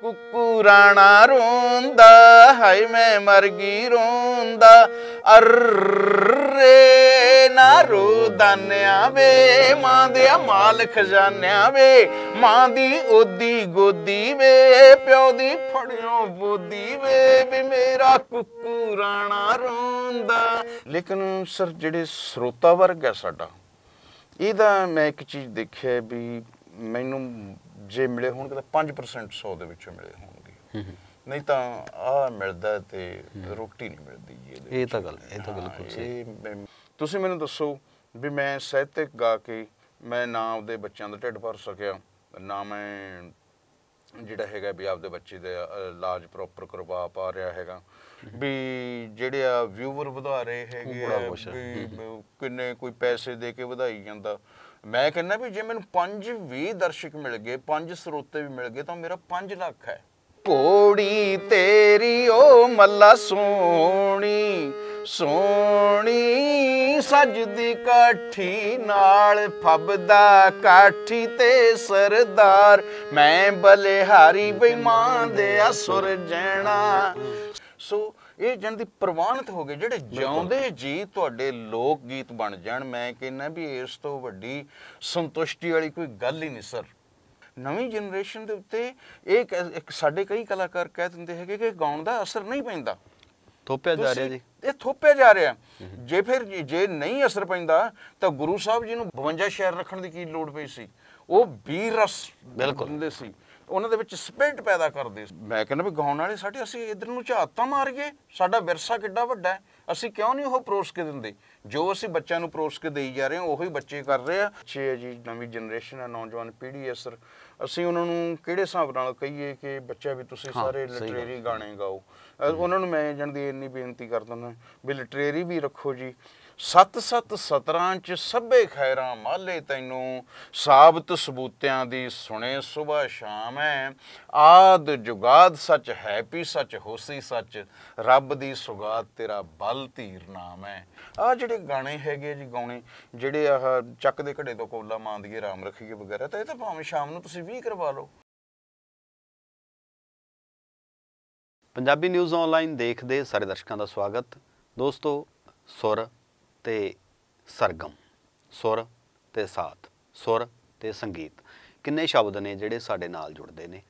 ਕੁੱਕੂ ਰਾਣਾ ਰੋਂਦਾ ਹਾਈ ਮੈਂ ਮਰ ਗਈ ਰੋਂਦਾ ਅਰਰੇ ਨਾ ਰੋ ਦਾਨਿਆ ਵੇ ਮਾਂ ਦੇ ਮਾਲ ਖਜ਼ਾਨਿਆ ਵੇ ਮਾਂ ਦੀ ਓਦੀ ਗੋਦੀ ਵੇ ਪਿਓ ਦੀ ਫੜਿਓ ਬੋਦੀ ਵੇ ਵੀ ਮੇਰਾ ਕੁੱਕੂ ਰਾਣਾ ਰੋਂਦਾ ਲੇਕਿਨ ਸਰ ਜਿਹੜੇ ਸਰੋਤਾ ਵਰਗ ਹੈ ਸਾਡਾ ਇਹਦਾ ਮੈਂ ਇੱਕ ਚੀਜ਼ ਦੇਖਿਆ ਵੀ ਮੈਨੂੰ ਜੇ ਮਿਲੇ ਹੋਣ ਤਾਂ 5% 100 ਦੇ ਵਿੱਚੋਂ ਮਿਲੇ ਹੋਣਗੇ ਨਹੀਂ ਤਾਂ ਆ ਮਿਲਦਾ ਤੇ ਰੋਟੀ ਨਹੀਂ ਮਿਲਦੀ ਇਹਦੇ ਇਹ ਤਾਂ ਗੱਲ ਇਹ ਤਾਂ ਬਿਲਕੁਲ ਸਹੀ ਤੁਸੀਂ ਮੈਨੂੰ ਦੱਸੋ ਵੀ ਮੈਂ ਸਹਿਤਿਕ ਗਾ ਕੇ ਮੈਂ ਨਾ ਆਪਦੇ ਬੱਚਿਆਂ ਦਾ ਢਿੱਡ ਭਰ ਸਕਿਆ ਨਾ ਮੈਂ ਜਿਹੜਾ ਹੈਗਾ ਵੀ ਆਪਦੇ ਬੱਚੇ ਦੇ ਇਲਾਜ ਪ੍ਰੋਪਰ ਕਰਵਾ ਪਾ ਰਿਹਾ ਹੈਗਾ ਵੀ ਜਿਹੜੇ ਆ ਵਿਊਵਰ ਵਧਾ ਰਹੇ ਹੈਗੇ ਵੀ ਕਿੰਨੇ ਕੋਈ ਪੈਸੇ ਦੇ ਕੇ ਵਧਾਈ ਜਾਂਦਾ ਮੈਂ ਕਹਿੰਦਾ ਵੀ ਜੇ ਮੈਨੂੰ 5 ਵੀ ਦਰਸ਼ਕ ਮਿਲ ਗਏ 5 ਸਰੋਤੇ ਵੀ ਮਿਲ ਗਏ ਤਾਂ ਮੇਰਾ 5 ਲੱਖ ਹੈ ਕੋੜੀ ਤੇਰੀ ਓ ਮੱਲਾ ਸੋਣੀ ਸੋਣੀ ਸਜਦੀ ਕਾਠੀ ਨਾਲ ਫੱਬਦਾ ਕਾਠੀ ਤੇ ਸਰਦਾਰ ਮੈਂ ਬਲੇਹਾਰੀ ਬੇਮਾਨ ਦੇ ਅਸੁਰ ਜੈਣਾ ਸੋ ਇਹ ਜਨ ਦੀ ਪ੍ਰਵਾਨਿਤ ਹੋ ਗਏ ਜਿਹੜੇ ਜਿਉਂਦੇ ਜੀ ਤੁਹਾਡੇ ਲੋਕ ਗੀਤ ਬਣ ਜਾਣ ਮੈਂ ਕਹਿੰਨਾ ਵੀ ਇਸ ਤੋਂ ਵੱਡੀ ਸੰਤੁਸ਼ਟੀ ਵਾਲੀ ਕੋਈ ਗੱਲ ਹੀ ਨਹੀਂ ਸਰ ਨਵੀਂ ਜਨਰੇਸ਼ਨ ਦੇ ਉੱਤੇ ਇਹ ਸਾਡੇ ਕਈ ਕਲਾਕਾਰ ਕਹਿ ਦਿੰਦੇ ਹੈਗੇ ਕਿ ਗਾਉਣ ਦਾ ਅਸਰ ਨਹੀਂ ਪੈਂਦਾ ਥੋਪਿਆ ਜਾ ਰਿਹਾ ਜੀ ਇਹ ਥੋਪਿਆ ਜਾ ਰਿਹਾ ਜੇ ਫਿਰ ਜੇ ਨਹੀਂ ਅਸਰ ਪੈਂਦਾ ਤਾਂ ਗੁਰੂ ਸਾਹਿਬ ਜੀ ਨੂੰ 52 ਸ਼ਹਿਰ ਰੱਖਣ ਦੀ ਕੀ ਲੋੜ ਪਈ ਸੀ ਉਹ ਵੀਰ ਰਸ ਬਿਲਕੁਲ ਹੁੰਦੇ ਸੀ ਉਹਨਾਂ ਦੇ ਵਿੱਚ ਸਪਿਰਟ ਪੈਦਾ ਕਰਦੇ ਮੈਂ ਕਹਿੰਦਾ ਵੀ ਗਾਉਣ ਵਾਲੇ ਸਾਡੇ ਅਸੀਂ ਇਧਰ ਨੂੰ ਝਾਤਾਂ ਮਾਰੀਏ ਸਾਡਾ ਵਿਰਸਾ ਕਿੱਡਾ ਵੱਡਾ ਹੈ ਅਸੀਂ ਕਿਉਂ ਨਹੀਂ ਉਹ ਪਰੋਸ ਕੇ ਦਿੰਦੇ ਜੋ ਅਸੀਂ ਬੱਚਿਆਂ ਨੂੰ ਪਰੋਸ ਕੇ ਦੇਈ ਜਾ ਰਹੇ ਹਾਂ ਉਹੀ ਬੱਚੇ ਕਰ ਰਹੇ ਆ ਛੇ ਜੀ ਨਵੀਂ ਜਨਰੇਸ਼ਨ ਹੈ ਨੌਜਵਾਨ ਪੀੜ੍ਹੀ ਹੈ ਸਰ ਅਸੀਂ ਉਹਨਾਂ ਨੂੰ ਕਿਹੜੇ ਹਿਸਾਬ ਨਾਲ ਕਹੀਏ ਕਿ ਬੱਚਾ ਵੀ ਤੁਸੀਂ ਸਾਰੇ ਲਿਟਰੇਰੀ ਗਾਣੇ ਗਾਓ ਉਹਨਾਂ ਨੂੰ ਮੈਂ ਦੀ ਇੰਨੀ ਬੇਨਤੀ ਕਰ ਦਿੰਦਾ ਵੀ ਲਿਟਰੇਰੀ ਵੀ ਰੱਖੋ ਜੀ ਸਤ ਸਤ ਸਤਰਾਂ ਚ ਸਭੇ ਖੈਰਾਂ ਮਾਲੇ ਤੈਨੂੰ ਸਾਬਤ ਸਬੂਤਿਆਂ ਦੀ ਸੁਣੇ ਸੁਬਾ ਸ਼ਾਮ ਹੈ ਆਦ ਜੁਗਾਦ ਸੱਚ ਹੈ ਪੀ ਸੱਚ ਹੋਸੀ ਸੱਚ ਰੱਬ ਦੀ ਸੁਗਾਤ ਤੇਰਾ ਬਲ ਧੀਰ ਨਾਮ ਹੈ ਆ ਜਿਹੜੇ ਗਾਣੇ ਹੈਗੇ ਜੀ ਗਾਉਣੇ ਜਿਹੜੇ ਆਹ ਚੱਕ ਦੇ ਘੜੇ ਤੋਂ ਕੋਲਾ ਮਾਂਦੀਏ ਰਾਮ ਰੱਖੀਏ ਵਗੈਰਾ ਤਾਂ ਇਹ ਤਾਂ ਭਾਵੇਂ ਸ਼ਾਮ ਨੂੰ ਤੁਸੀਂ ਵੀ ਕਰਵਾ ਲਓ ਪੰਜਾਬੀ ਨਿਊਜ਼ ਆਨਲਾਈਨ ਦੇਖਦੇ ਸਾਰੇ ਦਰਸ਼ਕਾਂ ਦਾ ਸਵਾਗਤ ਦੋਸਤੋ ਸੁਰ ਤੇ ਸਰਗਮ ਸੁਰ ਤੇ ਸਾਥ ਸੁਰ ਤੇ ਸੰਗੀਤ ਕਿੰਨੇ ਸ਼ਬਦ ਨੇ ਜਿਹੜੇ ਸਾਡੇ ਨਾਲ ਜੁੜਦੇ ਨੇ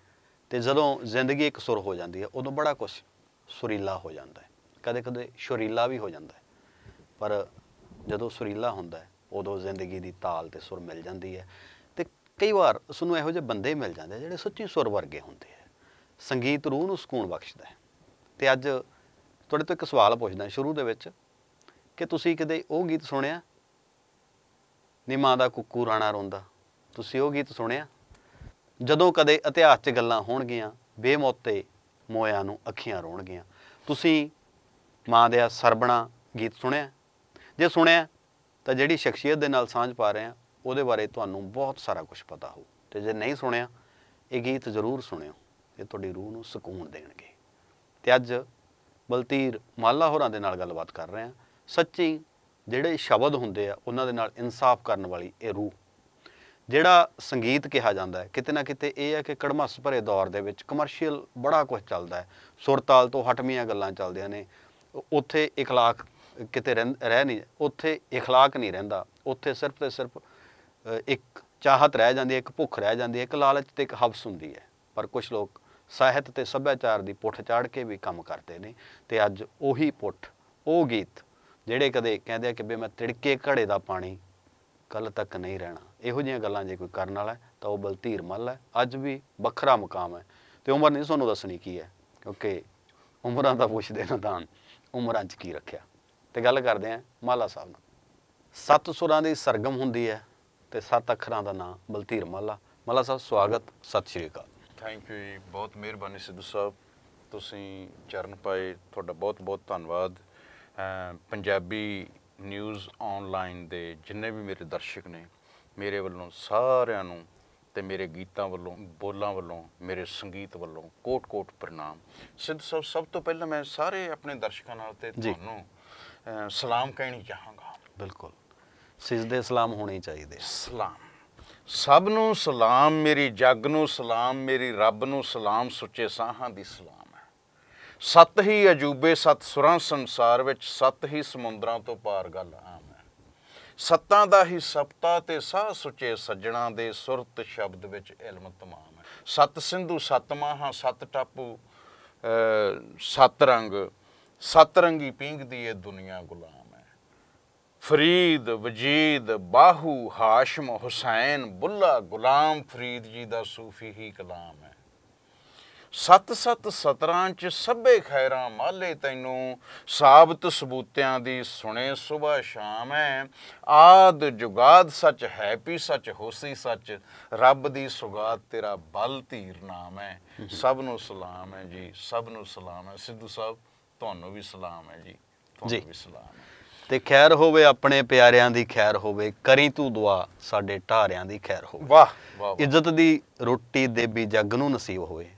ਤੇ ਜਦੋਂ ਜ਼ਿੰਦਗੀ ਇੱਕ ਸੁਰ ਹੋ ਜਾਂਦੀ ਹੈ ਉਦੋਂ ਬੜਾ ਕੁਝ ਸੁਰੀਲਾ ਹੋ ਜਾਂਦਾ ਹੈ ਕਦੇ ਕਦੇ ਸ਼ੁਰੀਲਾ ਵੀ ਹੋ ਜਾਂਦਾ ਹੈ ਪਰ ਜਦੋਂ ਸੁਰੀਲਾ ਹੁੰਦਾ ਹੈ ਉਦੋਂ ਜ਼ਿੰਦਗੀ ਦੀ ਤਾਲ ਤੇ ਸੁਰ ਮਿਲ ਜਾਂਦੀ ਹੈ ਤੇ ਕਈ ਵਾਰ ਉਸ ਨੂੰ ਇਹੋ ਜਿਹੇ ਬੰਦੇ ਮਿਲ ਜਾਂਦੇ ਜਿਹੜੇ ਸੱਚੀ ਸੁਰ ਵਰਗੇ ਹੁੰਦੇ ਹੈ ਸੰਗੀਤ ਰੂਹ ਨੂੰ ਸਕੂਨ ਬਖਸ਼ਦਾ ਹੈ ਤੇ ਅੱਜ ਤੁਹਾਡੇ ਤੋਂ ਇੱਕ ਸਵਾਲ ਪੁੱਛਦਾ ਸ਼ੁਰੂ ਦੇ ਵਿੱਚ ਕਿ ਤੁਸੀਂ ਕਦੇ ਉਹ ਗੀਤ ਸੁਣਿਆ ਨਿਮਾ ਦਾ ਕੁੱਕੂ ਰਾਣਾ ਰੋਂਦਾ ਤੁਸੀਂ ਉਹ ਗੀਤ ਸੁਣਿਆ ਜਦੋਂ ਕਦੇ ਇਤਿਹਾਸ 'ਚ ਗੱਲਾਂ ਹੋਣਗੀਆਂ ਬੇਮੌਤੇ ਮੋਇਆਂ ਨੂੰ ਅੱਖੀਆਂ ਰੋਣਗੀਆਂ ਤੁਸੀਂ ਮਾਂ ਦੇ ਸਰਬਣਾ ਗੀਤ ਸੁਣਿਆ ਜੇ ਸੁਣਿਆ ਤਾਂ ਜਿਹੜੀ ਸ਼ਖਸੀਅਤ ਦੇ ਨਾਲ ਸਾਂਝ ਪਾ ਰਹੇ ਆ ਉਹਦੇ ਬਾਰੇ ਤੁਹਾਨੂੰ ਬਹੁਤ ਸਾਰਾ ਕੁਝ ਪਤਾ ਹੋ ਤੇ ਜੇ ਨਹੀਂ ਸੁਣਿਆ ਇਹ ਗੀਤ ਜ਼ਰੂਰ ਸੁਣਿਓ ਇਹ ਤੁਹਾਡੀ ਰੂਹ ਨੂੰ ਸਕੂਨ ਦੇਣਗੇ ਤੇ ਅੱਜ ਬਲਤੀਰ ਮਾਲਾ ਹੋਰਾਂ ਦੇ ਨਾਲ ਗੱਲਬਾਤ ਕਰ ਰਹੇ ਆ ਸੱਚੀ ਜਿਹੜੇ ਸ਼ਬਦ ਹੁੰਦੇ ਆ ਉਹਨਾਂ ਦੇ ਨਾਲ ਇਨਸਾਫ ਕਰਨ ਵਾਲੀ ਇਹ ਰੂਹ ਜਿਹੜਾ ਸੰਗੀਤ ਕਿਹਾ ਜਾਂਦਾ ਹੈ ਕਿਤੇ ਨਾ ਕਿਤੇ ਇਹ ਹੈ ਕਿ ਕੜਮਸ ਭਰੇ ਦੌਰ ਦੇ ਵਿੱਚ ਕਮਰਸ਼ੀਅਲ ਬੜਾ ਕੁਝ ਚੱਲਦਾ ਹੈ ਸੁਰਤਾਲ ਤੋਂ ਹਟਮੀਆਂ ਗੱਲਾਂ ਚੱਲਦੀਆਂ ਨੇ ਉੱਥੇ اخلاق ਕਿਤੇ ਰਹਿ ਨਹੀਂ ਉੱਥੇ اخلاق ਨਹੀਂ ਰਹਿੰਦਾ ਉੱਥੇ ਸਿਰਫ ਤੇ ਸਿਰਫ ਇੱਕ ਚਾਹਤ ਰਹਿ ਜਾਂਦੀ ਹੈ ਇੱਕ ਭੁੱਖ ਰਹਿ ਜਾਂਦੀ ਹੈ ਇੱਕ ਲਾਲਚ ਤੇ ਇੱਕ ਹਵਸ ਹੁੰਦੀ ਹੈ ਪਰ ਕੁਝ ਲੋਕ ਸਾਹਿਤ ਤੇ ਸੱਭਿਆਚਾਰ ਦੀ ਪੁੱਠ ਚਾੜ ਕੇ ਵੀ ਕੰਮ ਕਰਦੇ ਨੇ ਤੇ ਅੱਜ ਉਹੀ ਪੁੱਠ ਉਹ ਗੀਤ ਜਿਹੜੇ ਕਦੇ ਕਹਿੰਦੇ ਆ ਕਿ ਬੇ ਮੈਂ ਤਿੜਕੇ ਘੜੇ ਦਾ ਪਾਣੀ ਕੱਲ ਤੱਕ ਨਹੀਂ ਰਹਿਣਾ ਇਹੋ ਜਿਹੀਆਂ ਗੱਲਾਂ ਜੇ ਕੋਈ ਕਰਨ ਵਾਲਾ ਤਾਂ ਉਹ ਬਲਤੀਰ ਮੱਲ ਹੈ ਅੱਜ ਵੀ ਵੱਖਰਾ ਮਕਾਮ ਹੈ ਤੇ ਉਮਰ ਨਹੀਂ ਤੁਹਾਨੂੰ ਦੱਸਣੀ ਕੀ ਹੈ ਕਿਉਂਕਿ ਉਮਰਾਂ ਦਾ ਪੁੱਛਦੇ ਨਾ ਤਾਂ ਉਮਰਾਂ 'ਚ ਕੀ ਰੱਖਿਆ ਤੇ ਗੱਲ ਕਰਦੇ ਆ ਮਾਲਾ ਸਾਹਿਬ ਨਾਲ ਸੱਤ ਸੁਰਾਂ ਦੀ ਸਰਗਮ ਹੁੰਦੀ ਹੈ ਤੇ ਸੱਤ ਅੱਖਰਾਂ ਦਾ ਨਾਮ ਬਲਤੀਰ ਮੱਲਾ ਮਾਲਾ ਸਾਹਿਬ ਸਵਾਗਤ ਸਤਿ ਸ਼੍ਰੀ ਅਕਾਲ ਥੈਂਕ ਯੂ ਬਹੁਤ ਮਿਹਰਬਾਨੀ ਸਿੱਧੂ ਸਾਹਿਬ ਤੁਸੀਂ ਚਰਨ ਪਾਏ ਤੁਹਾਡਾ ਬਹੁਤ ਬਹੁਤ ਧੰਨਵਾਦ ਪੰਜਾਬੀ ਨਿਊਜ਼ ਆਨਲਾਈਨ ਦੇ ਜਿੰਨੇ ਵੀ ਮੇਰੇ ਦਰਸ਼ਕ ਨੇ ਮੇਰੇ ਵੱਲੋਂ ਸਾਰਿਆਂ ਨੂੰ ਤੇ ਮੇਰੇ ਗੀਤਾਂ ਵੱਲੋਂ ਬੋਲਾਂ ਵੱਲੋਂ ਮੇਰੇ ਸੰਗੀਤ ਵੱਲੋਂ ਕੋਟ-ਕੋਟ ਪ੍ਰਣਾਮ ਸਿੱਧ ਸਭ ਸਭ ਤੋਂ ਪਹਿਲਾਂ ਮੈਂ ਸਾਰੇ ਆਪਣੇ ਦਰਸ਼ਕਾਂ ਨਾਲ ਤੇ ਤੁਹਾਨੂੰ ਸਲਾਮ ਕਹਿਣੀ ਚਾਹਾਂਗਾ ਬਿਲਕੁਲ ਸਿਜਦੇ ਸਲਾਮ ਹੋਣੇ ਚਾਹੀਦੇ ਸਲਾਮ ਸਭ ਨੂੰ ਸਲਾਮ ਮੇਰੀ ਜੱਗ ਨੂੰ ਸਲਾਮ ਮੇਰੀ ਰੱਬ ਨੂੰ ਸਲਾਮ ਸੁੱਚੇ ਸਾਹਾਂ ਦੀ ਸਲਾਮ ਸੱਤ ਹੀ ਅਜੂਬੇ ਸੱਤ ਸੁਰਾਂ ਸੰਸਾਰ ਵਿੱਚ ਸੱਤ ਹੀ ਸਮੁੰਦਰਾਂ ਤੋਂ ਪਾਰ ਗੱਲ ਆਮ ਹੈ ਸੱਤਾਂ ਦਾ ਹੀ ਸਪਤਾ ਤੇ ਸਾਹ ਸੁਚੇ ਸੱਜਣਾ ਦੇ ਸੁਰਤ ਸ਼ਬਦ ਵਿੱਚ ਇਲਮ ਤਮਾਮ ਹੈ ਸੱਤ ਸਿੰਧੂ ਸੱਤ ਮਾਹਾਂ ਸੱਤ ਟਾਪੂ ਸੱਤ ਰੰਗ ਸੱਤ ਰੰਗੀ ਦੀ ਏ ਦੁਨੀਆ ਗੁਲਾਮ ਹੈ ਫਰੀਦ ਵਜੀਦ ਬਾਹੂ ਹਾਸ਼ਮ ਹੁਸੈਨ ਬੁੱਲਾ ਗੁਲਾਮ ਫਰੀਦ ਜੀ ਦਾ ਸੂਫੀ ਹੀ ਕਲਾਮ ਹੈ ਸਤ ਸਤ ਸਤਰਾਂ ਚ ਸਭੇ ਖੈਰਾਂ ਮਾਲੇ ਤੈਨੂੰ ਸਾਬਤ ਸਬੂਤਿਆਂ ਦੀ ਸੁਣੇ ਸੁਬਾ ਸ਼ਾਮ ਐ ਆਦ ਜੁਗਾਦ ਸੱਚ ਹੈ ਪੀ ਸੱਚ ਹੋਸੀ ਸੱਚ ਰੱਬ ਦੀ ਸੁਗਾਤ ਤੇਰਾ ਬਲ ਧੀਰ ਨਾਮ ਐ ਸਭ ਨੂੰ ਸਲਾਮ ਹੈ ਜੀ ਸਭ ਨੂੰ ਸਲਾਮ ਹੈ ਸਿੱਧੂ ਸਾਹਿਬ ਤੁਹਾਨੂੰ ਵੀ ਸਲਾਮ ਹੈ ਜੀ ਤੁਹਾਨੂੰ ਵੀ ਸਲਾਮ ਤੇ ਖੈਰ ਹੋਵੇ ਆਪਣੇ ਪਿਆਰਿਆਂ ਦੀ ਖੈਰ ਹੋਵੇ ਕਰੀ ਤੂੰ ਦੁਆ ਸਾਡੇ ਢਾਰਿਆਂ ਦੀ ਖੈਰ ਹੋਵੇ ਵਾਹ ਵਾਹ ਇੱਜ਼ਤ ਦੀ ਰੋਟੀ ਦੇਵੀ ਜੱਗ ਨੂੰ ਨਸੀਬ ਹੋਵੇ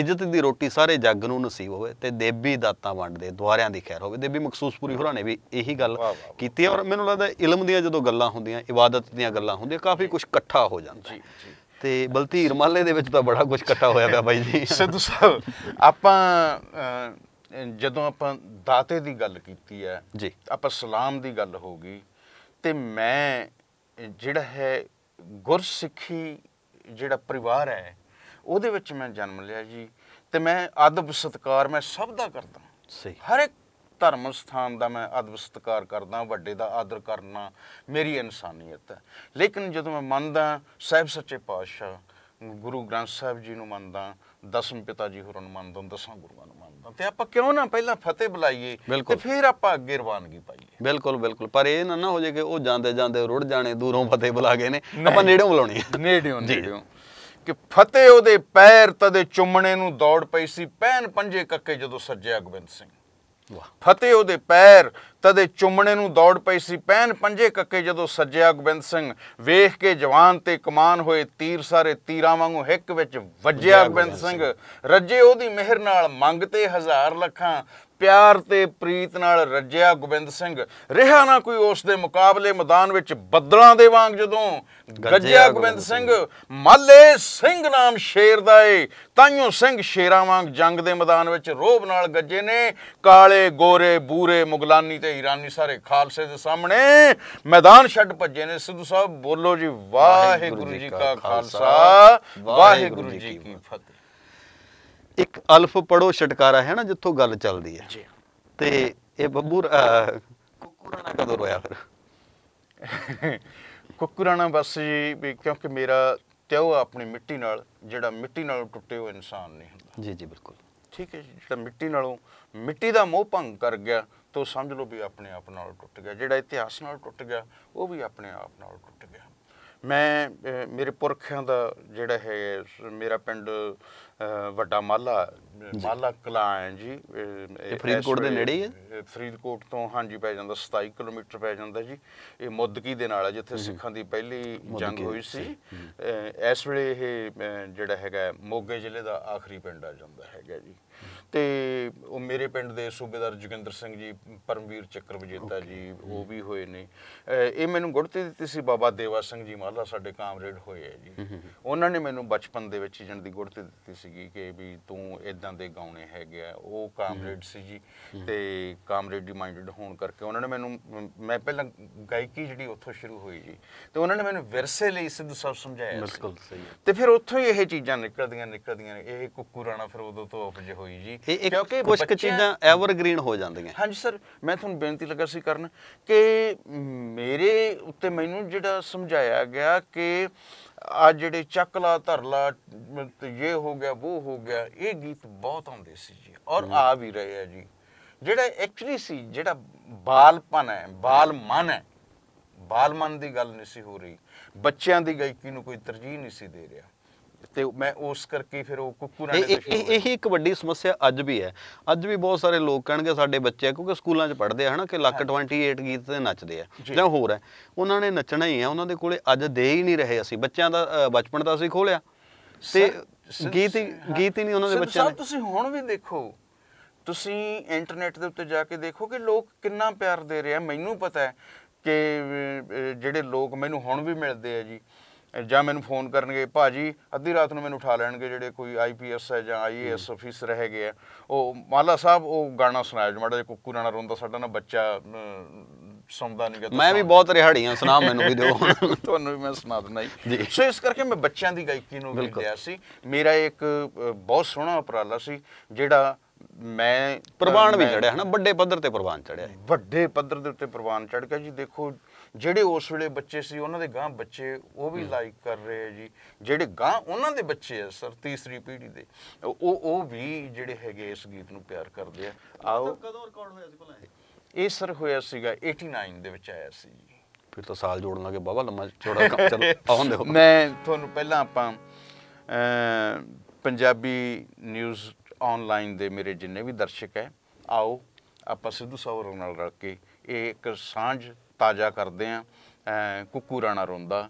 ਇੱਜ਼ਤ ਦੀ ਰੋਟੀ ਸਾਰੇ ਜੱਗ ਨੂੰ ਨਸੀਬ ਹੋਵੇ ਤੇ ਦੇਵੀ ਦਾਤਾਂ ਵੰਡਦੇ ਦੁਆਰਿਆਂ ਦੀ ਖੈਰ ਹੋਵੇ ਦੇਵੀ ਮਖਸੂਸਪੂਰੀ ਹੋਰਾਂ ਨੇ ਵੀ ਇਹੀ ਗੱਲ ਕੀਤੀ ਔਰ ਮੈਨੂੰ ਲੱਗਦਾ ਇਲਮ ਦੀਆਂ ਜਦੋਂ ਗੱਲਾਂ ਹੁੰਦੀਆਂ ਇਬਾਦਤ ਦੀਆਂ ਗੱਲਾਂ ਹੁੰਦੀਆਂ ਕਾਫੀ ਕੁਝ ਇਕੱਠਾ ਹੋ ਜਾਂਦਾ ਜੀ ਜੀ ਤੇ ਬਲਤੀਰ ਮਾਲੇ ਦੇ ਵਿੱਚ ਤਾਂ ਬੜਾ ਕੁਝ ਇਕੱਠਾ ਹੋਇਆ ਪਿਆ ਬਾਈ ਜੀ ਸਿੱਧੂ ਸਾਹਿਬ ਆਪਾਂ ਜਦੋਂ ਆਪਾਂ ਦਾਤੇ ਦੀ ਗੱਲ ਕੀਤੀ ਹੈ ਜੀ ਆਪਾਂ ਸਲਾਮ ਦੀ ਗੱਲ ਹੋ ਗਈ ਤੇ ਮੈਂ ਜਿਹੜਾ ਹੈ ਗੁਰਸਿੱਖੀ ਜਿਹੜਾ ਪਰਿਵਾਰ ਹੈ ਉਹਦੇ ਵਿੱਚ ਮੈਂ ਜਨਮ ਲਿਆ ਜੀ ਤੇ ਮੈਂ ਅਦਬ ਸਤਕਾਰ ਮੈਂ ਸਭ ਦਾ ਕਰਦਾ ਸਹੀ ਹਰ ਇੱਕ ਧਰਮ ਸਥਾਨ ਦਾ ਮੈਂ ਅਦਬ ਸਤਕਾਰ ਕਰਦਾ ਵੱਡੇ ਦਾ ਆਦਰ ਕਰਨਾ ਮੇਰੀ ਇਨਸਾਨੀਅਤ ਹੈ ਲੇਕਿਨ ਜਦੋਂ ਮੈਂ ਮੰਨਦਾ ਸਹਿਬ ਸੱਚੇ ਪਾਤਸ਼ਾਹ ਗੁਰੂ ਗ੍ਰੰਥ ਸਾਹਿਬ ਜੀ ਨੂੰ ਮੰਨਦਾ ਦਸਮ ਪਿਤਾ ਜੀ ਹੋਰਾਂ ਨੂੰ ਮੰਨਦਾ ਦਸਾਂ ਗੁਰੂਆਂ ਨੂੰ ਮੰਨਦਾ ਤੇ ਆਪਾਂ ਕਿਉਂ ਨਾ ਪਹਿਲਾਂ ਫਤਿਹ ਬੁਲਾਈਏ ਤੇ ਫਿਰ ਆਪਾਂ ਅੱਗੇ ਰਵਾਨਗੀ ਪਾਈਏ ਬਿਲਕੁਲ ਬਿਲਕੁਲ ਪਰ ਇਹ ਨਾ ਨਾ ਹੋ ਜੇ ਕਿ ਉਹ ਜਾਂਦੇ ਜਾਂਦੇ ਰੁੜ ਜਾਣੇ ਦੂਰੋਂ ਫਤਿਹ ਬੁਲਾ ਗਏ ਨੇ ਆਪਾਂ ਨੇੜੋਂ ਬੁਲਾਉਣੀ ਨੇੜਿਓਂ ਨੇੜਿਓਂ ਕਿ ਫਤਿਹ ਉਹਦੇ ਪੈਰ ਤਦੇ ਚੁੰਮਣੇ ਨੂੰ ਦੌੜ ਪਈ ਸੀ ਪੈਨ ਪੰਜੇ ਕੱਕੇ ਜਦੋਂ ਸੱਜਿਆ ਗੋਬਿੰਦ ਸਿੰਘ ਵਾਹ ਫਤਿਹ ਉਹਦੇ ਪੈਰ ਤਦੇ ਚੁੰਮਣੇ ਨੂੰ ਦੌੜ ਪਈ ਸੀ ਪੈਨ ਪੰਜੇ ਕੱਕੇ ਜਦੋਂ ਸੱਜਿਆ ਗੋਬਿੰਦ ਸਿੰਘ ਵੇਖ ਕੇ ਜਵਾਨ ਤੇ ਕਮਾਨ ਹੋਏ ਤੀਰ ਸਾਰੇ ਤੀਰਾਂ ਵਾਂਗੂ ਹਿੱਕ ਵਿੱਚ ਵੱਜਿਆ ਗੋਬਿੰਦ ਸਿੰਘ ਰੱਜੇ ਉਹਦੀ ਮਿਹਰ ਨਾਲ ਮੰਗਤੇ ਹਜ਼ਾਰ ਲੱਖਾਂ ਪਿਆਰ ਤੇ ਪ੍ਰੀਤ ਨਾਲ ਰੱਜਿਆ ਗੋਬਿੰਦ ਸਿੰਘ ਰਿਹਾ ਨਾ ਕੋਈ ਉਸ ਦੇ ਮੁਕਾਬਲੇ ਮੈਦਾਨ ਵਿੱਚ ਬੱਦਲਾਂ ਦੇ ਵਾਂਗ ਜਦੋਂ ਗੱਜਿਆ ਗੋਬਿੰਦ ਸਿੰਘ ਮੱਲੇ ਸਿੰਘ ਨਾਮ ਸ਼ੇਰ ਦਾ ਏ ਤਾਈਓ ਸਿੰਘ ਸ਼ੇਰਾਂ ਵਾਂਗ ਜੰਗ ਦੇ ਮੈਦਾਨ ਵਿੱਚ ਰੋਬ ਨਾਲ ਗੱਜੇ ਨੇ ਕਾਲੇ ਗੋਰੇ ਬੂਰੇ ਮੁਗਲਾਨੀ ਤੇ ਇਰਾਨੀ ਸਾਰੇ ਖਾਲਸੇ ਦੇ ਸਾਹਮਣੇ ਮੈਦਾਨ ਛੱਡ ਭੱਜੇ ਨੇ ਸਿੱਧੂ ਸਾਹਿਬ ਬੋਲੋ ਜੀ ਵਾਹਿਗੁਰੂ ਜੀ ਕਾ ਖਾਲਸਾ ਵਾਹਿਗੁਰੂ ਜੀ ਕੀ ਫਤਿਹ ਇੱਕ ਅਲਫ ਪੜੋ ਛਟਕਾਰਾ ਹੈ ਨਾ ਜਿੱਥੋਂ ਗੱਲ ਚੱਲਦੀ ਹੈ ਤੇ ਇਹ ਬੱਬੂ ਕੁੱਕੂਰਾਣਾ ਕਦੋਂ ਰੋਇਆ ਫਿਰ ਕੁੱਕੂਰਾਣਾ ਬਸ ਜੀ ਵੀ ਕਿਉਂਕਿ ਮੇਰਾ ਤਿਉ ਆਪਣੀ ਮਿੱਟੀ ਨਾਲ ਜਿਹੜਾ ਮਿੱਟੀ ਨਾਲ ਟੁੱਟੇ ਹੋ ਇਨਸਾਨ ਨਹੀਂ ਹੁੰਦਾ ਜੀ ਜੀ ਬਿਲਕੁਲ ਠੀਕ ਹੈ ਜੀ ਜਿਹੜਾ ਮਿੱਟੀ ਨਾਲੋਂ ਮਿੱਟੀ ਦਾ ਮੋਹ ਭੰਗ ਕਰ ਗਿਆ ਤੋ ਸਮਝ ਲਓ ਵੀ ਆਪਣੇ ਆਪ ਨਾਲ ਟੁੱਟ ਗਿਆ ਜਿਹੜਾ ਇਤਿਹਾਸ ਨਾਲ ਟੁੱਟ ਗਿਆ ਉਹ ਵੀ ਆਪਣੇ ਆਪ ਨਾਲ ਟੁੱਟ ਗਿਆ ਮੈਂ ਮੇਰੇ ਪੁਰਖਿਆਂ ਦਾ ਜਿਹੜਾ ਹੈ ਮੇਰਾ ਪਿੰਡ ਵੱਡਾ ਮਾਲਾ ਮਾਲਾ ਕਲਾ ਹੈ ਜੀ ਇਹ ਫਰੀਦਕੋਟ ਦੇ ਨੇੜੇ ਹੈ ਫਰੀਦਕੋਟ ਤੋਂ ਹਾਂਜੀ ਪੈ ਜਾਂਦਾ 27 ਕਿਲੋਮੀਟਰ ਪੈ ਜਾਂਦਾ ਜੀ ਇਹ ਮੁੱਦਕੀ ਦੇ ਨਾਲ ਹੈ ਜਿੱਥੇ ਸਿੱਖਾਂ ਦੀ ਪਹਿਲੀ ਜੰਗ ਹੋਈ ਸੀ ਇਸ ਵੇਲੇ ਇਹ ਜਿਹੜਾ ਹੈਗਾ ਮੋਗੇ ਜ਼ਿਲ੍ਹੇ ਦਾ ਆਖਰੀ ਪਿੰਡ ਆ ਜਾਂਦਾ ਹੈਗਾ ਜੀ ਤੇ ਉਹ ਮੇਰੇ ਪਿੰਡ ਦੇ ਸੂਬੇਦਾਰ ਜਗਿੰਦਰ ਸਿੰਘ ਜੀ ਪਰਮਵੀਰ ਚੱਕਰ ਵਿਜੇਤਾ ਜੀ ਉਹ ਵੀ ਹੋਏ ਨੇ ਇਹ ਮੈਨੂੰ ਗੁੜਤੀ ਦਿੱਤੀ ਸੀ ਬਾਬਾ ਦੇਵਾ ਸਿੰਘ ਜੀ ਮਾਲਾ ਸਾਡੇ ਕਾਮਰੇਡ ਹੋਏ ਆ ਜੀ ਉਹਨਾਂ ਨੇ ਮੈਨੂੰ ਬਚਪਨ ਦੇ ਵਿੱਚ ਜਣ ਦੀ ਗੁੜਤੀ ਦਿੱਤੀ ਸੀਗੀ ਕਿ ਵੀ ਤੂੰ ਇਦਾਂ ਦੇ ਗਾਉਣੇ ਹੈਗੇ ਆ ਉਹ ਕਾਮਰੇਡ ਸੀ ਜੀ ਤੇ ਕਾਮਰੇਡ ਮਾਈਂਡਡ ਹੋਣ ਕਰਕੇ ਉਹਨਾਂ ਨੇ ਮੈਨੂੰ ਮੈਂ ਪਹਿਲਾਂ ਗਾਇਕੀ ਜਿਹੜੀ ਉੱਥੋਂ ਸ਼ੁਰੂ ਹੋਈ ਜੀ ਤੇ ਉਹਨਾਂ ਨੇ ਮੈਨੂੰ ਵਿਰਸੇ ਲਈ ਸਿੱਧੂ ਸਾਹਿਬ ਸਮਝਾਇਆ ਬਿਲਕੁਲ ਸਹੀ ਤੇ ਫਿਰ ਉੱਥੋਂ ਹੀ ਇਹ ਚੀਜ਼ਾਂ ਨਿਕਲਦੀਆਂ ਨਿਕਲਦੀਆਂ ਇਹ ਕੁੱਕੂ ਰਾਣਾ ਉਦੋਂ ਤੋਂ ਉਪਜ ਹੋਈ ਹੋਈ ਜੀ ਕਿਉਂਕਿ ਕੁਝ ਚੀਜ਼ਾਂ ਐਵਰਗ੍ਰੀਨ ਹੋ ਜਾਂਦੀਆਂ ਹਾਂਜੀ ਸਰ ਮੈਂ ਤੁਹਾਨੂੰ ਬੇਨਤੀ ਲੱਗਾ ਸੀ ਕਰਨ ਕਿ ਮੇਰੇ ਉੱਤੇ ਮੈਨੂੰ ਜਿਹੜਾ ਸਮਝਾਇਆ ਗਿਆ ਕਿ ਆ ਜਿਹੜੇ ਚੱਕਲਾ ਧਰਲਾ ਤੇ ਇਹ ਹੋ ਗਿਆ ਉਹ ਹੋ ਗਿਆ ਇਹ ਗੀਤ ਬਹੁਤ ਆਉਂਦੇ ਸੀ ਜੀ ਔਰ ਆ ਵੀ ਰਹੇ ਆ ਜੀ ਜਿਹੜਾ ਐਕਚੁਅਲੀ ਸੀ ਜਿਹੜਾ ਬਾਲਪਨ ਹੈ ਬਾਲਮਨ ਹੈ ਬਾਲਮਨ ਦੀ ਗੱਲ ਨਹੀਂ ਸੀ ਹੋ ਰਹੀ ਬੱਚਿਆਂ ਦੀ ਗਾਇਕੀ ਨੂੰ ਕੋਈ ਤਰਜੀਹ ਨਹੀਂ ਸੀ ਦੇ ਰਿਹਾ ਤੇ ਮੈਂ ਉਸ ਕਰਕੇ ਫਿਰ ਉਹ ਕੁੱਕੂ ਨਾਲ ਇਹ ਹੀ ਇੱਕ ਵੱਡੀ ਸਮੱਸਿਆ ਅੱਜ ਵੀ ਹੈ ਅੱਜ ਵੀ ਬਹੁਤ ਸਾਰੇ ਲੋਕ ਕਹਿਣਗੇ ਸਾਡੇ ਬੱਚੇ ਕਿਉਂਕਿ ਸਕੂਲਾਂ 'ਚ ਪੜ੍ਹਦੇ ਆ ਹਨਾ ਕਿ ਲੱਕ 28 ਗੀਤ ਤੇ ਨੱਚਦੇ ਆ ਜਾਂ ਹੋਰ ਹੈ ਉਹਨਾਂ ਨੇ ਨੱਚਣਾ ਹੀ ਆ ਉਹਨਾਂ ਦੇ ਕੋਲੇ ਅੱਜ ਦੇ ਹੀ ਨਹੀਂ ਰਹੇ ਅਸੀਂ ਬੱਚਿਆਂ ਦਾ ਬਚਪਨ ਤਾਂ ਅਸੀਂ ਖੋਲਿਆ ਤੇ ਗੀਤ ਗੀਤ ਹੀ ਨਹੀਂ ਉਹਨਾਂ ਦੇ ਬੱਚਿਆਂ ਨੇ ਸਭ ਤੁਸੀਂ ਹੁਣ ਵੀ ਦੇਖੋ ਤੁਸੀਂ ਇੰਟਰਨੈਟ ਦੇ ਉੱਤੇ ਜਾ ਕੇ ਦੇਖੋ ਕਿ ਲੋਕ ਕਿੰਨਾ ਪਿਆਰ ਦੇ ਰਹੇ ਆ ਮੈਨੂੰ ਪਤਾ ਹੈ ਕਿ ਜਿਹੜੇ ਲੋਕ ਮੈਨੂੰ ਹੁਣ ਵੀ ਮਿਲਦੇ ਆ ਜੀ ਜਾਂ ਮੈਨੂੰ ਫੋਨ ਕਰਨਗੇ ਭਾਜੀ ਅੱਧੀ ਰਾਤ ਨੂੰ ਮੈਨੂੰ ਉਠਾ ਲੈਣਗੇ ਜਿਹੜੇ ਕੋਈ ਆਈਪੀਐਸ ਹੈ ਜਾਂ ਆਈਏਐਸ ਅਫੀਸਰ ਹੈਗੇ ਆ ਉਹ ਮਾਲਾ ਸਾਹਿਬ ਉਹ ਗਾਣਾ ਸੁਣਾਇਆ ਜਮੜਾ ਜੇ ਕੁੱਕੂ ਨਾਲ ਰੋਂਦਾ ਸਾਡਾ ਨਾ ਬੱਚਾ ਸੌਂਦਾ ਨਹੀਂ ਗਿਆ ਮੈਂ ਵੀ ਬਹੁਤ ਰਿਹੜੀਆਂ ਸੁਣਾ ਮੈਨੂੰ ਵੀ ਦਿਓ ਤੁਹਾਨੂੰ ਵੀ ਮੈਂ ਸੁਣਾ ਦਿੰਦਾ ਜੀ ਸੋ ਇਸ ਕਰਕੇ ਮੈਂ ਬੱਚਿਆਂ ਦੀ ਗਾਇਕੀ ਨੂੰ ਵੀ ਲਿਆ ਸੀ ਮੇਰਾ ਇੱਕ ਬਹੁਤ ਸੋਹਣਾ ਉਪਰਾਲਾ ਸੀ ਜਿਹੜਾ ਮੈਂ ਪ੍ਰਵਾਨ ਵੀ ਚੜਿਆ ਹਨਾ ਵੱਡੇ ਪੱਧਰ ਤੇ ਪ੍ਰਵਾਨ ਚੜਿਆ ਵੱਡੇ ਪੱਧਰ ਦੇ ਉੱਤੇ ਪ੍ਰਵਾਨ ਚੜ ਗਿਆ ਜੀ ਦੇਖੋ ਜਿਹੜੇ ਉਸ ਵੇਲੇ ਬੱਚੇ ਸੀ ਉਹਨਾਂ ਦੇ ਗਾਂ ਬੱਚੇ ਉਹ ਵੀ ਲਾਈਕ ਕਰ ਰਹੇ ਆ ਜੀ ਜਿਹੜੇ ਗਾਂ ਉਹਨਾਂ ਦੇ ਬੱਚੇ ਆ ਸਰ ਤੀਸਰੀ ਪੀੜ੍ਹੀ ਦੇ ਉਹ ਉਹ ਵੀ ਜਿਹੜੇ ਹੈਗੇ ਇਸ ਗੀਤ ਨੂੰ ਪਿਆਰ ਕਰਦੇ ਆ ਆਓ ਕਦੋਂ ਰਿਕਾਰਡ ਹੋਇਆ ਸੀ ਭਲਾ ਇਹ ਇਹ ਸਰ ਹੋਇਆ ਸੀਗਾ 89 ਦੇ ਵਿੱਚ ਆਇਆ ਸੀ ਜੀ ਫਿਰ ਤਾਂ ਸਾਲ ਜੋੜਨ ਲੱਗੇ ਬਾਬਾ ਲੰਮਾ ਛੋੜਾ ਕੰਮ ਚੱਲ ਆਉਣ ਦਿਓ ਮੈਂ ਤੁਹਾਨੂੰ ਪਹਿਲਾਂ ਆਪਾਂ ਪੰਜਾਬੀ ਨਿਊਜ਼ ਆਨਲਾਈਨ ਦੇ ਮੇਰੇ ਜਿੰਨੇ ਵੀ ਦਰਸ਼ਕ ਹੈ ਆਓ ਆਪਾਂ ਸਿੱਧੂ ਸਾਹਿਬ ਨਾਲ ਰਲ ਕੇ ਇਹ ਇੱਕ ਸਾਂਝ ਤਾਜ਼ਾ ਕਰਦੇ ਆ ਕੁੱਕੂ ਰਾਣਾ ਰੋਂਦਾ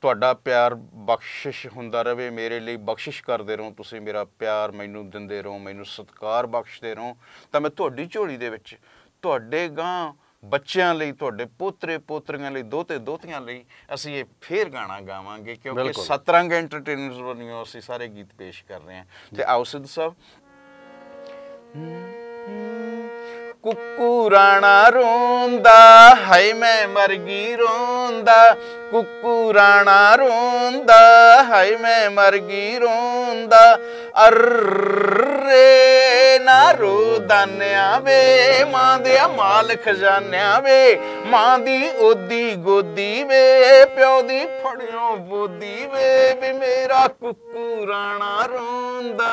ਤੁਹਾਡਾ ਪਿਆਰ ਬਖਸ਼ਿਸ਼ ਹੁੰਦਾ ਰਹੇ ਮੇਰੇ ਲਈ ਬਖਸ਼ਿਸ਼ ਕਰਦੇ ਰਹੋ ਤੁਸੀਂ ਮੇਰਾ ਪਿਆਰ ਮੈਨੂੰ ਦਿੰਦੇ ਰਹੋ ਮੈਨੂੰ ਸਤਕਾਰ ਬਖਸ਼ਦੇ ਰਹੋ ਤਾਂ ਮੈਂ ਤੁਹਾਡੀ ਝੋਲੀ ਦੇ ਵਿੱਚ ਤੁਹਾਡੇ ਗਾਂ ਬੱਚਿਆਂ ਲਈ ਤੁਹਾਡੇ ਪੋਤਰੇ ਪੋਤਰੀਆਂ ਲਈ ਦੋਤੇ ਦੋਤੀਆਂ ਲਈ ਅਸੀਂ ਇਹ ਫੇਰ ਗਾਣਾ ਗਾਵਾਂਗੇ ਕਿਉਂਕਿ ਸਤਰੰਗ ਐਂਟਰਟੇਨਮੈਂਟ ਵੱਲੋਂ ਅਸੀਂ ਸਾਰੇ ਗੀਤ ਪੇਸ਼ ਕਰ ਰਹੇ ਹਾਂ ਤੇ ਆਓ ਸਿੱਧ ਸਾਹਿਬ ਕੁੱਕੂ ਰਾਣਾ ਰੋਂਦਾ ਹਾਈ ਮੈਂ ਮਰ ਗਈ ਰੋਂਦਾ ਕੁੱਕੂ ਰਾਣਾ ਰੋਂਦਾ ਹਾਈ ਮੈਂ ਮਰ ਗਈ ਰੋਂਦਾ ਅਰੇ ਨਾ ਰੋ ਦਾਨਿਆ ਵੇ ਮਾਂ ਦੇ ਮਾਲ ਖਜ਼ਾਨਿਆ ਵੇ ਮਾਂ ਦੀ ਓਦੀ ਗੋਦੀ ਵੇ ਪਿਓ ਦੀ ਫੜਿਓ ਬੋਦੀ ਵੇ ਵੀ ਮੇਰਾ ਕੁੱਕੂ ਰਾਣਾ ਰੋਂਦਾ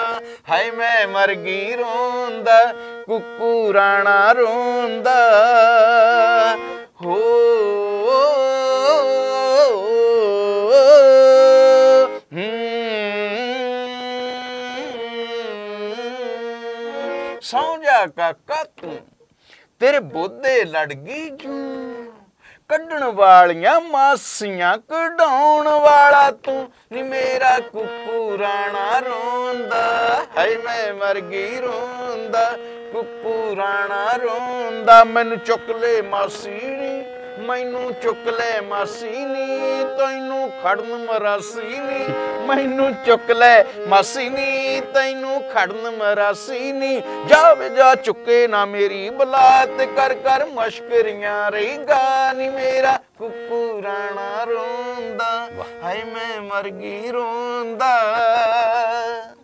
ਹਾਏ ਮੈਂ ਮਰ ਗਈ ਰੋਂਦਾ ਕੁੱਕੂ ਰਾਣਾ ਰੋਂਦਾ ਹੋ ਸੌਂ ਜਾ ਕਾਕਾ ਤੇਰੇ ਬੋਧੇ ਲੜ ਗਈ ਜੂ ਕੱਢਣ ਵਾਲੀਆਂ ਮਾਸੀਆਂ ਕਢਾਉਣ ਵਾਲਾ ਤੂੰ ਨੀ ਮੇਰਾ ਕੁੱਕੂ ਰਾਣਾ ਰੋਂਦਾ ਹੈ ਮੈਂ ਮਰ ਗਈ ਰੋਂਦਾ ਕੁੱਕੂ ਰਾਣਾ ਰੋਂਦਾ ਮੈਨੂੰ ਚੁੱਕ ਲੈ ਮਾਸੀ ਨੀ ਮੈਨੂੰ ਚੁੱਕ ਲੈ ਮਾਸੀ ਨੀ ਤੈਨੂੰ ਖੜਨ ਮਰਾਸੀ ਨੀ ਮੈਨੂੰ ਚੁੱਕ ਲੈ ਮਾਸੀ ਨੀ ਤੈਨੂੰ ਖੜਨ ਮਰਾਸੀ ਨੀ ਜਾ ਵੇ ਜਾ ਚੁੱਕੇ ਨਾ ਮੇਰੀ ਬਲਾਤ ਕਰ ਕਰ ਮਸ਼ਕਰੀਆਂ ਰਹੀਗਾ ਨੀ ਮੇਰਾ ਕੁੱਕੂ ਰਾਣਾ ਰੋਂਦਾ ਹਾਏ ਮੈਂ ਮਰ ਗਈ ਰੋਂਦਾ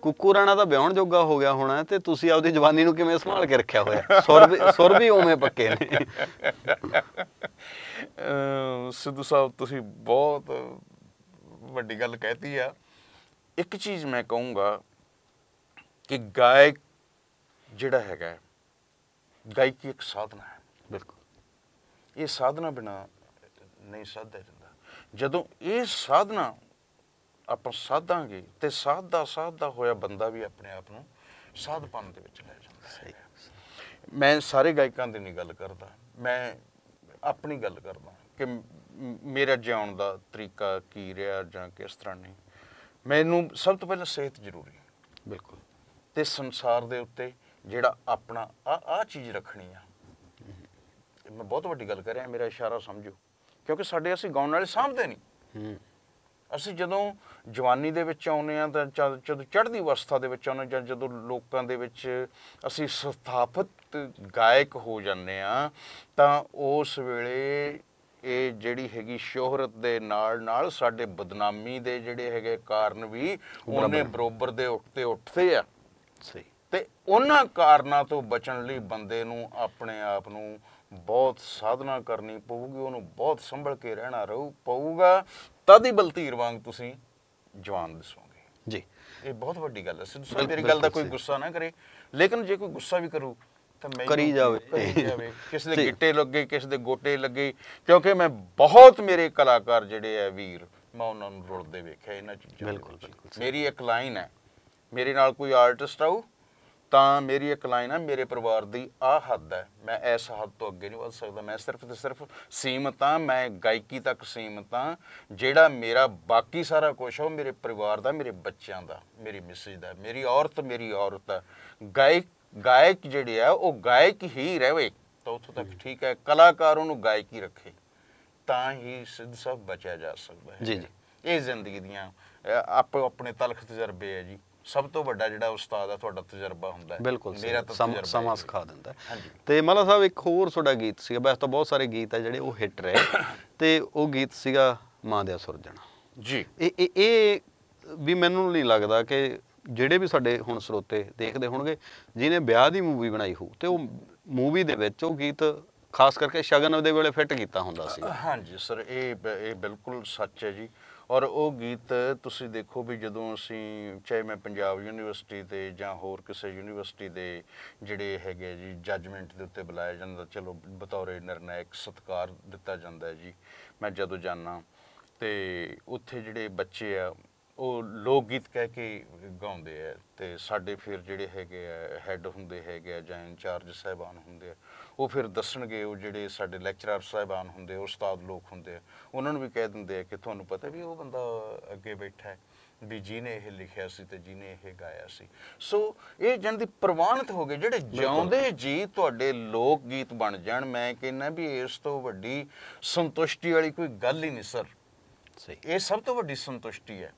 ਕੁੱਕੂ ਰਾਣਾ ਦਾ ਵਿਆਹਣ ਜੋਗਾ ਹੋ ਗਿਆ ਹੋਣਾ ਤੇ ਤੁਸੀਂ ਆਪਦੀ ਜਵਾਨੀ ਨੂੰ ਕਿਵੇਂ ਸੰਭਾਲ ਕੇ ਰੱਖਿਆ ਹੋਇਆ ਸੁਰ ਵੀ ਸੁਰ ਵੀ ਉਵੇਂ ਪੱਕੇ ਨੇ ਸਿੱਧੂ ਸਾਹਿਬ ਤੁਸੀਂ ਬਹੁਤ ਵੱਡੀ ਗੱਲ ਕਹਿਤੀ ਆ ਇੱਕ ਚੀਜ਼ ਮੈਂ ਕਹੂੰਗਾ ਕਿ ਗਾਇਕ ਜਿਹੜਾ ਹੈਗਾ ਗਾਇਕੀ ਇੱਕ ਸਾਧਨਾ ਹੈ ਬਿਲਕੁਲ ਇਹ ਸਾਧਨਾ ਬਿਨਾ ਨਹੀਂ ਸਾਧਿਆ ਜਾਂਦਾ ਜਦੋਂ ਇਹ ਸਾਧਨਾ ਆਪਾਂ ਸਾਧਾਂਗੇ ਤੇ ਸਾਧਦਾ ਸਾਧਦਾ ਹੋਇਆ ਬੰਦਾ ਵੀ ਆਪਣੇ ਆਪ ਨੂੰ ਸਾਧਪਨ ਦੇ ਵਿੱਚ ਲੈ ਜਾਂਦਾ ਸਹੀ ਮੈਂ ਸਾਰੇ ਗਾਇਕਾਂ ਦੀ ਨਹੀਂ ਗੱਲ ਕਰਦਾ ਮੈਂ ਆਪਣੀ ਗੱਲ ਕਰਦਾ ਕਿ ਮੇਰਾ ਜਿਉਣ ਦਾ ਤਰੀਕਾ ਕੀ ਰਿਹਾ ਜਾਂ ਕਿਸ ਤਰ੍ਹਾਂ ਨਹੀਂ ਮੈਨੂੰ ਸਭ ਤੋਂ ਪਹਿਲਾਂ ਸਿਹਤ ਜ਼ਰੂਰੀ ਬਿਲਕੁਲ ਤੇ ਸੰਸਾਰ ਦੇ ਉੱਤੇ ਜਿਹੜਾ ਆਪਣਾ ਆ ਆ ਚੀਜ਼ ਰੱਖਣੀ ਆ ਮੈਂ ਬਹੁਤ ਵੱਡੀ ਗੱਲ ਕਰ ਰਿਹਾ ਮੇਰਾ ਇਸ਼ਾਰਾ ਸਮਝੋ ਕਿਉਂਕਿ ਸਾਡੇ ਅਸੀਂ ਗਾਉਣ ਵਾਲੇ ਸਾਹਮਣੇ ਨਹੀਂ ਹੂੰ ਅਸੀਂ ਜਦੋਂ ਜਵਾਨੀ ਦੇ ਵਿੱਚ ਆਉਨੇ ਆ ਤਾਂ ਜਦੋਂ ਚੜ੍ਹਦੀ ਅਵਸਥਾ ਦੇ ਵਿੱਚ ਆਉਨੇ ਜਾਂ ਜਦੋਂ ਲੋਕਾਂ ਦੇ ਵਿੱਚ ਅਸੀਂ ਸਥਾਪਿਤ ਗਾਇਕ ਹੋ ਜਾਂਦੇ ਆ ਤਾਂ ਉਸ ਵੇਲੇ ਇਹ ਜਿਹੜੀ ਹੈਗੀ ਸ਼ੋਹਰਤ ਦੇ ਨਾਲ ਨਾਲ ਸਾਡੇ ਬਦਨਾਮੀ ਦੇ ਜਿਹੜੇ ਹੈਗੇ ਕਾਰਨ ਵੀ ਉਹਨੇ ਬਰੋਬਰ ਦੇ ਉੱਤੇ ਉੱਠਦੇ ਆ ਸਹੀ ਤੇ ਉਹਨਾਂ ਕਾਰਨਾਂ ਤੋਂ ਬਚਣ ਲਈ ਬੰਦੇ ਨੂੰ ਆਪਣੇ ਆਪ ਨੂੰ ਬਹੁਤ ਸਾਧਨਾ ਕਰਨੀ ਪਊਗੀ ਉਹਨੂੰ ਬਹੁਤ ਸੰਭਲ ਕੇ ਰਹਿਣਾ ਰਹੂ ਪਊਗਾ ਤਦ ਹੀ ਬਲਤੀਰ ਵਾਂਗ ਤੁਸੀਂ ਜਵਾਨ ਦਿਸੋਗੇ ਜੀ ਇਹ ਬਹੁਤ ਵੱਡੀ ਗੱਲ ਹੈ ਸਿੱਧੂ ਸਾਹਿਬ ਮੇਰੀ ਗੱਲ ਦਾ ਕੋਈ ਗੁੱਸਾ ਨਾ ਕਰੇ ਲੇਕਿਨ ਜੇ ਕੋਈ ਗੁੱਸਾ ਵੀ ਕਰੂ ਤਾਂ ਮੈਂ ਕਰੀ ਜਾਵੇ ਕਿਸ ਦੇ ਗਿੱਟੇ ਲੱਗੇ ਕਿਸ ਦੇ ਗੋਟੇ ਲੱਗੇ ਕਿਉਂਕਿ ਮੈਂ ਬਹੁਤ ਮੇਰੇ ਕਲਾਕਾਰ ਜਿਹੜੇ ਆ ਵੀਰ ਮੈਂ ਉਹਨਾਂ ਨੂੰ ਰੁਲਦੇ ਵੇਖਿਆ ਇਹਨਾਂ ਚੀਜ਼ਾਂ ਬਿਲਕੁਲ ਬਿਲਕੁਲ ਮੇਰੀ ਇੱਕ ਲਾਈਨ ਹੈ ਮੇਰੇ ਨਾਲ ਕੋਈ ਆਰਟਿਸਟ ਆਉ ਤਾਂ ਮੇਰੀ ਇੱਕ ਲਾਈਨ ਆ ਮੇਰੇ ਪਰਿਵਾਰ ਦੀ ਆ ਹੱਦ ਹੈ ਮੈਂ ਇਸ ਹੱਦ ਤੋਂ ਅੱਗੇ ਨਹੀਂ ਵੱਧ ਸਕਦਾ ਮੈਂ ਸਿਰਫ ਤੇ ਸਿਰਫ ਸੀਮਤ ਆ ਮੈਂ ਗਾਇਕੀ ਤੱਕ ਸੀਮਤ ਆ ਜਿਹੜਾ ਮੇਰਾ ਬਾਕੀ ਸਾਰਾ ਕੁਝ ਉਹ ਮੇਰੇ ਪਰਿਵਾਰ ਦਾ ਮੇਰੇ ਬੱਚਿਆਂ ਦਾ ਮੇਰੀ ਮਿਸਿਸ ਦਾ ਮੇਰੀ ਔਰਤ ਮੇਰੀ ਔਰਤ ਗਾਇਕ ਗਾਇਕ ਜਿਹੜੇ ਆ ਉਹ ਗਾਇਕ ਹੀ ਰਹੇ ਤਾਂ ਉਥੋਂ ਤੱਕ ਠੀਕ ਹੈ ਕਲਾਕਾਰ ਉਹਨੂੰ ਗਾਇਕੀ ਰੱਖੇ ਤਾਂ ਹੀ ਸਿੱਧ ਸਭ ਬਚਿਆ ਜਾ ਸਕਦਾ ਹੈ ਜੀ ਜੀ ਇਹ ਜ਼ਿੰਦਗੀ ਦੀਆਂ ਆਪੋ ਆਪਣੇ ਤਲਖ ਤਜਰਬੇ ਹੈ ਜੀ ਸਭ ਤੋਂ ਵੱਡਾ ਜਿਹੜਾ ਉਸਤਾਦ ਆ ਤੁਹਾਡਾ ਤਜਰਬਾ ਹੁੰਦਾ ਹੈ ਬਿਲਕੁਲ ਮੇਰਾ ਤਜਰਬਾ ਸਮਾਂ ਸਿਖਾ ਦਿੰਦਾ ਤੇ ਮਲਾ ਸਾਹਿਬ ਇੱਕ ਹੋਰ ਤੁਹਾਡਾ ਗੀਤ ਸੀ ਬਸ ਤਾਂ ਬਹੁਤ ਸਾਰੇ ਗੀਤ ਆ ਜਿਹੜੇ ਉਹ ਹਿੱਟ ਰਹੇ ਤੇ ਉਹ ਗੀਤ ਸੀਗਾ ਮਾਂ ਦੇ ਸੁਰਜਣਾ ਜੀ ਇਹ ਇਹ ਵੀ ਮੈਨੂੰ ਨਹੀਂ ਲੱਗਦਾ ਕਿ ਜਿਹੜੇ ਵੀ ਸਾਡੇ ਹੁਣ ਸਰੋਤੇ ਦੇਖਦੇ ਹੋਣਗੇ ਜਿਨੇ ਵਿਆਹ ਦੀ ਮੂਵੀ ਬਣਾਈ ਹੋ ਤੇ ਉਹ ਮੂਵੀ ਦੇ ਵਿੱਚ ਉਹ ਗੀਤ ਖਾਸ ਕਰਕੇ ਸ਼ਗਨ ਦੇ ਵੇਲੇ ਫਿੱਟ ਕੀਤਾ ਹੁੰਦਾ ਸੀ ਹਾਂਜੀ ਸਰ ਇਹ ਇਹ ਬਿਲਕੁਲ ਸੱਚ ਹੈ ਜੀ ਔਰ ਉਹ ਗੀਤ ਤੁਸੀਂ ਦੇਖੋ ਵੀ ਜਦੋਂ ਅਸੀਂ ਚਾਹੇ ਮੈਂ ਪੰਜਾਬ ਯੂਨੀਵਰਸਿਟੀ ਤੇ ਜਾਂ ਹੋਰ ਕਿਸੇ ਯੂਨੀਵਰਸਿਟੀ ਦੇ ਜਿਹੜੇ ਹੈਗੇ ਜੀ ਜੱਜਮੈਂਟ ਦੇ ਉੱਤੇ ਬੁਲਾਇਆ ਜਾਂਦਾ ਚਲੋ ਬਤੌਰੇ ਨਿਰਣਾਇਕ ਸਤਕਾਰ ਦਿੱਤਾ ਜਾਂਦਾ ਜੀ ਮੈਂ ਜਦੋਂ ਜਾਣਾ ਤੇ ਉੱਥੇ ਜਿਹੜੇ ਬੱਚੇ ਆ ਉਹ ਲੋਕ ਗੀਤ ਕਹਿ ਕੇ ਗਾਉਂਦੇ ਆ ਤੇ ਸਾਡੇ ਫਿਰ ਜਿਹੜੇ ਹੈਗੇ ਆ ਹੈੱਡ ਹੁੰਦੇ ਹੈਗੇ ਆ ਜਾਂ ਇੰਚਾਰਜ ਸਹਿਬਾਨ ਹੁੰਦੇ ਆ ਉਹ ਫਿਰ ਦੱਸਣਗੇ ਉਹ ਜਿਹੜੇ ਸਾਡੇ ਲੈਕਚਰਰ ਸਾਹਿਬਾਨ ਹੁੰਦੇ ਆ ਉਸਤਾਦ ਲੋਕ ਹੁੰਦੇ ਆ ਉਹਨਾਂ ਨੂੰ ਵੀ ਕਹਿ ਦਿੰਦੇ ਆ ਕਿ ਤੁਹਾਨੂੰ ਪਤਾ ਵੀ ਉਹ ਬੰਦਾ ਅੱਗੇ ਬੈਠਾ ਹੈ ਵੀ ਜਿਹਨੇ ਇਹ ਲਿਖਿਆ ਸੀ ਤੇ ਜਿਹਨੇ ਇਹ ਗਾਇਆ ਸੀ ਸੋ ਇਹ ਜਨ ਦੀ ਪ੍ਰਵਾਨਿਤ ਹੋ ਗਏ ਜਿਹੜੇ ਜਿਉਂਦੇ ਜੀ ਤੁਹਾਡੇ ਲੋਕ ਗੀਤ ਬਣ ਜਾਣ ਮੈਂ ਕਹਿੰਨਾ ਵੀ ਇਸ ਤੋਂ ਵੱਡੀ ਸੰਤੁਸ਼ਟੀ ਵਾਲੀ ਕੋਈ ਗੱਲ ਹੀ ਨਹੀਂ ਸਰ ਸਹੀ ਇਹ ਸਭ ਤੋਂ ਵੱਡੀ ਸੰਤੁਸ਼ਟੀ ਹੈ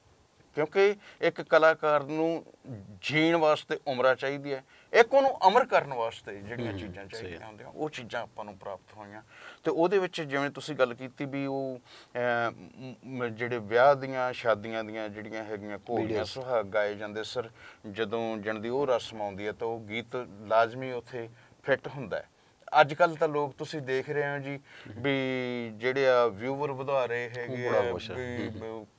ਕਿਉਂਕਿ ਇੱਕ ਕਲਾਕਾਰ ਨੂੰ ਜੀਣ ਵਾਸਤੇ ਉਮਰਾਂ ਚਾਹੀਦੀ ਹੈ ਇੱਕ ਉਹਨੂੰ ਅਮਰ ਕਰਨ ਵਾਸਤੇ ਜਿਹੜੀਆਂ ਚੀਜ਼ਾਂ ਚਾਹੀਦੀਆਂ ਹੁੰਦੀਆਂ ਉਹ ਚੀਜ਼ਾਂ ਆਪਾਂ ਨੂੰ ਪ੍ਰਾਪਤ ਹੋਈਆਂ ਤੇ ਉਹਦੇ ਵਿੱਚ ਜਿਵੇਂ ਤੁਸੀਂ ਗੱਲ ਕੀਤੀ ਵੀ ਉਹ ਜਿਹੜੇ ਵਿਆਹ ਦੀਆਂ ਸ਼ਾਦੀਆਂ ਦੀਆਂ ਜਿਹੜੀਆਂ ਹੈਗੀਆਂ ਕੋਈਆਂ ਸੁਹਾਗ ਗਾਏ ਜਾਂਦੇ ਸਰ ਜਦੋਂ ਜਣਦੀ ਉਹ ਰਸਮ ਆਉਂਦੀ ਹੈ ਤਾਂ ਉਹ ਗੀਤ ਲਾਜ਼ਮੀ ਉੱਥੇ ਫਿੱਟ ਹੁੰਦਾ ਹੈ ਅੱਜ ਕੱਲ ਤਾਂ ਲੋਕ ਤੁਸੀਂ ਦੇਖ ਰਹੇ ਹੋ ਜੀ ਵੀ ਜਿਹੜੇ ਆ ਵਿਊਵਰ ਵਧਾ ਰਹੇ ਹੈਗੇ ਵੀ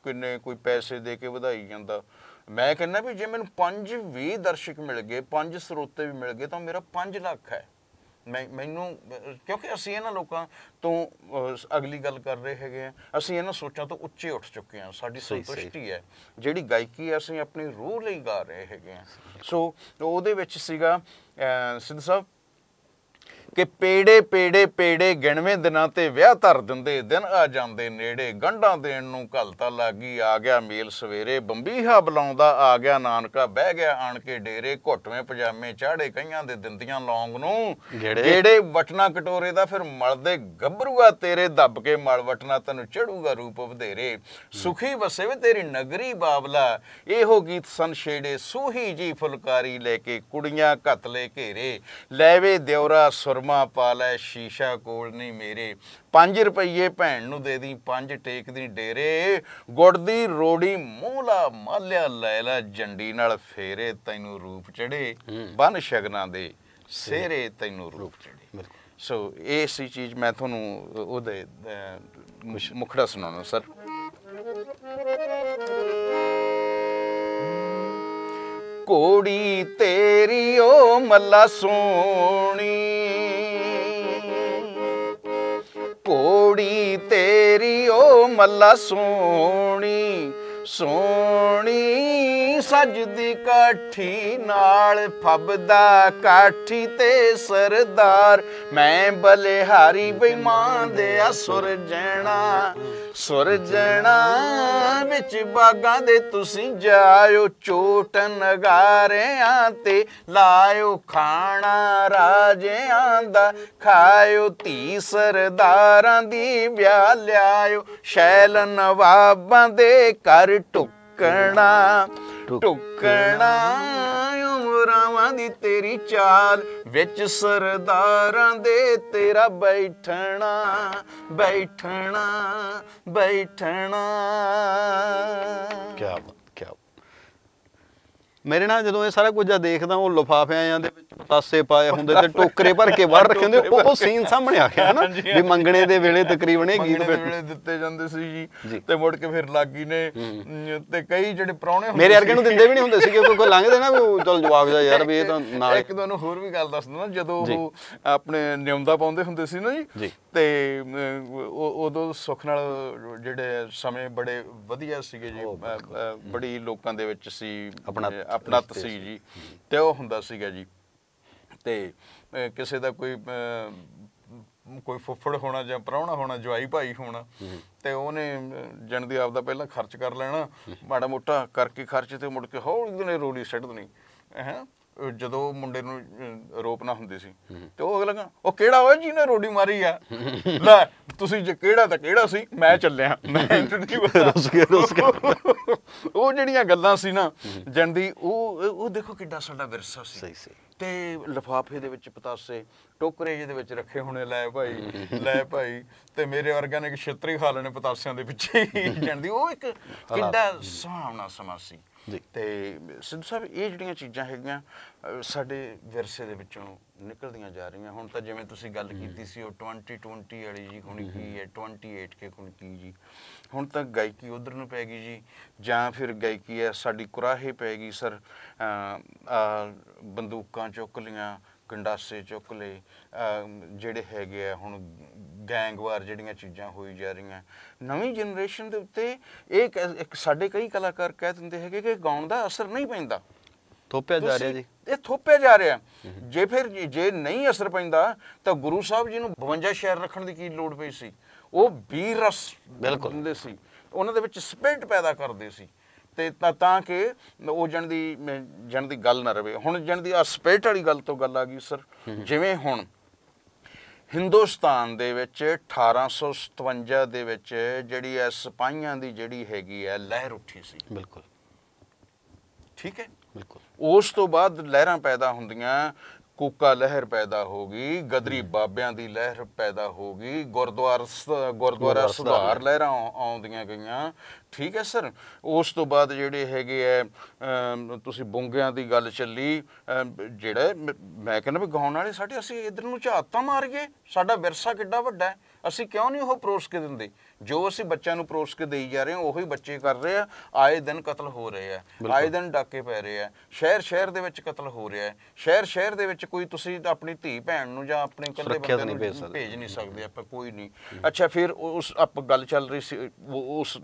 ਕਿੰਨੇ ਕੋਈ ਪੈਸੇ ਦੇ ਕੇ ਵਧਾਈ ਜਾਂਦਾ ਮੈਂ ਕਹਿੰਦਾ ਵੀ ਜੇ ਮੈਨੂੰ 5 ਵੀ ਦਰਸ਼ਕ ਮਿਲ ਗਏ 5 ਸਰੋਤੇ ਵੀ ਮਿਲ ਗਏ ਤਾਂ ਮੇਰਾ 5 ਲੱਖ ਹੈ ਮੈਂ ਮੈਨੂੰ ਕਿਉਂਕਿ ਅਸੀਂ ਇਹਨਾਂ ਲੋਕਾਂ ਤੋਂ ਅਗਲੀ ਗੱਲ ਕਰ ਰਹੇ ਹੈਗੇ ਆ ਅਸੀਂ ਇਹਨਾਂ ਸੋਚਾਂ ਤੋਂ ਉੱਚੇ ਉੱਠ ਚੁੱਕੇ ਆ ਸਾਡੀ ਸੰਤੁਸ਼ਟੀ ਹੈ ਜਿਹੜੀ ਗਾਇਕੀ ਅਸੀਂ ਆਪਣੀ ਰੂਹ ਲਈ ਗਾ ਰਹੇ ਹੈਗੇ ਆ ਸੋ ਉਹਦੇ ਵਿੱਚ ਸੀਗਾ ਸਿੱਧ ਸਾਹਿਬ ਕਿ ਪੇੜੇ ਪੇੜੇ ਪੇੜੇ ਗਿਣਵੇਂ ਦਿਨਾਂ ਤੇ ਵਿਆਹ ਧਰ ਦਿੰਦੇ ਦਿਨ ਆ ਜਾਂਦੇ ਨੇੜੇ ਗੰਢਾਂ ਦੇਣ ਨੂੰ ਘਲਤਾ ਲੱਗੀ ਆ ਗਿਆ ਮੇਲ ਸਵੇਰੇ ਬੰਬੀਹਾ ਬੁਲਾਉਂਦਾ ਆ ਗਿਆ ਨਾਨਕਾ ਬਹਿ ਗਿਆ ਆਣ ਕੇ ਡੇਰੇ ਘੋਟਵੇਂ ਪਜਾਮੇ ਚਾੜੇ ਕਈਆਂ ਦੇ ਦਿੰਦੀਆਂ ਲੌਂਗ ਨੂੰ ਜਿਹੜੇ ਵਟਣਾ ਕਟੋਰੇ ਦਾ ਫਿਰ ਮਲਦੇ ਗੱਭਰੂਆ ਤੇਰੇ ਦੱਬ ਕੇ ਮਲ ਵਟਣਾ ਤੈਨੂੰ ਚੜੂਗਾ ਰੂਪ ਵਧੇਰੇ ਸੁਖੀ ਵਸੇ ਵੇ ਤੇਰੀ ਨਗਰੀ ਬਾਬਲਾ ਇਹੋ ਗੀਤ ਸਨ ਛੇੜੇ ਸੂਹੀ ਜੀ ਫੁਲਕਾਰੀ ਲੈ ਕੇ ਕੁੜੀਆਂ ਘਤਲੇ ਘੇਰੇ ਲੈਵੇ ਦਿਉਰਾ ਸੁਰ ਸ਼ਰਮਾ ਪਾ ਲੈ ਸ਼ੀਸ਼ਾ ਕੋਲ ਨਹੀਂ ਮੇਰੇ 5 ਰੁਪਏ ਭੈਣ ਨੂੰ ਦੇ ਦੀ 5 ਟੇਕ ਦੀ ਡੇਰੇ ਗੁੜ ਦੀ ਰੋੜੀ ਮੂਲਾ ਮਾਲਿਆ ਲੈ ਲੈ ਜੰਡੀ ਨਾਲ ਫੇਰੇ ਤੈਨੂੰ ਰੂਪ ਚੜੇ ਬਨ ਸ਼ਗਨਾ ਦੇ ਸੇਰੇ ਤੈਨੂੰ ਰੂਪ ਚੜੇ ਸੋ ਇਹ ਸੀ ਚੀਜ਼ ਮੈਂ ਤੁਹਾਨੂੰ ਉਹਦੇ ਮੁਖੜਾ ਸੁਣਾਉਣਾ ਸਰ ਕੋੜੀ ਤੇਰੀ ਓ ਮੱਲਾ ਸੋਣੀ ਕੋੜੀ ਤੇਰੀ ਓ ਮੱਲਾ ਸੋਣੀ ਸੋਣੀ ਨਹੀਂ ਸਜਦੀ ਕਾਠੀ ਨਾਲ ਫੱਬਦਾ ਕਾਠੀ ਤੇ ਸਰਦਾਰ ਮੈਂ ਬਲਿਹਾਰੀ ਬੇਈਮਾਨ ਦੇ ਅਸੁਰ ਜਣਾ ਸੁਰ ਜਣਾ ਵਿੱਚ ਬਾਗਾਂ ਦੇ ਤੁਸੀਂ ਜਾਇਓ ਚੋਟ ਨਗਾਰਿਆਂ ਤੇ ਲਾਇਓ ਖਾਣਾ ਰਾਜਿਆਂ ਦਾ ਖਾਇਓ ਧੀ ਸਰਦਾਰਾਂ ਦੀ ਵਿਆਹ ਲਿਆਇਓ ਸ਼ੈਲ ਨਵਾਬਾਂ ਦੇ ਕਰ ਟੁੱਕਣਾ ਟੁਕਣਾ ਉਮਰਾਂ ਦੀ ਤੇਰੀ ਚਾਲ ਵਿੱਚ ਸਰਦਾਰਾਂ ਦੇ ਤੇਰਾ ਬੈਠਣਾ ਬੈਠਣਾ ਬੈਠਣਾ ਕੀ ਬਾਤ ਮੇਰੇ ਨਾਲ ਜਦੋਂ ਇਹ ਸਾਰਾ ਕੁਝ ਆ ਦੇਖਦਾ ਉਹ ਲਫਾਫਿਆਂ ਦੇ ਵਿੱਚ ਤਾਸੇ ਪਾਏ ਹੁੰਦੇ ਤੇ ਟੋਕਰੇ ਭਰ ਕੇ ਬਾਹਰ ਰੱਖੇ ਹੁੰਦੇ ਉਹ ਸੀਨ ਸਾਹਮਣੇ ਆ ਗਿਆ ਹਨਾ ਵੀ ਮੰਗਣੇ ਦੇ ਵੇਲੇ ਤਕਰੀਬਨ ਇਹ ਗੀਤ ਵੇਲੇ ਦਿੱਤੇ ਜਾਂਦੇ ਸੀ ਜੀ ਤੇ ਮੁੜ ਕੇ ਫਿਰ ਲਾਗੀ ਨੇ ਤੇ ਕਈ ਜਿਹੜੇ ਪ੍ਰਾਹੁਣੇ ਹੁੰਦੇ ਮੇਰੇ ਵਰਗੇ ਨੂੰ ਦਿੰਦੇ ਵੀ ਨਹੀਂ ਹੁੰਦੇ ਸੀ ਕਿ ਕੋਈ ਲੰਘਦੇ ਨਾ ਵੀ ਚਲ ਜਵਾਬ ਜਾ ਯਾਰ ਵੀ ਇਹ ਤਾਂ ਨਾਲ ਇੱਕ ਤੁਹਾਨੂੰ ਹੋਰ ਵੀ ਗੱਲ ਦੱਸ ਦਿੰਦਾ ਜਦੋਂ ਉਹ ਆਪਣੇ ਨਿਯਮਦਾ ਪਾਉਂਦੇ ਹੁੰਦੇ ਸੀ ਨਾ ਜੀ ਤੇ ਉਦੋਂ ਸੁਖ ਨਾਲ ਜਿਹੜੇ ਸਮੇਂ ਬੜੇ ਵਧੀਆ ਸੀਗੇ ਜੀ ਬੜੀ ਲੋਕਾਂ ਦੇ ਵਿੱਚ ਸੀ ਆਪਣਾ ਆਪਣਾ ਤਸੀਹ ਜੀ ਤੇ ਉਹ ਹੁੰਦਾ ਸੀਗਾ ਜੀ ਤੇ ਕਿਸੇ ਦਾ ਕੋਈ ਕੋਈ ਫੁੱਫੜ ਹੋਣਾ ਜਾਂ ਪਰਾਉਣਾ ਹੋਣਾ ਜਵਾਈ ਭਾਈ ਹੋਣਾ ਤੇ ਉਹਨੇ ਜਣ ਦੀ ਆਪਦਾ ਪਹਿਲਾਂ ਖਰਚ ਕਰ ਲੈਣਾ ਮਾੜਾ ਮੋਟਾ ਕਰਕੇ ਖਰਚ ਤੇ ਮੁੜ ਕੇ ਹੌਲੀ ਦਿਨੇ ਰੋਲੀ ਸੱਟ ਦੇਣੀ ਹੈ ਜਦੋਂ ਮੁੰਡੇ ਨੂੰ ਰੋਪਨਾ ਹੁੰਦੀ ਸੀ ਤੇ ਉਹ ਅਗਲਾ ਉਹ ਕਿਹੜਾ ਓਏ ਜੀ ਨੇ ਰੋੜੀ ਮਾਰੀ ਆ ਲੈ ਤੁਸੀਂ ਜੇ ਕਿਹੜਾ ਤਾਂ ਕਿਹੜਾ ਸੀ ਮੈਂ ਚੱਲਿਆ ਮੈਂ ਇੰਟਰਵਿਊ ਰੁੱਸ ਗਿਆ ਰੁਸ ਗਿਆ ਉਹ ਜਿਹੜੀਆਂ ਗੱਲਾਂ ਸੀ ਨਾ ਜੰਦੀ ਉਹ ਉਹ ਦੇਖੋ ਕਿੱਡਾ ਸਾਡਾ ਵਿਰਸਾ ਸੀ ਸਹੀ ਸਹੀ ਤੇ ਲਫਾਫੇ ਦੇ ਵਿੱਚ ਪਤਾਸੇ ਟੋਕਰੇ ਜਿਹਦੇ ਵਿੱਚ ਰੱਖੇ ਹੋਣੇ ਲੈ ਭਾਈ ਲੈ ਭਾਈ ਤੇ ਮੇਰੇ ਵਰਗਾ ਨੇ ਇੱਕ ਛਤਰੀ ਖਾ ਪਤਾਸਿਆਂ ਦੇ ਪਿੱਛੇ ਜਾਂਦੀ ਉਹ ਇੱਕ ਕਿੱਡਾ ਸੁਹਾਵਣਾ ਸਮਾਂ ਸੀ ਤੇ ਸਿੱਧੂ ਸਾਹਿਬ ਇਹ ਜਿਹੜੀਆਂ ਚੀਜ਼ਾਂ ਹੈਗੀਆਂ ਸਾਡੇ ਵਿਰਸੇ ਦੇ ਵਿੱਚੋਂ ਨਿਕਲਦੀਆਂ ਜਾ ਰਹੀਆਂ ਹੁਣ ਤਾਂ ਜਿਵੇਂ ਤੁਸੀਂ ਗੱਲ ਕੀਤੀ ਸੀ ਉਹ 2020 ਵਾਲੀ ਜੀ ਹੁਣ ਕੀ ਹੈ 28 ਕੇ ਹੁਣ ਕੀ ਜੀ ਹੁਣ ਤਾਂ ਗਾਇਕੀ ਉਧਰ ਨੂੰ ਪੈ ਗਈ ਜੀ ਜਾਂ ਫਿਰ ਗਾਇਕੀ ਹੈ ਸਾਡੀ ਕੁਰਾਹੇ ਪੈ ਗਈ ਸਰ ਬੰਦੂਕਾਂ ਚੁੱਕ ਲੀਆਂ ਕੰਡਾਸੇ ਚੁੱਕ ਲਏ ਜਿਹੜੇ ਹੈਗੇ ਆ ਹੁਣ ਗੈਂਗਵਾਰ ਜਿਹੜੀਆਂ ਚੀਜ਼ਾਂ ਹੋਈ ਜਾ ਰਹੀਆਂ ਨਵੀਂ ਜਨਰੇਸ਼ਨ ਦੇ ਉੱਤੇ ਇਹ ਸਾਡੇ ਕਈ ਕਲਾਕਾਰ ਕਹਿ ਦਿੰਦੇ ਹੈਗੇ ਕਿ ਗਾਉਣ ਦਾ ਅਸਰ ਨਹੀਂ ਪੈਂਦਾ ਥੋਪਿਆ ਜਾ ਰਿਹਾ ਜੀ ਇਹ ਥੋਪਿਆ ਜਾ ਰਿਹਾ ਜੇ ਫਿਰ ਜੇ ਨਹੀਂ ਅਸਰ ਪੈਂਦਾ ਤਾਂ ਗੁਰੂ ਸਾਹਿਬ ਜੀ ਨੂੰ 52 ਸ਼ਹਿਰ ਰੱਖਣ ਦੀ ਕੀ ਲੋੜ ਪਈ ਸੀ ਉਹ ਰਸ ਬਿਲਕੁਲ ਹੁੰਦੇ ਸੀ ਉਹਨਾਂ ਦੇ ਵਿੱਚ ਸਪਿਰਟ ਪੈਦਾ ਕਰਦੇ ਸੀ ਤੇ ਤਾਂ ਕਿ ਉਹ ਜਣ ਦੀ ਜਣ ਦੀ ਗੱਲ ਨਾ ਰਵੇ ਹੁਣ ਜਣ ਦੀ ਆ ਸਪੇਟ ਵਾਲੀ ਗੱਲ ਤੋਂ ਗੱਲ ਆ ਗਈ ਸਰ ਜਿਵੇਂ ਹੁਣ ਹਿੰਦੁਸਤਾਨ ਦੇ ਵਿੱਚ 1857 ਦੇ ਵਿੱਚ ਜਿਹੜੀ ਐ ਸਿਪਾਹੀਆਂ ਦੀ ਜਿਹੜੀ ਹੈਗੀ ਐ ਲਹਿਰ ਉੱਠੀ ਸੀ ਬਿਲਕੁਲ ਠੀਕ ਹੈ ਬਿਲਕੁਲ ਉਸ ਤੋਂ ਬਾਅਦ ਲਹਿਰਾਂ ਪੈਦਾ ਹੁੰਦੀਆਂ ਕੋਕਾ ਲਹਿਰ ਪੈਦਾ ਹੋ ਗਈ ਗਦਰੀ ਬਾਬਿਆਂ ਦੀ ਲਹਿਰ ਪੈਦਾ ਹੋ ਗਈ ਗੁਰਦੁਆਰਾ ਗੁਰਦੁਆਰਾ ਸੁਧਾਰ ਲਹਿਰਾਂ ਆਉਂਦੀਆਂ ਗਈਆਂ ਠੀਕ ਹੈ ਸਰ ਉਸ ਤੋਂ ਬਾਅਦ ਜਿਹੜੇ ਹੈਗੇ ਐ ਤੁਸੀਂ ਬੁੰਗਿਆਂ ਦੀ ਗੱਲ ਚੱਲੀ ਜਿਹੜਾ ਮੈਂ ਕਹਿੰਦਾ ਵੀ ਗਾਉਣ ਵਾਲੇ ਸਾਡੇ ਅਸੀਂ ਇਧਰ ਨੂੰ ਝਾਤਾਂ ਮਾਰ ਗਏ ਸਾਡਾ ਵਿਰਸਾ ਕਿੱਡਾ ਵੱਡਾ ਹੈ ਅਸੀਂ ਕਿਉਂ ਨਹੀਂ ਉਹ ਪਰੋਸ ਕੇ ਦਿੰਦੇ ਜੋ ਅਸੀਂ ਬੱਚਿਆਂ ਨੂੰ ਪਰੋਸ ਕੇ ਦੇਈ ਜਾ ਰਹੇ ਹਾਂ ਉਹੀ ਬੱਚੇ ਕਰ ਰਹੇ ਆ ਆਏ ਦਿਨ ਕਤਲ ਹੋ ਰਹੇ ਆ ਆਏ ਦਿਨ ਡਾਕੇ ਪੈ ਰਹੇ ਆ ਸ਼ਹਿਰ ਸ਼ਹਿਰ ਦੇ ਵਿੱਚ ਕਤਲ ਹੋ ਰਿਹਾ ਹੈ ਸ਼ਹਿਰ ਸ਼ਹਿਰ ਦੇ ਵਿੱਚ ਕੋਈ ਤੁਸੀਂ ਆਪਣੀ ਧੀ ਭੈਣ ਨੂੰ ਜਾਂ ਆਪਣੇ ਕੱਲੇ ਬੰਦੇ ਨੂੰ ਭੇਜ ਨਹੀਂ ਸਕਦੇ ਆਪਾਂ ਕੋਈ ਨਹੀਂ ਅੱਛਾ ਫਿਰ ਉਸ ਆਪ ਗੱਲ ਚੱਲ ਰਹੀ ਸੀ ਉਸ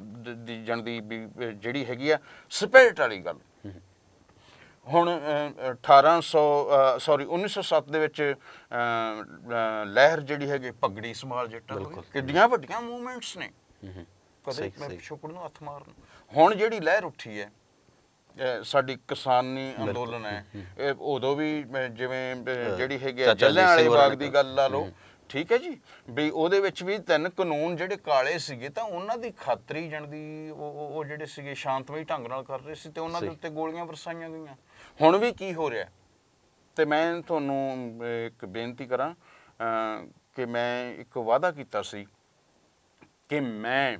ਜਣ ਦੀ ਜਿਹੜੀ ਹੈਗੀ ਆ ਸਪਿਰਟ ਵਾਲੀ ਗੱਲ ਹੁਣ 1800 ਸੌਰੀ 1907 ਦੇ ਵਿੱਚ ਲਹਿਰ ਜਿਹੜੀ ਹੈਗੀ ਪਗੜੀ ਸਮਾਲ ਜੱਟਾਂ ਦੀ ਕਿੰਨੀਆਂ ਵੱਡੀਆਂ ਮੂਵਮੈਂਟਸ ਨੇ ਕਦੇ ਮੈਂ ਸ਼ੁਕਰ ਨੂੰ ਹੱਥ ਮਾਰਨ ਹੁਣ ਜਿਹੜੀ ਲਹਿਰ ਉੱਠੀ ਹੈ ਸਾਡੀ ਕਿਸਾਨੀ ਅੰਦੋਲਨ ਹੈ ਉਦੋਂ ਵੀ ਜਿਵੇਂ ਜਿਹੜੀ ਹੈਗੀ ਜੱਲਿਆਂ ਵਾਲੇ ਬਾਗ ਦੀ ਗੱਲ ਲਾ ਲਓ ਠੀਕ ਹੈ ਜੀ ਵੀ ਉਹਦੇ ਵਿੱਚ ਵੀ ਤਿੰਨ ਕਾਨੂੰਨ ਜਿਹੜੇ ਕਾਲੇ ਸੀਗੇ ਤਾਂ ਉਹਨਾਂ ਦੀ ਖਾਤਰੀ ਜਣ ਦੀ ਉਹ ਜਿਹੜੇ ਸੀਗੇ ਸ਼ਾਂਤਮਈ ਢੰਗ ਨਾਲ ਕਰ ਰਹੇ ਸੀ ਤੇ ਉਹਨਾਂ ਦੇ ਉੱਤੇ ਗੋਲੀਆਂ ਵਰਸਾਈਆਂ ਗਈਆਂ ਹੁਣ ਵੀ ਕੀ ਹੋ ਰਿਹਾ ਤੇ ਮੈਂ ਤੁਹਾਨੂੰ ਇੱਕ ਬੇਨਤੀ ਕਰਾਂ ਕਿ ਮੈਂ ਇੱਕ ਵਾਅਦਾ ਕੀਤਾ ਸੀ ਕਿ ਮੈਂ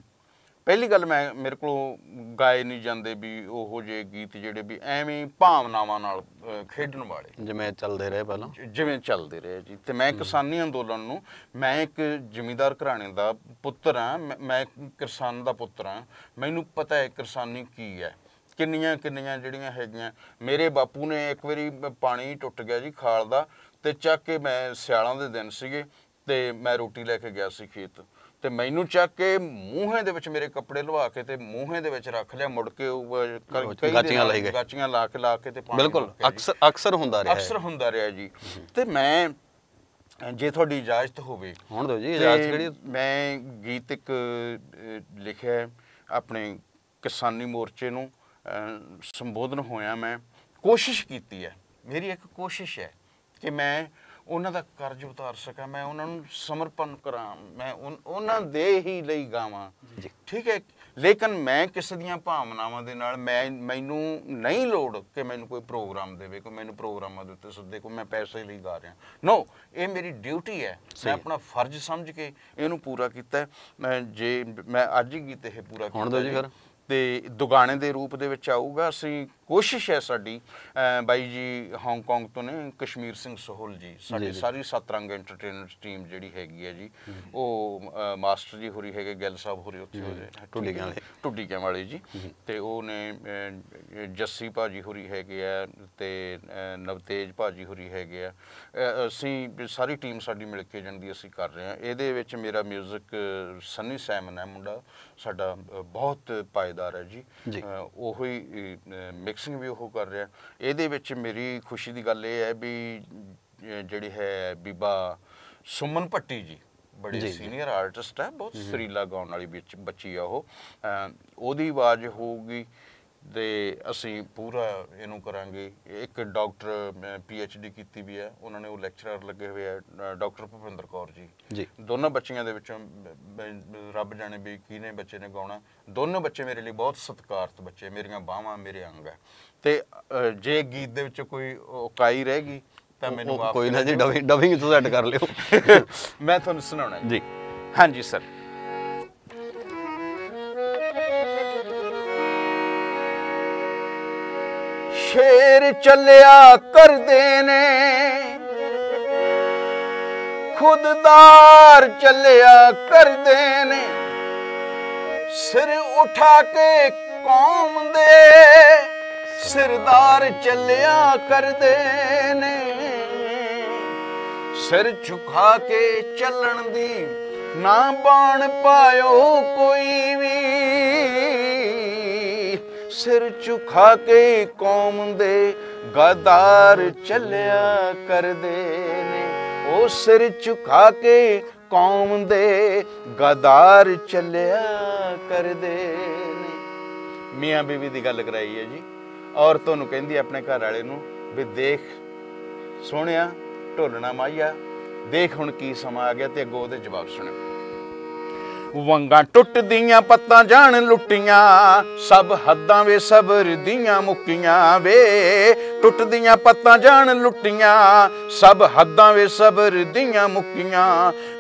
ਪਹਿਲੀ ਗੱਲ ਮੈਂ ਮੇਰੇ ਕੋਲ ਗਾਏ ਨਹੀਂ ਜਾਂਦੇ ਵੀ ਉਹੋ ਜੇ ਗੀਤ ਜਿਹੜੇ ਵੀ ਐਵੇਂ ਭਾਵਨਾਵਾਂ ਨਾਲ ਖੇਡਣ ਵਾਲੇ ਜਿਵੇਂ ਚੱਲਦੇ ਰਹੇ ਪਹਿਲਾਂ ਜਿਵੇਂ ਚੱਲਦੇ ਰਹੇ ਜੀ ਤੇ ਮੈਂ ਕਿਸਾਨੀ ਅੰਦੋਲਨ ਨੂੰ ਮੈਂ ਇੱਕ ਜ਼ਿਮੀਦਾਰ ਘਰਾਣੇ ਦਾ ਪੁੱਤਰ ਹਾਂ ਮੈਂ ਕਿਸਾਨ ਦਾ ਪੁੱਤਰ ਹਾਂ ਮੈਨੂੰ ਪਤਾ ਹੈ ਕਿਸਾਨੀ ਕੀ ਹੈ ਕਿੰਨੀਆਂ ਕਿੰਨੀਆਂ ਜਿਹੜੀਆਂ ਹੈਗੀਆਂ ਮੇਰੇ ਬਾਪੂ ਨੇ ਇੱਕ ਵਾਰੀ ਪਾਣੀ ਟੁੱਟ ਗਿਆ ਜੀ ਖਾਲ ਦਾ ਤੇ ਚੱਕ ਕੇ ਮੈਂ ਸਿਆਲਾਂ ਦੇ ਦਿਨ ਸੀਗੇ ਤੇ ਮੈਂ ਰੋਟੀ ਲੈ ਕੇ ਗਿਆ ਸੀ ਖੇਤ ਤੇ ਮੈਨੂੰ ਚੱਕ ਕੇ ਮੂੰਹੇ ਦੇ ਵਿੱਚ ਮੇਰੇ ਕੱਪੜੇ ਲਵਾ ਕੇ ਤੇ ਮੂੰਹੇ ਦੇ ਵਿੱਚ ਰੱਖ ਲਿਆ ਮੁੜ ਕੇ ਗਾਚੀਆਂ ਲਾਈ ਗਏ ਗਾਚੀਆਂ ਲਾ ਕੇ ਲਾ ਕੇ ਤੇ ਪਾਣੀ ਬਿਲਕੁਲ ਅਕਸਰ ਅਕਸਰ ਹੁੰਦਾ ਰਿਹਾ ਅਕਸਰ ਹੁੰਦਾ ਰਿਹਾ ਜੀ ਤੇ ਮੈਂ ਜੇ ਤੁਹਾਡੀ ਇਜਾਜ਼ਤ ਹੋਵੇ ਹੁਣ ਦਿਓ ਜੀ ਇਜਾਜ਼ਤ ਕਿਹੜੀ ਮੈਂ ਗੀਤ ਇੱਕ ਲਿਖਿਆ ਆਪਣੇ ਕਿਸਾਨੀ ਮੋਰਚੇ ਨੂੰ ਸੰਬੋਧਨ ਹੋਇਆ ਮੈਂ ਕੋਸ਼ਿਸ਼ ਕੀਤੀ ਹੈ ਮੇਰੀ ਇੱਕ ਕੋਸ਼ਿਸ਼ ਹੈ ਕਿ ਮੈਂ ਉਹਨਾਂ ਦਾ ਕਰਜ਼ ਉਤਾਰ ਸਕਾਂ ਮੈਂ ਉਹਨਾਂ ਨੂੰ ਸਮਰਪਣ ਕਰਾਂ ਮੈਂ ਉਹਨਾਂ ਦੇ ਹੀ ਲਈ ਗਾਵਾਂ ਠੀਕ ਹੈ ਲੇਕਿਨ ਮੈਂ ਕਿਸੇ ਦੀਆਂ ਭਾਵਨਾਵਾਂ ਦੇ ਨਾਲ ਮੈਂ ਮੈਨੂੰ ਨਹੀਂ ਲੋੜ ਕਿ ਮੈਨੂੰ ਕੋਈ ਪ੍ਰੋਗਰਾਮ ਦੇਵੇ ਕੋਈ ਮੈਨੂੰ ਪ੍ਰੋਗਰਾਮਾਂ ਦੇ ਉੱਤੇ ਸੱਦੇ ਕੋ ਮੈਂ ਪੈਸੇ ਲਈ ਗਾ ਰਿਹਾ ਨੋ ਇਹ ਮੇਰੀ ਡਿਊਟੀ ਹੈ ਮੈਂ ਆਪਣਾ ਫਰਜ਼ ਸਮਝ ਕੇ ਇਹਨੂੰ ਪੂਰਾ ਕੀਤਾ ਮੈਂ ਜੇ ਮੈਂ ਅੱਜ ਹੀ ਕੀਤਾ ਇਹ ਪੂਰਾ ਕੀਤਾ ਹੁਣ ਦੋ ਜੀ ਫਿਰ ਤੇ ਦੁਗਾਣੇ ਦੇ ਰੂਪ ਦੇ ਵਿੱਚ ਆਊਗਾ ਅਸੀਂ ਕੋਸ਼ਿਸ਼ ਹੈ ਸਾਡੀ ਬਾਈ ਜੀ ਹਾਂਗਕਾਂਗ ਤੋਂ ਨੇ ਕਸ਼ਮੀਰ ਸਿੰਘ ਸੋਹਲ ਜੀ ਸਾਡੀ ਸਾਰੀ ਸਤਰੰਗ ਐਂਟਰਟੇਨਰਸ ਟੀਮ ਜਿਹੜੀ ਹੈਗੀ ਹੈ ਜੀ ਉਹ ਮਾਸਟਰ ਜੀ ਹੋਰੀ ਹੈਗੇ ਗੱਲ ਸਾਹਿਬ ਹੋਰੀ ਉੱਥੇ ਹੋ ਜੇ ਟੁੱਡੀਆਂ ਵਾਲੇ ਟੁੱਡੀਆਂ ਵਾਲੇ ਜੀ ਤੇ ਉਹ ਨੇ ਜੱਸੀ ਭਾਜੀ ਹੋਰੀ ਹੈਗੇ ਆ ਤੇ ਨਵਤੇਜ ਭਾਜੀ ਹੋਰੀ ਹੈਗੇ ਆ ਅਸੀਂ ਸਾਰੀ ਟੀਮ ਸਾਡੀ ਮਿਲ ਕੇ ਜਾਂਦੀ ਅਸੀਂ ਕਰ ਰਹੇ ਹਾਂ ਇਹਦੇ ਵਿੱਚ ਮੇਰਾ 뮤직 ਸੰਨੀ ਸੈਮਨ ਹੈ ਮੁੰਡਾ ਸਾਡਾ ਬਹੁਤ ਪਾਇਦਾਰ ਹੈ ਜੀ ਉਹ ਹੀ ਮਿਕਸਿੰਗ ਵੀ ਉਹ ਕਰ ਰਿਹਾ ਇਹਦੇ ਵਿੱਚ ਮੇਰੀ ਖੁਸ਼ੀ ਦੀ ਗੱਲ ਇਹ ਹੈ ਵੀ ਜਿਹੜੀ ਹੈ ਬੀਬਾ ਸੁਮਨ ਪੱਟੀ ਜੀ ਬੜੀ ਸੀਨੀਅਰ ਆਰਟਿਸਟ ਹੈ ਬਹੁਤ ਸਰੀਲਾ ਗਾਉਣ ਵਾਲੀ ਵਿੱਚ ਬੱਚੀ ਆ ਉਹ ਉਹਦੀ ਆਵਾਜ਼ ਹੋਊਗੀ ਦੇ ਅਸੀਂ ਪੂਰਾ ਇਹਨੂੰ ਕਰਾਂਗੇ ਇੱਕ ਡਾਕਟਰ ਪੀ ਐਚ ਡੀ ਕੀਤੀ ਵੀ ਹੈ ਉਹਨਾਂ ਨੇ ਉਹ ਲੈਕਚਰਰ ਲੱਗੇ ਹੋਏ ਆ ਡਾਕਟਰ ਭਵਿੰਦਰ ਕੌਰ ਜੀ ਜੀ ਦੋਨੋਂ ਬੱਚੀਆਂ ਦੇ ਵਿੱਚੋਂ ਰੱਬ ਜਾਣੇ ਵੀ ਕਿਹਨੇ ਬੱਚੇ ਨੇ ਗਾਉਣਾ ਦੋਨੋਂ ਬੱਚੇ ਮੇਰੇ ਲਈ ਬਹੁਤ ਸਤਿਕਾਰਤ ਬੱਚੇ ਮੇਰੀਆਂ ਬਾਹਾਂ ਮੇਰੇ ਅੰਗ ਹੈ ਤੇ ਜੇ ਗੀਤ ਦੇ ਵਿੱਚ ਕੋਈ ਉਕਾਈ ਰਹਿ ਗਈ ਤਾਂ ਮੈਨੂੰ ਕੋਈ ਨਾ ਜੀ ਡਬਿੰਗ ਡਬਿੰਗ ਤੁਸੀਂ ਐਡ ਕਰ ਲਿਓ ਮੈਂ ਤੁਹਾਨੂੰ ਸੁਣਾਉਣਾ ਜੀ ਹਾਂਜੀ ਸਰ ਸ਼ੇਰ ਚੱਲਿਆ ਕਰਦੇ ਨੇ ਖੁਦਦਾਰ ਚੱਲਿਆ ਕਰਦੇ ਨੇ ਸਿਰ ਉਠਾ ਕੇ ਕੌਮ ਦੇ ਸਰਦਾਰ ਚੱਲਿਆ ਕਰਦੇ ਨੇ ਸਿਰ ਝੁਕਾ ਕੇ ਚੱਲਣ ਦੀ ਨਾ ਬਾਣ ਪਾਇਓ ਕੋਈ ਵੀ ਸਿਰ ਝੁਕਾ ਕੇ ਕੌਮ ਦੇ ਗਦਾਰ ਚੱਲਿਆ ਕਰਦੇ ਨੇ ਉਹ ਸਿਰ ਝੁਕਾ ਕੇ ਕੌਮ ਦੇ ਗਦਾਰ ਚੱਲਿਆ ਕਰਦੇ ਨੇ ਮੀਆਂ ਬੀਵੀ ਦੀ ਗੱਲ ਕਰਾਈ ਹੈ ਜੀ ਔਰ ਤੁਹਾਨੂੰ ਕਹਿੰਦੀ ਆਪਣੇ ਘਰ ਵਾਲੇ ਨੂੰ ਵੀ ਦੇਖ ਸੋਹਣਿਆ ਢੋਲਣਾ ਮਾਈਆ ਦੇਖ ਹੁਣ ਕੀ ਸਮਾਂ ਆ ਗਿਆ ਤੇ ਅੱਗੋਂ ਉਹਦੇ ਜਵਾਬ ਸੁਣਿਓ ਵੰਗਾ ਟੁੱਟਦੀਆਂ ਪੱਤਾਂ ਜਾਣ ਲੁੱਟੀਆਂ ਸਭ ਹੱਦਾਂ ਵੇ ਸਬਰ ਦੀਆਂ ਮੁੱਕੀਆਂ ਵੇ ਟੁੱਟਦੀਆਂ ਪੱਤਾਂ ਜਾਣ ਲੁੱਟੀਆਂ ਸਭ ਹੱਦਾਂ ਵੇ ਸਬਰ ਦੀਆਂ ਮੁੱਕੀਆਂ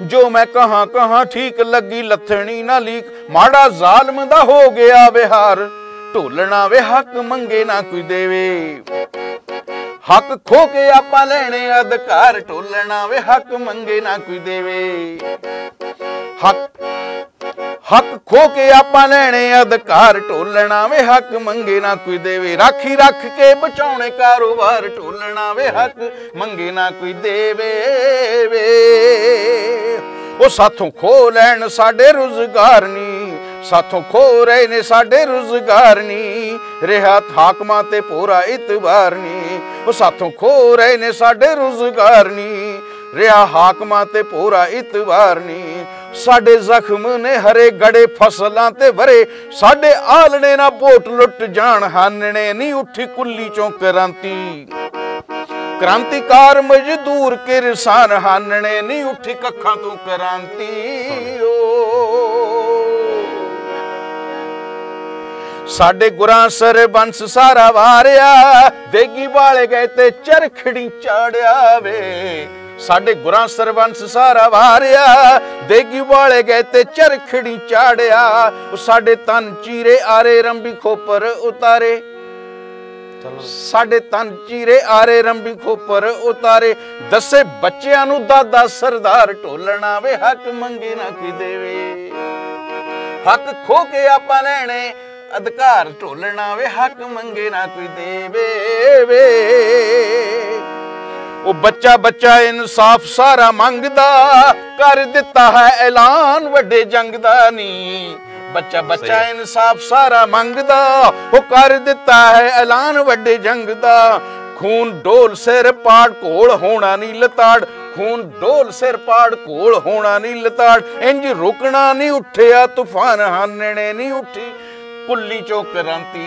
ਜੋ ਮੈਂ ਕਹਾ ਕਹਾ ਠੀਕ ਲੱਗੀ ਲੱਥਣੀ ਨਾ ਲੀਕ ਮਾੜਾ ਜ਼ਾਲਮ ਦਾ ਹੋ ਗਿਆ ਵਿਹਾਰ ਢੋਲਣਾ ਵੇ ਹੱਕ ਮੰਗੇ ਨਾ ਕੋਈ ਦੇਵੇ ਹੱਕ ਖੋ ਕੇ ਆਪਾਂ ਲੈਣੇ ਅਧਿਕਾਰ ਢੋਲਣਾ ਵੇ ਹੱਕ ਮੰਗੇ ਨਾ ਕੋਈ ਦੇਵੇ ਹੱਕ ਹੱਕ ਖੋ ਕੇ ਆਪਾਂ ਲੈਣੇ ਅਧਿਕਾਰ ਢੋਲਣਾ ਵੇ ਹੱਕ ਮੰਗੇ ਨਾ ਕੋਈ ਦੇਵੇ ਰਾਖੀ ਰੱਖ ਕੇ ਬਚਾਉਣੇ ਕਾਰੋਬਾਰ ਢੋਲਣਾ ਵੇ ਹੱਕ ਮੰਗੇ ਨਾ ਕੋਈ ਦੇਵੇ ਵੇ ਉਹ ਸਾਥੋਂ ਖੋ ਲੈਣ ਸਾਡੇ ਰੁਜ਼ਗਾਰ ਨਹੀਂ ਸਾਥੋਂ ਖੋ ਰਹੇ ਨੇ ਸਾਡੇ ਰੁਜ਼ਗਾਰ ਨਹੀਂ ਰਿਹਾ ਹਾਕਮਾਂ ਤੇ ਪੂਰਾ ਇਤਬਾਰ ਨਹੀਂ ਉਹ ਸਾਥੋਂ ਖੋ ਰਹੇ ਨੇ ਸਾਡੇ ਰੁਜ਼ਗਾਰ ਨਹੀਂ ਰਿਹਾ ਹਾਕਮਾਂ ਤੇ ਪੂਰਾ ਇਤਬਾਰ ਨਹੀਂ ਸਾਡੇ ਜ਼ਖਮ ਨੇ ਹਰੇ ਗੜੇ ਫਸਲਾਂ ਤੇ ਭਰੇ ਸਾਡੇ ਆਲਣੇ ਨਾ ਭੋਟ ਲੁੱਟ ਜਾਣ ਹਾਨਣੇ ਨਹੀਂ ਉੱਠੀ ਕੁੱਲੀ ਚੋਂ ਕ੍ਰਾਂਤੀ ਕ੍ਰਾਂਤੀਕਾਰ ਮਜ਼ਦੂਰ ਕਿਰਸਾਨ ਹਾਨਣੇ ਨਹੀਂ ਉੱਠੀ ਕੱਖਾਂ ਤੋਂ ਕ੍ਰਾਂਤੀ ਓ ਸਾਡੇ ਗੁਰਾਂ ਸਰਬੰਸ ਸਾਰਾ ਵਾਰਿਆ ਵੇਗੀ ਵਾਲੇ ਗਏ ਤੇ ਚਰਖੜੀ ਚਾੜਿਆ ਵੇ ਸਾਡੇ ਗੁਰਾਂ ਸਰਬੰਸ ਸਾਰਾ ਵਾਰਿਆ ਦੇਗੀ ਵਾਲੇ ਗਏ ਤੇ ਚਰਖੜੀ ਚਾੜਿਆ ਉਹ ਸਾਡੇ ਤਨ ਚੀਰੇ ਆਰੇ ਰੰਬੀ ਖੋਪਰ ਉਤਾਰੇ ਸਾਡੇ ਤਨ ਚੀਰੇ ਆਰੇ ਰੰਬੀ ਖੋਪਰ ਉਤਾਰੇ ਦੱਸੇ ਬੱਚਿਆਂ ਨੂੰ ਦਾਦਾ ਸਰਦਾਰ ਢੋਲਣਾ ਵੇ ਹੱਕ ਮੰਗੇ ਨਾ ਕਿ ਦੇਵੇ ਹੱਕ ਖੋ ਕੇ ਆਪਾਂ ਲੈਣੇ ਅਧਿਕਾਰ ਢੋਲਣਾ ਵੇ ਹੱਕ ਮੰਗੇ ਨਾ ਕੋਈ ਦੇਵੇ ਵੇ ਉਹ ਬੱਚਾ ਬੱਚਾ ਇਨਸਾਫ ਸਾਰਾ ਮੰਗਦਾ ਕਰ ਦਿੱਤਾ ਹੈ ਐਲਾਨ ਵੱਡੇ ਜੰਗ ਦਾ ਨਹੀਂ ਬੱਚਾ ਬੱਚਾ ਇਨਸਾਫ ਸਾਰਾ ਮੰਗਦਾ ਉਹ ਕਰ ਦਿੱਤਾ ਹੈ ਐਲਾਨ ਵੱਡੇ ਜੰਗ ਦਾ ਖੂਨ ਡੋਲ ਸਿਰ ਪਾੜ ਕੋਲ ਹੋਣਾ ਨਹੀਂ ਲਤਾੜ ਖੂਨ ਡੋਲ ਸਿਰ ਪਾੜ ਕੋਲ ਹੋਣਾ ਨਹੀਂ ਲਤਾੜ ਇੰਜ ਰੁਕਣਾ ਨਹੀਂ ਉੱਠਿਆ ਤੂਫਾਨ ਹਾਨਣੇ ਨਹੀਂ ਉੱਠੀ ਕੁੱਲੀ ਚੋਕ ਕ੍ਰਾਂਤੀ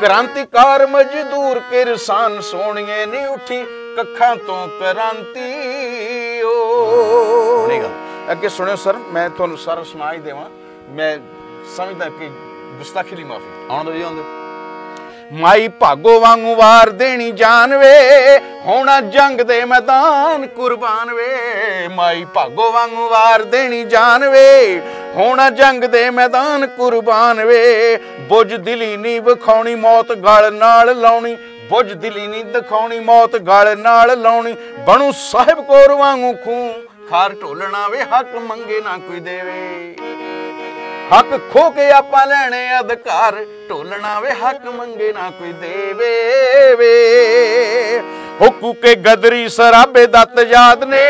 ਕ੍ਰਾਂਤੀਕਾਰ ਮਜ਼ਦੂਰ ਕਿਰਸਾਨ ਸੋਣੀਏ ਨਹੀਂ ਉੱਠੀ ਕੱਖਾਂ ਤੋਂ ਕ੍ਰਾਂਤੀ ਓ ਅੱਗੇ ਸੁਣਿਓ ਸਰ ਮੈਂ ਤੁਹਾਨੂੰ ਸਾਰਾ ਸੁਣਾ ਦੇਵਾਂ ਮੈਂ ਸਮਝਦਾ ਕਿ ਗੁਸਤਾਖੀ ਲਈ ਮਾਫੀ ਆਉਂਦੇ ਜੀ ਆਉਂਦੇ ਮਾਈ ਭਾਗੋ ਵਾਂਗੂ ਵਾਰ ਦੇਣੀ ਜਾਨ ਵੇ ਹੋਣਾ ਜੰਗ ਦੇ ਮੈਦਾਨ ਕੁਰਬਾਨ ਵੇ ਮਾਈ ਭਾਗੋ ਵਾਂਗੂ ਵਾਰ ਦੇਣੀ ਜਾਨ ਵੇ ਹੋਣਾ ਜੰਗ ਦੇ ਮੈਦਾਨ ਕੁਰਬਾਨ ਵੇ ਬੁਝ ਦਿਲੀ ਨਹੀਂ ਵਿਖਾਉਣੀ ਮੌਤ ਗਲ ਨਾਲ ਲਾਉਣੀ ਬੁਝ ਦਿਲੀ ਨਹੀਂ ਦਿਖਾਉਣੀ ਮੌਤ ਗਲ ਨਾਲ ਲਾਉਣੀ ਬਣੂ ਸਾਹਿਬ ਕੋਰ ਵਾਂਗੂ ਖੂ ਖਾਰ ਢੋਲਣਾ ਵੇ ਹੱਕ ਮੰਗੇ ਨਾ ਕੋਈ ਦੇਵੇ ਹੱਕ ਖੋ ਕੇ ਆਪਾਂ ਲੈਣੇ ਅਧਿਕਾਰ ਢੋਲਣਾ ਵੇ ਹੱਕ ਮੰਗੇ ਨਾ ਕੋਈ ਦੇਵੇ ਵੇ ਹੁਕੂ ਕੂਕੇ ਗਦਰੀ ਸਰਾਬੇ ਦਤ ਯਾਦ ਨੇ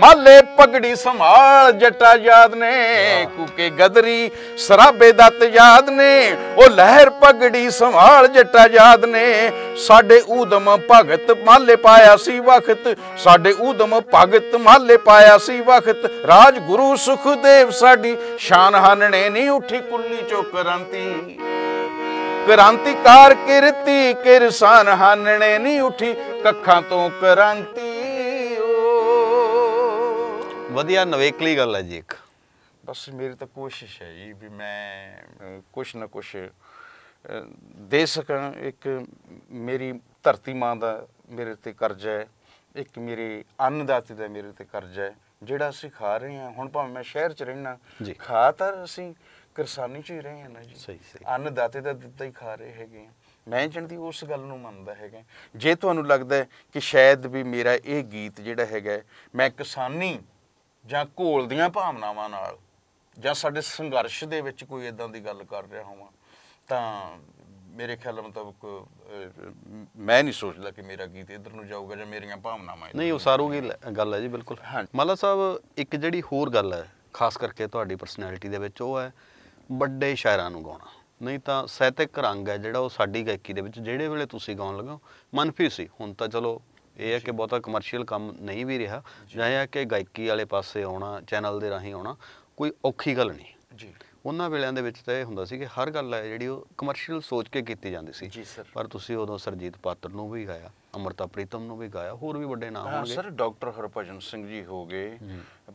ਮਾਲੇ ਪਗੜੀ ਸੰਭਾਲ ਜੱਟਾ ਯਾਦ ਨੇ ਕੂਕੇ ਗਦਰੀ ਸਰਾਬੇ ਦਤ ਯਾਦ ਨੇ ਉਹ ਲਹਿਰ ਪਗੜੀ ਸੰਭਾਲ ਜੱਟਾ ਯਾਦ ਨੇ ਸਾਡੇ ਊਦਮ ਭਗਤ ਮਾਲੇ ਪਾਇਆ ਸੀ ਵਖਤ ਸਾਡੇ ਊਦਮ ਭਗਤ ਮਾਲੇ ਪਾਇਆ ਸੀ ਵਖਤ ਰਾਜ ਗੁਰੂ ਸੁਖਦੇਵ ਸਾਡੀ ਸ਼ਾਨ ਹਾਨਣੇ ਨਹੀਂ ਉੱਠੀ ਕੁੱਲੀ ਚੋ ਕ੍ਰਾਂਤੀ ਕ੍ਰਾਂਤੀਕਾਰ ਕਿਰਤੀ ਕਿਰਸਾਨ ਹਾਨਣੇ ਨਹੀਂ ਉਠੀ ਕੱਖਾਂ ਤੋਂ ਕ੍ਰਾਂਤੀ ਓ ਵਧੀਆ ਨਵੇਕਲੀ ਗੱਲ ਹੈ ਜੀ ਇੱਕ ਬਸ ਮੇਰੀ ਤਾਂ ਕੋਸ਼ਿਸ਼ ਹੈ ਜੀ ਵੀ ਮੈਂ ਕੁਛ ਨਾ ਕੁਛ ਦੇ ਸਕਾਂ ਇੱਕ ਮੇਰੀ ਧਰਤੀ ਮਾਂ ਦਾ ਮੇਰੇ ਤੇ ਕਰਜ਼ਾ ਹੈ ਇੱਕ ਮੇਰੇ ਅੰਨਦਾਤੇ ਦਾ ਮੇਰੇ ਤੇ ਕਰਜ਼ਾ ਹੈ ਜਿਹੜਾ ਅਸੀਂ ਖਾ ਰਹੇ ਹਾਂ ਹੁਣ ਭਾਵੇਂ ਮੈਂ ਸ਼ਹਿਰ 'ਚ ਰਹਿਣਾ ਖਾਤਰ ਅਸੀਂ ਕਿਰਸਾਨੀ ਚ ਹੀ ਰਹੇ ਹਨ ਨਾ ਜੀ ਸਹੀ ਸਹੀ ਅੰਨ ਦਾਤੇ ਦਾ ਦਿੱਤਾ ਹੀ ਖਾ ਰਹੇ ਹੈਗੇ ਆ ਮੈਂ ਜਣਦੀ ਉਸ ਗੱਲ ਨੂੰ ਮੰਨਦਾ ਹੈਗਾ ਜੇ ਤੁਹਾਨੂੰ ਲੱਗਦਾ ਕਿ ਸ਼ਾਇਦ ਵੀ ਮੇਰਾ ਇਹ ਗੀਤ ਜਿਹੜਾ ਹੈਗਾ ਮੈਂ ਕਿਸਾਨੀ ਜਾਂ ਘੋਲ ਦੀਆਂ ਭਾਵਨਾਵਾਂ ਨਾਲ ਜਾਂ ਸਾਡੇ ਸੰਘਰਸ਼ ਦੇ ਵਿੱਚ ਕੋਈ ਇਦਾਂ ਦੀ ਗੱਲ ਕਰ ਰਿਹਾ ਹਾਂ ਤਾਂ ਮੇਰੇ ਖਿਆਲ ਮੁਤਾਬਕ ਮੈਂ ਨਹੀਂ ਸੋਚਦਾ ਕਿ ਮੇਰਾ ਗੀਤ ਇਧਰ ਨੂੰ ਜਾਊਗਾ ਜਾਂ ਮੇਰੀਆਂ ਭਾਵਨਾਵਾਂ ਨਹੀਂ ਉਹ ਸਾਰੂਗੀ ਗੱਲ ਹੈ ਜੀ ਬਿਲਕੁਲ ਮਾਲਾ ਸਾਹਿਬ ਇੱਕ ਜਿਹੜੀ ਹੋਰ ਗੱਲ ਹੈ ਖਾਸ ਕਰਕੇ ਤੁਹਾਡੀ ਪਰਸਨੈਲਿਟੀ ਦੇ ਵਿੱਚ ਉਹ ਹੈ ਵੱਡੇ ਸ਼ਾਇਰਾਂ ਨੂੰ ਗਾਉਣਾ ਨਹੀਂ ਤਾਂ ਸਹਿਤਿਕ ਰੰਗ ਹੈ ਜਿਹੜਾ ਉਹ ਸਾਡੀ ਗਾਇਕੀ ਦੇ ਵਿੱਚ ਜਿਹੜੇ ਵੇਲੇ ਤੁਸੀਂ ਗਾਉਣ ਲੱਗੋ ਮਨਫੀ ਸੀ ਹੁਣ ਤਾਂ ਚਲੋ ਇਹ ਹੈ ਕਿ ਬਹੁਤਾ ਕਮਰਸ਼ੀਅਲ ਕੰਮ ਨਹੀਂ ਵੀ ਰਿਹਾ ਜਾਂ ਇਹ ਹੈ ਕਿ ਗਾਇਕੀ ਵਾਲੇ ਪਾਸੇ ਆਉਣਾ ਚੈਨਲ ਦੇ ਰਾਹੀਂ ਆਉਣਾ ਕੋਈ ਔਖੀ ਗੱਲ ਨਹੀਂ ਜੀ ਉਹਨਾਂ ਵੇਲਿਆਂ ਦੇ ਵਿੱਚ ਤਾਂ ਇਹ ਹੁੰਦਾ ਸੀ ਕਿ ਹਰ ਗੱਲ ਹੈ ਜਿਹੜੀ ਉਹ ਕਮਰਸ਼ੀਅਲ ਸੋਚ ਕੇ ਕੀਤੀ ਜਾਂਦੀ ਸੀ ਪਰ ਤੁਸੀਂ ਉਦੋਂ ਸਰਜੀਤ ਪਾਤਰ ਨੂੰ ਵੀ ਗਾਇਆ ਅਮਰਤਾ ਪ੍ਰੀਤਮ ਨੂੰ ਵੀ ਗਾਇਆ ਹੋਰ ਵੀ ਵੱਡੇ ਨਾਮ ਹੋਣਗੇ ਸਰ ਡਾਕਟਰ ਹਰਭਜਨ ਸਿੰਘ ਜੀ ਹੋਗੇ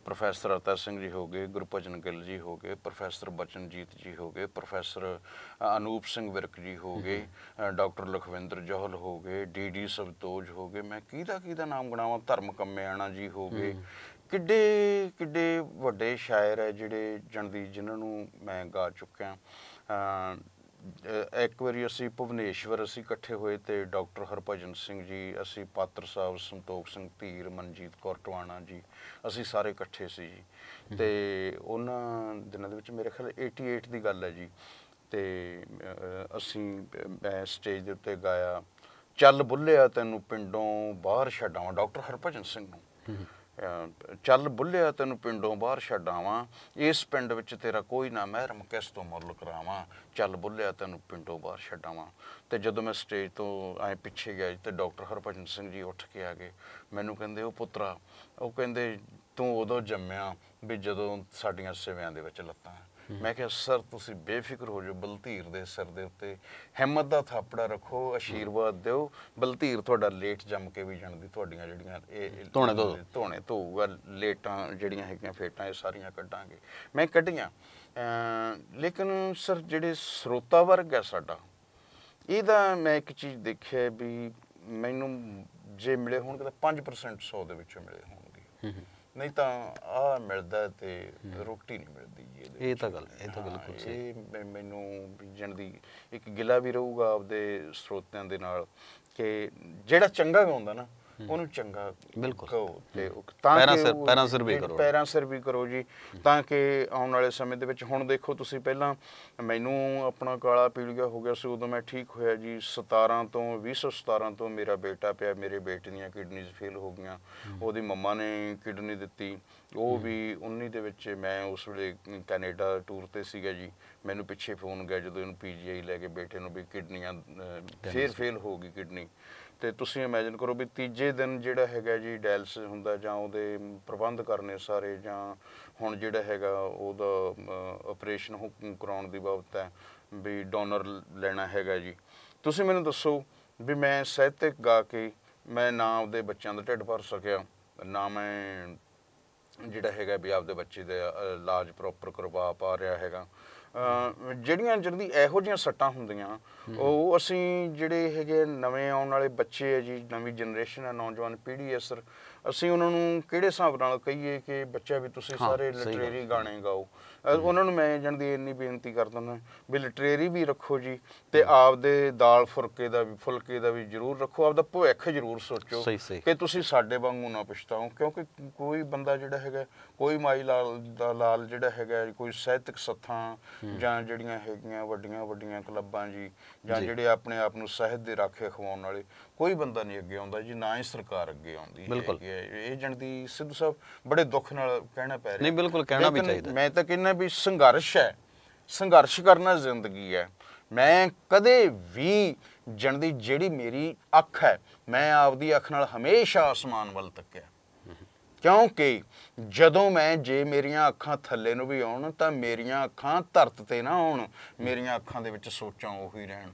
ਪ੍ਰੋਫੈਸਰ ਅਰਤਾ ਸਿੰਘ ਜੀ ਹੋਗੇ ਗੁਰਭਜਨ ਗਿੱਲ ਜੀ ਹੋਗੇ ਪ੍ਰੋਫੈਸਰ ਬਚਨਜੀਤ ਜੀ ਹੋਗੇ ਪ੍ਰੋਫੈਸਰ ਅਨੂਪ ਸਿੰਘ ਵਿਰਕ ਜੀ ਹੋਗੇ ਡਾਕਟਰ ਲਖਵਿੰਦਰ ਜੋਹਲ ਹੋਗੇ ਡੀਡੀ ਸਬਤੋਜ ਹੋਗੇ ਮੈਂ ਕਿਹਦਾ ਕਿਹਦਾ ਨਾਮ ਗਣਾਵਾਂ ਧਰਮ ਕੰਮਿਆਣਾ ਜੀ ਹੋਗੇ ਕਿੱਡੇ ਕਿੱਡੇ ਵੱਡੇ ਸ਼ਾਇਰ ਹੈ ਜਿਹੜੇ ਜਣਦੀ ਜਿਨ੍ਹਾਂ ਨੂੰ ਮੈਂ ਗਾ ਚੁੱਕਿਆ ਇੱਕ ਵਾਰੀ ਅਸੀਂ ਭੁਵਨੇਸ਼ਵਰ ਅਸੀਂ ਇਕੱਠੇ ਹੋਏ ਤੇ ਡਾਕਟਰ ਹਰਪਜਨ ਸਿੰਘ ਜੀ ਅਸੀਂ ਪਾਤਰ ਸਾਹਿਬ ਸੰਤੋਖ ਸਿੰਘ ਧੀਰ ਮਨਜੀਤ ਕੌਰ ਟਵਾਣਾ ਜੀ ਅਸੀਂ ਸਾਰੇ ਇਕੱਠੇ ਸੀ ਜੀ ਤੇ ਉਹਨਾਂ ਦਿਨਾਂ ਦੇ ਵਿੱਚ ਮੇਰੇ ਖਿਆਲ 88 ਦੀ ਗੱਲ ਹੈ ਜੀ ਤੇ ਅਸੀਂ ਮੈਂ ਸਟੇਜ ਦੇ ਉੱਤੇ ਗਾਇਆ ਚੱਲ ਬੁੱਲਿਆ ਤੈਨੂੰ ਪਿੰਡੋਂ ਬਾਹਰ ਛੱਡਾਂ ਡਾਕਟਰ ਹਰਪਜਨ ਸਿੰਘ ਨੂੰ ਚੱਲ ਬੁੱਲਿਆ ਤੈਨੂੰ ਪਿੰਡੋਂ ਬਾਹਰ ਛੱਡਾਵਾਂ ਇਸ ਪਿੰਡ ਵਿੱਚ ਤੇਰਾ ਕੋਈ ਨਾ ਮਹਿਰਮ ਕਿਸ ਤੋਂ ਮੁੱਲ ਕਰਾਵਾਂ ਚੱਲ ਬੁੱਲਿਆ ਤੈਨੂੰ ਪਿੰਡੋਂ ਬਾਹਰ ਛੱਡਾਵਾਂ ਤੇ ਜਦੋਂ ਮੈਂ ਸਟੇਜ ਤੋਂ ਐ ਪਿੱਛੇ ਗਿਆ ਤੇ ਡਾਕਟਰ ਹਰਭਜਨ ਸਿੰਘ ਜੀ ਉੱਠ ਕੇ ਆ ਗਏ ਮੈਨੂੰ ਕਹਿੰਦੇ ਉਹ ਪੁੱਤਰਾ ਉਹ ਕਹਿੰਦੇ ਤੂੰ ਉਦੋਂ ਜੰਮਿਆ ਵੀ ਜਦੋਂ ਸਾਡੀਆਂ ਸੇਵਿਆਂ ਦੇ ਵਿੱਚ ਲੱਤਾਂ ਮੈਂ ਕਿਹਾ ਸਰ ਤੁਸੀਂ ਬੇਫਿਕਰ ਹੋ ਜਾਓ ਬਲਤੀਰ ਦੇ ਸਿਰ ਦੇ ਉੱਤੇ ਹਿੰਮਤ ਦਾ ਥਾਪੜਾ ਰੱਖੋ ਆਸ਼ੀਰਵਾਦ ਦਿਓ ਬਲਤੀਰ ਤੁਹਾਡਾ ਲੇਟ ਜੰਮ ਕੇ ਵੀ ਜਾਣਦੀ ਤੁਹਾਡੀਆਂ ਜਿਹੜੀਆਂ ਇਹ ਧੋਣੇ ਧੋਣੇ ਧੋਊਗਾ ਲੇਟਾਂ ਜਿਹੜੀਆਂ ਹੈਗੀਆਂ ਫੇਟਾਂ ਇਹ ਸਾਰੀਆਂ ਕੱਢਾਂਗੇ ਮੈਂ ਕੱਢੀਆਂ ਲੇਕਿਨ ਸਰ ਜਿਹੜੇ ਸਰੋਤਾ ਵਰਗ ਹੈ ਸਾਡਾ ਇਹਦਾ ਮੈਂ ਇੱਕ ਚੀਜ਼ ਦੇਖਿਆ ਵੀ ਮੈਨੂੰ ਜੇ ਮਿਲੇ ਹੋਣ ਤਾਂ 5% 100 ਦੇ ਵਿੱਚੋਂ ਮਿਲੇ ਹੋਣਗੇ ਹੂੰ ਨਹੀਂ ਤਾਂ ਆ ਮਿਲਦਾ ਤੇ ਰੋਟੀ ਨਹੀਂ ਮਿਲਦੀ ਜੀ ਇਹ ਤਾਂ ਗੱਲ ਇਹ ਤਾਂ ਬਿਲਕੁਲ ਕੁਛ ਇਹ ਮੈਨੂੰ ਜਣ ਦੀ ਇੱਕ ਗਿਲਾ ਵੀ ਰਹੂਗਾ ਆਪਦੇ ਸਰੋਤਿਆਂ ਦੇ ਨਾਲ ਕਿ ਜਿਹੜਾ ਚੰਗਾ ਗਾਉਂਦਾ ਨਾ ਉਹਨੂੰ ਚੰਗਾ ਬਿਲਕੁਲ ਤੇ ਤਾਂ ਪੈਰਾਂ ਸਿਰ ਪੈਰਾਂ ਸਿਰ ਵੀ ਕਰੋ ਪੈਰਾਂ ਸਿਰ ਵੀ ਕਰੋ ਜੀ ਤਾਂ ਕਿ ਆਉਣ ਵਾਲੇ ਸਮੇਂ ਦੇ ਵਿੱਚ ਹੁਣ ਦੇਖੋ ਤੁਸੀਂ ਪਹਿਲਾਂ ਮੈਨੂੰ ਆਪਣਾ ਕਾਲਾ ਪੀਲੀਆ ਹੋ ਗਿਆ ਸੀ ਉਦੋਂ ਮੈਂ ਠੀਕ ਹੋਇਆ ਜੀ 17 ਤੋਂ 2017 ਤੋਂ ਮੇਰਾ ਬੇਟਾ ਪਿਆ ਮੇਰੇ ਬੇਟੇ ਦੀਆਂ ਕਿਡਨੀਜ਼ ਫੇਲ ਹੋ ਗਈਆਂ ਉਹਦੀ ਮੰਮਾ ਨੇ ਕਿਡਨੀ ਦਿੱਤੀ ਉਹ ਵੀ 19 ਦੇ ਵਿੱਚ ਮੈਂ ਉਸ ਵੇਲੇ ਕੈਨੇਡਾ ਟੂਰ ਤੇ ਸੀਗਾ ਜੀ ਮੈਨੂੰ ਪਿੱਛੇ ਫੋਨ ਗਿਆ ਜਦੋਂ ਇਹਨੂੰ ਪੀਜੀਆਈ ਲੈ ਕੇ ਬੇਟੇ ਨੂੰ ਵੀ ਕਿਡਨੀਆਂ ਫੇਰ ਫੇਲ ਹੋ ਗਈ ਕਿਡਨੀ ਤੇ ਤੁਸੀਂ ਇਮੇਜਿਨ ਕਰੋ ਵੀ ਤੀਜੇ ਦਿਨ ਜਿਹੜਾ ਹੈਗਾ ਜੀ ਡੈਲਸ ਹੁੰਦਾ ਜਾਂ ਉਹਦੇ ਪ੍ਰਬੰਧ ਕਰਨੇ ਸਾਰੇ ਜਾਂ ਹੁਣ ਜਿਹੜਾ ਹੈਗਾ ਉਹਦਾ ਆਪਰੇਸ਼ਨ ਕਰਾਉਣ ਦੀ ਬਾਬਤ ਹੈ ਵੀ ਡੋਨਰ ਲੈਣਾ ਹੈਗਾ ਜੀ ਤੁਸੀਂ ਮੈਨੂੰ ਦੱਸੋ ਵੀ ਮੈਂ ਸਹਿਤਿਕ ਗਾ ਕੇ ਮੈਂ ਨਾ ਆਪਦੇ ਬੱਚਿਆਂ ਦਾ ਢਿੱਡ ਭਰ ਸਕਿਆ ਨਾ ਮੈਂ ਜਿਹੜਾ ਹੈਗਾ ਵੀ ਆਪਦੇ ਬੱਚੇ ਦਾ ਇਲਾਜ ਪ੍ਰੋਪਰ ਕਰਵਾ ਪਾ ਰਿਹਾ ਹੈਗਾ ਜਿਹੜੀਆਂ ਜਿਹੜੀ ਇਹੋ ਜਿਹੀਆਂ ਸੱਟਾਂ ਹੁੰਦੀਆਂ ਉਹ ਅਸੀਂ ਜਿਹੜੇ ਹੈਗੇ ਨਵੇਂ ਆਉਣ ਵਾਲੇ ਬੱਚੇ ਹੈ ਜੀ ਨਵੀਂ ਜਨਰੇਸ਼ਨ ਹੈ ਨੌਜਵਾਨ ਪੀੜ੍ਹੀ ਐ ਸਰ ਅਸੀਂ ਉਹਨਾਂ ਨੂੰ ਕਿਹੜੇ ਹਿਸਾਬ ਨਾਲ ਕਹੀਏ ਕਿ ਬੱਚਾ ਵੀ ਤੁਸੀਂ ਸਾਰੇ ਲਿਟਰੇਰੀ ਗਾਣੇ ਗਾਓ ਉਹਨਾਂ ਨੂੰ ਮੈਂ ਏਜੰਟ ਦੀ ਇੰਨੀ ਬੇਨਤੀ ਕਰ ਦਿੰਦਾ ਵੀ ਲਿਟਰੇਰੀ ਵੀ ਰੱਖੋ ਜੀ ਤੇ ਆਪਦੇ ਦਾਲ ਫੁਰਕੇ ਦਾ ਵੀ ਫੁਲਕੇ ਦਾ ਵੀ ਜ਼ਰੂਰ ਰੱਖੋ ਆਪਦਾ ਭਵਿੱਖ ਜ਼ਰੂਰ ਸੋਚੋ ਕਿ ਤੁਸੀਂ ਸਾਡੇ ਵਾਂਗੂ ਨਾ ਪਛਤਾਓ ਕਿਉਂਕਿ ਕੋਈ ਬੰਦਾ ਜਿਹੜਾ ਹੈਗਾ ਕੋਈ ਮਾਈ ਲਾਲ ਦਾ ਲਾਲ ਜਿਹੜਾ ਹੈਗਾ ਕੋਈ ਸਾਹਿਤਕ ਸੱਥਾਂ ਜਾਂ ਜਿਹੜੀਆਂ ਹੈਗੀਆਂ ਵੱਡੀਆਂ ਵੱਡੀਆਂ ਕਲੱਬਾਂ ਜੀ ਜਾਂ ਜਿਹੜੇ ਆਪਣੇ ਆਪ ਨੂੰ ਸਾਹਿਤ ਦੇ ਰਾਖੇ ਖਵਾਉਣ ਵਾਲੇ ਕੋਈ ਬੰਦਾ ਨਹੀਂ ਅੱਗੇ ਆਉਂਦਾ ਜੀ ਨਾ ਹੀ ਸਰਕਾਰ ਅੱਗੇ ਆਉਂਦੀ ਹੈ ਇਹ ਦੀ ਸਿੱਧੂ ਸਾਹਿਬ ਬੜੇ ਦੁੱਖ ਨਾਲ ਕਹਿਣਾ ਪੈ ਰਿਹਾ ਨਹੀਂ ਬਿਲਕੁਲ ਕਹਿਣਾ ਵੀ ਚਾਹੀਦਾ ਮੈਂ ਤਾਂ ਕਹਿੰਦਾ ਵੀ ਸੰਘਰਸ਼ ਹੈ ਸੰਘਰਸ਼ ਕਰਨਾ ਜ਼ਿੰਦਗੀ ਹੈ ਮੈਂ ਕਦੇ ਵੀ ਜਣਦੀ ਜਿਹੜੀ ਮੇਰੀ ਅੱਖ ਹੈ ਮੈਂ ਆਪਦੀ ਅੱਖ ਨਾਲ ਹਮੇਸ਼ਾ ਅਸਮਾਨ ਵੱਲ ਤੱਕਿਆ ਕਿਉਂਕਿ ਜਦੋਂ ਮੈਂ ਜੇ ਮੇਰੀਆਂ ਅੱਖਾਂ ਥੱਲੇ ਨੂੰ ਵੀ ਆਉਣ ਤਾਂ ਮੇਰੀਆਂ ਅੱਖਾਂ ਧਰਤ ਤੇ ਨਾ ਆਉਣ ਮੇਰੀਆਂ ਅੱਖਾਂ ਦੇ ਵਿੱਚ ਸੋਚਾਂ ਉਹੀ ਰਹਿਣ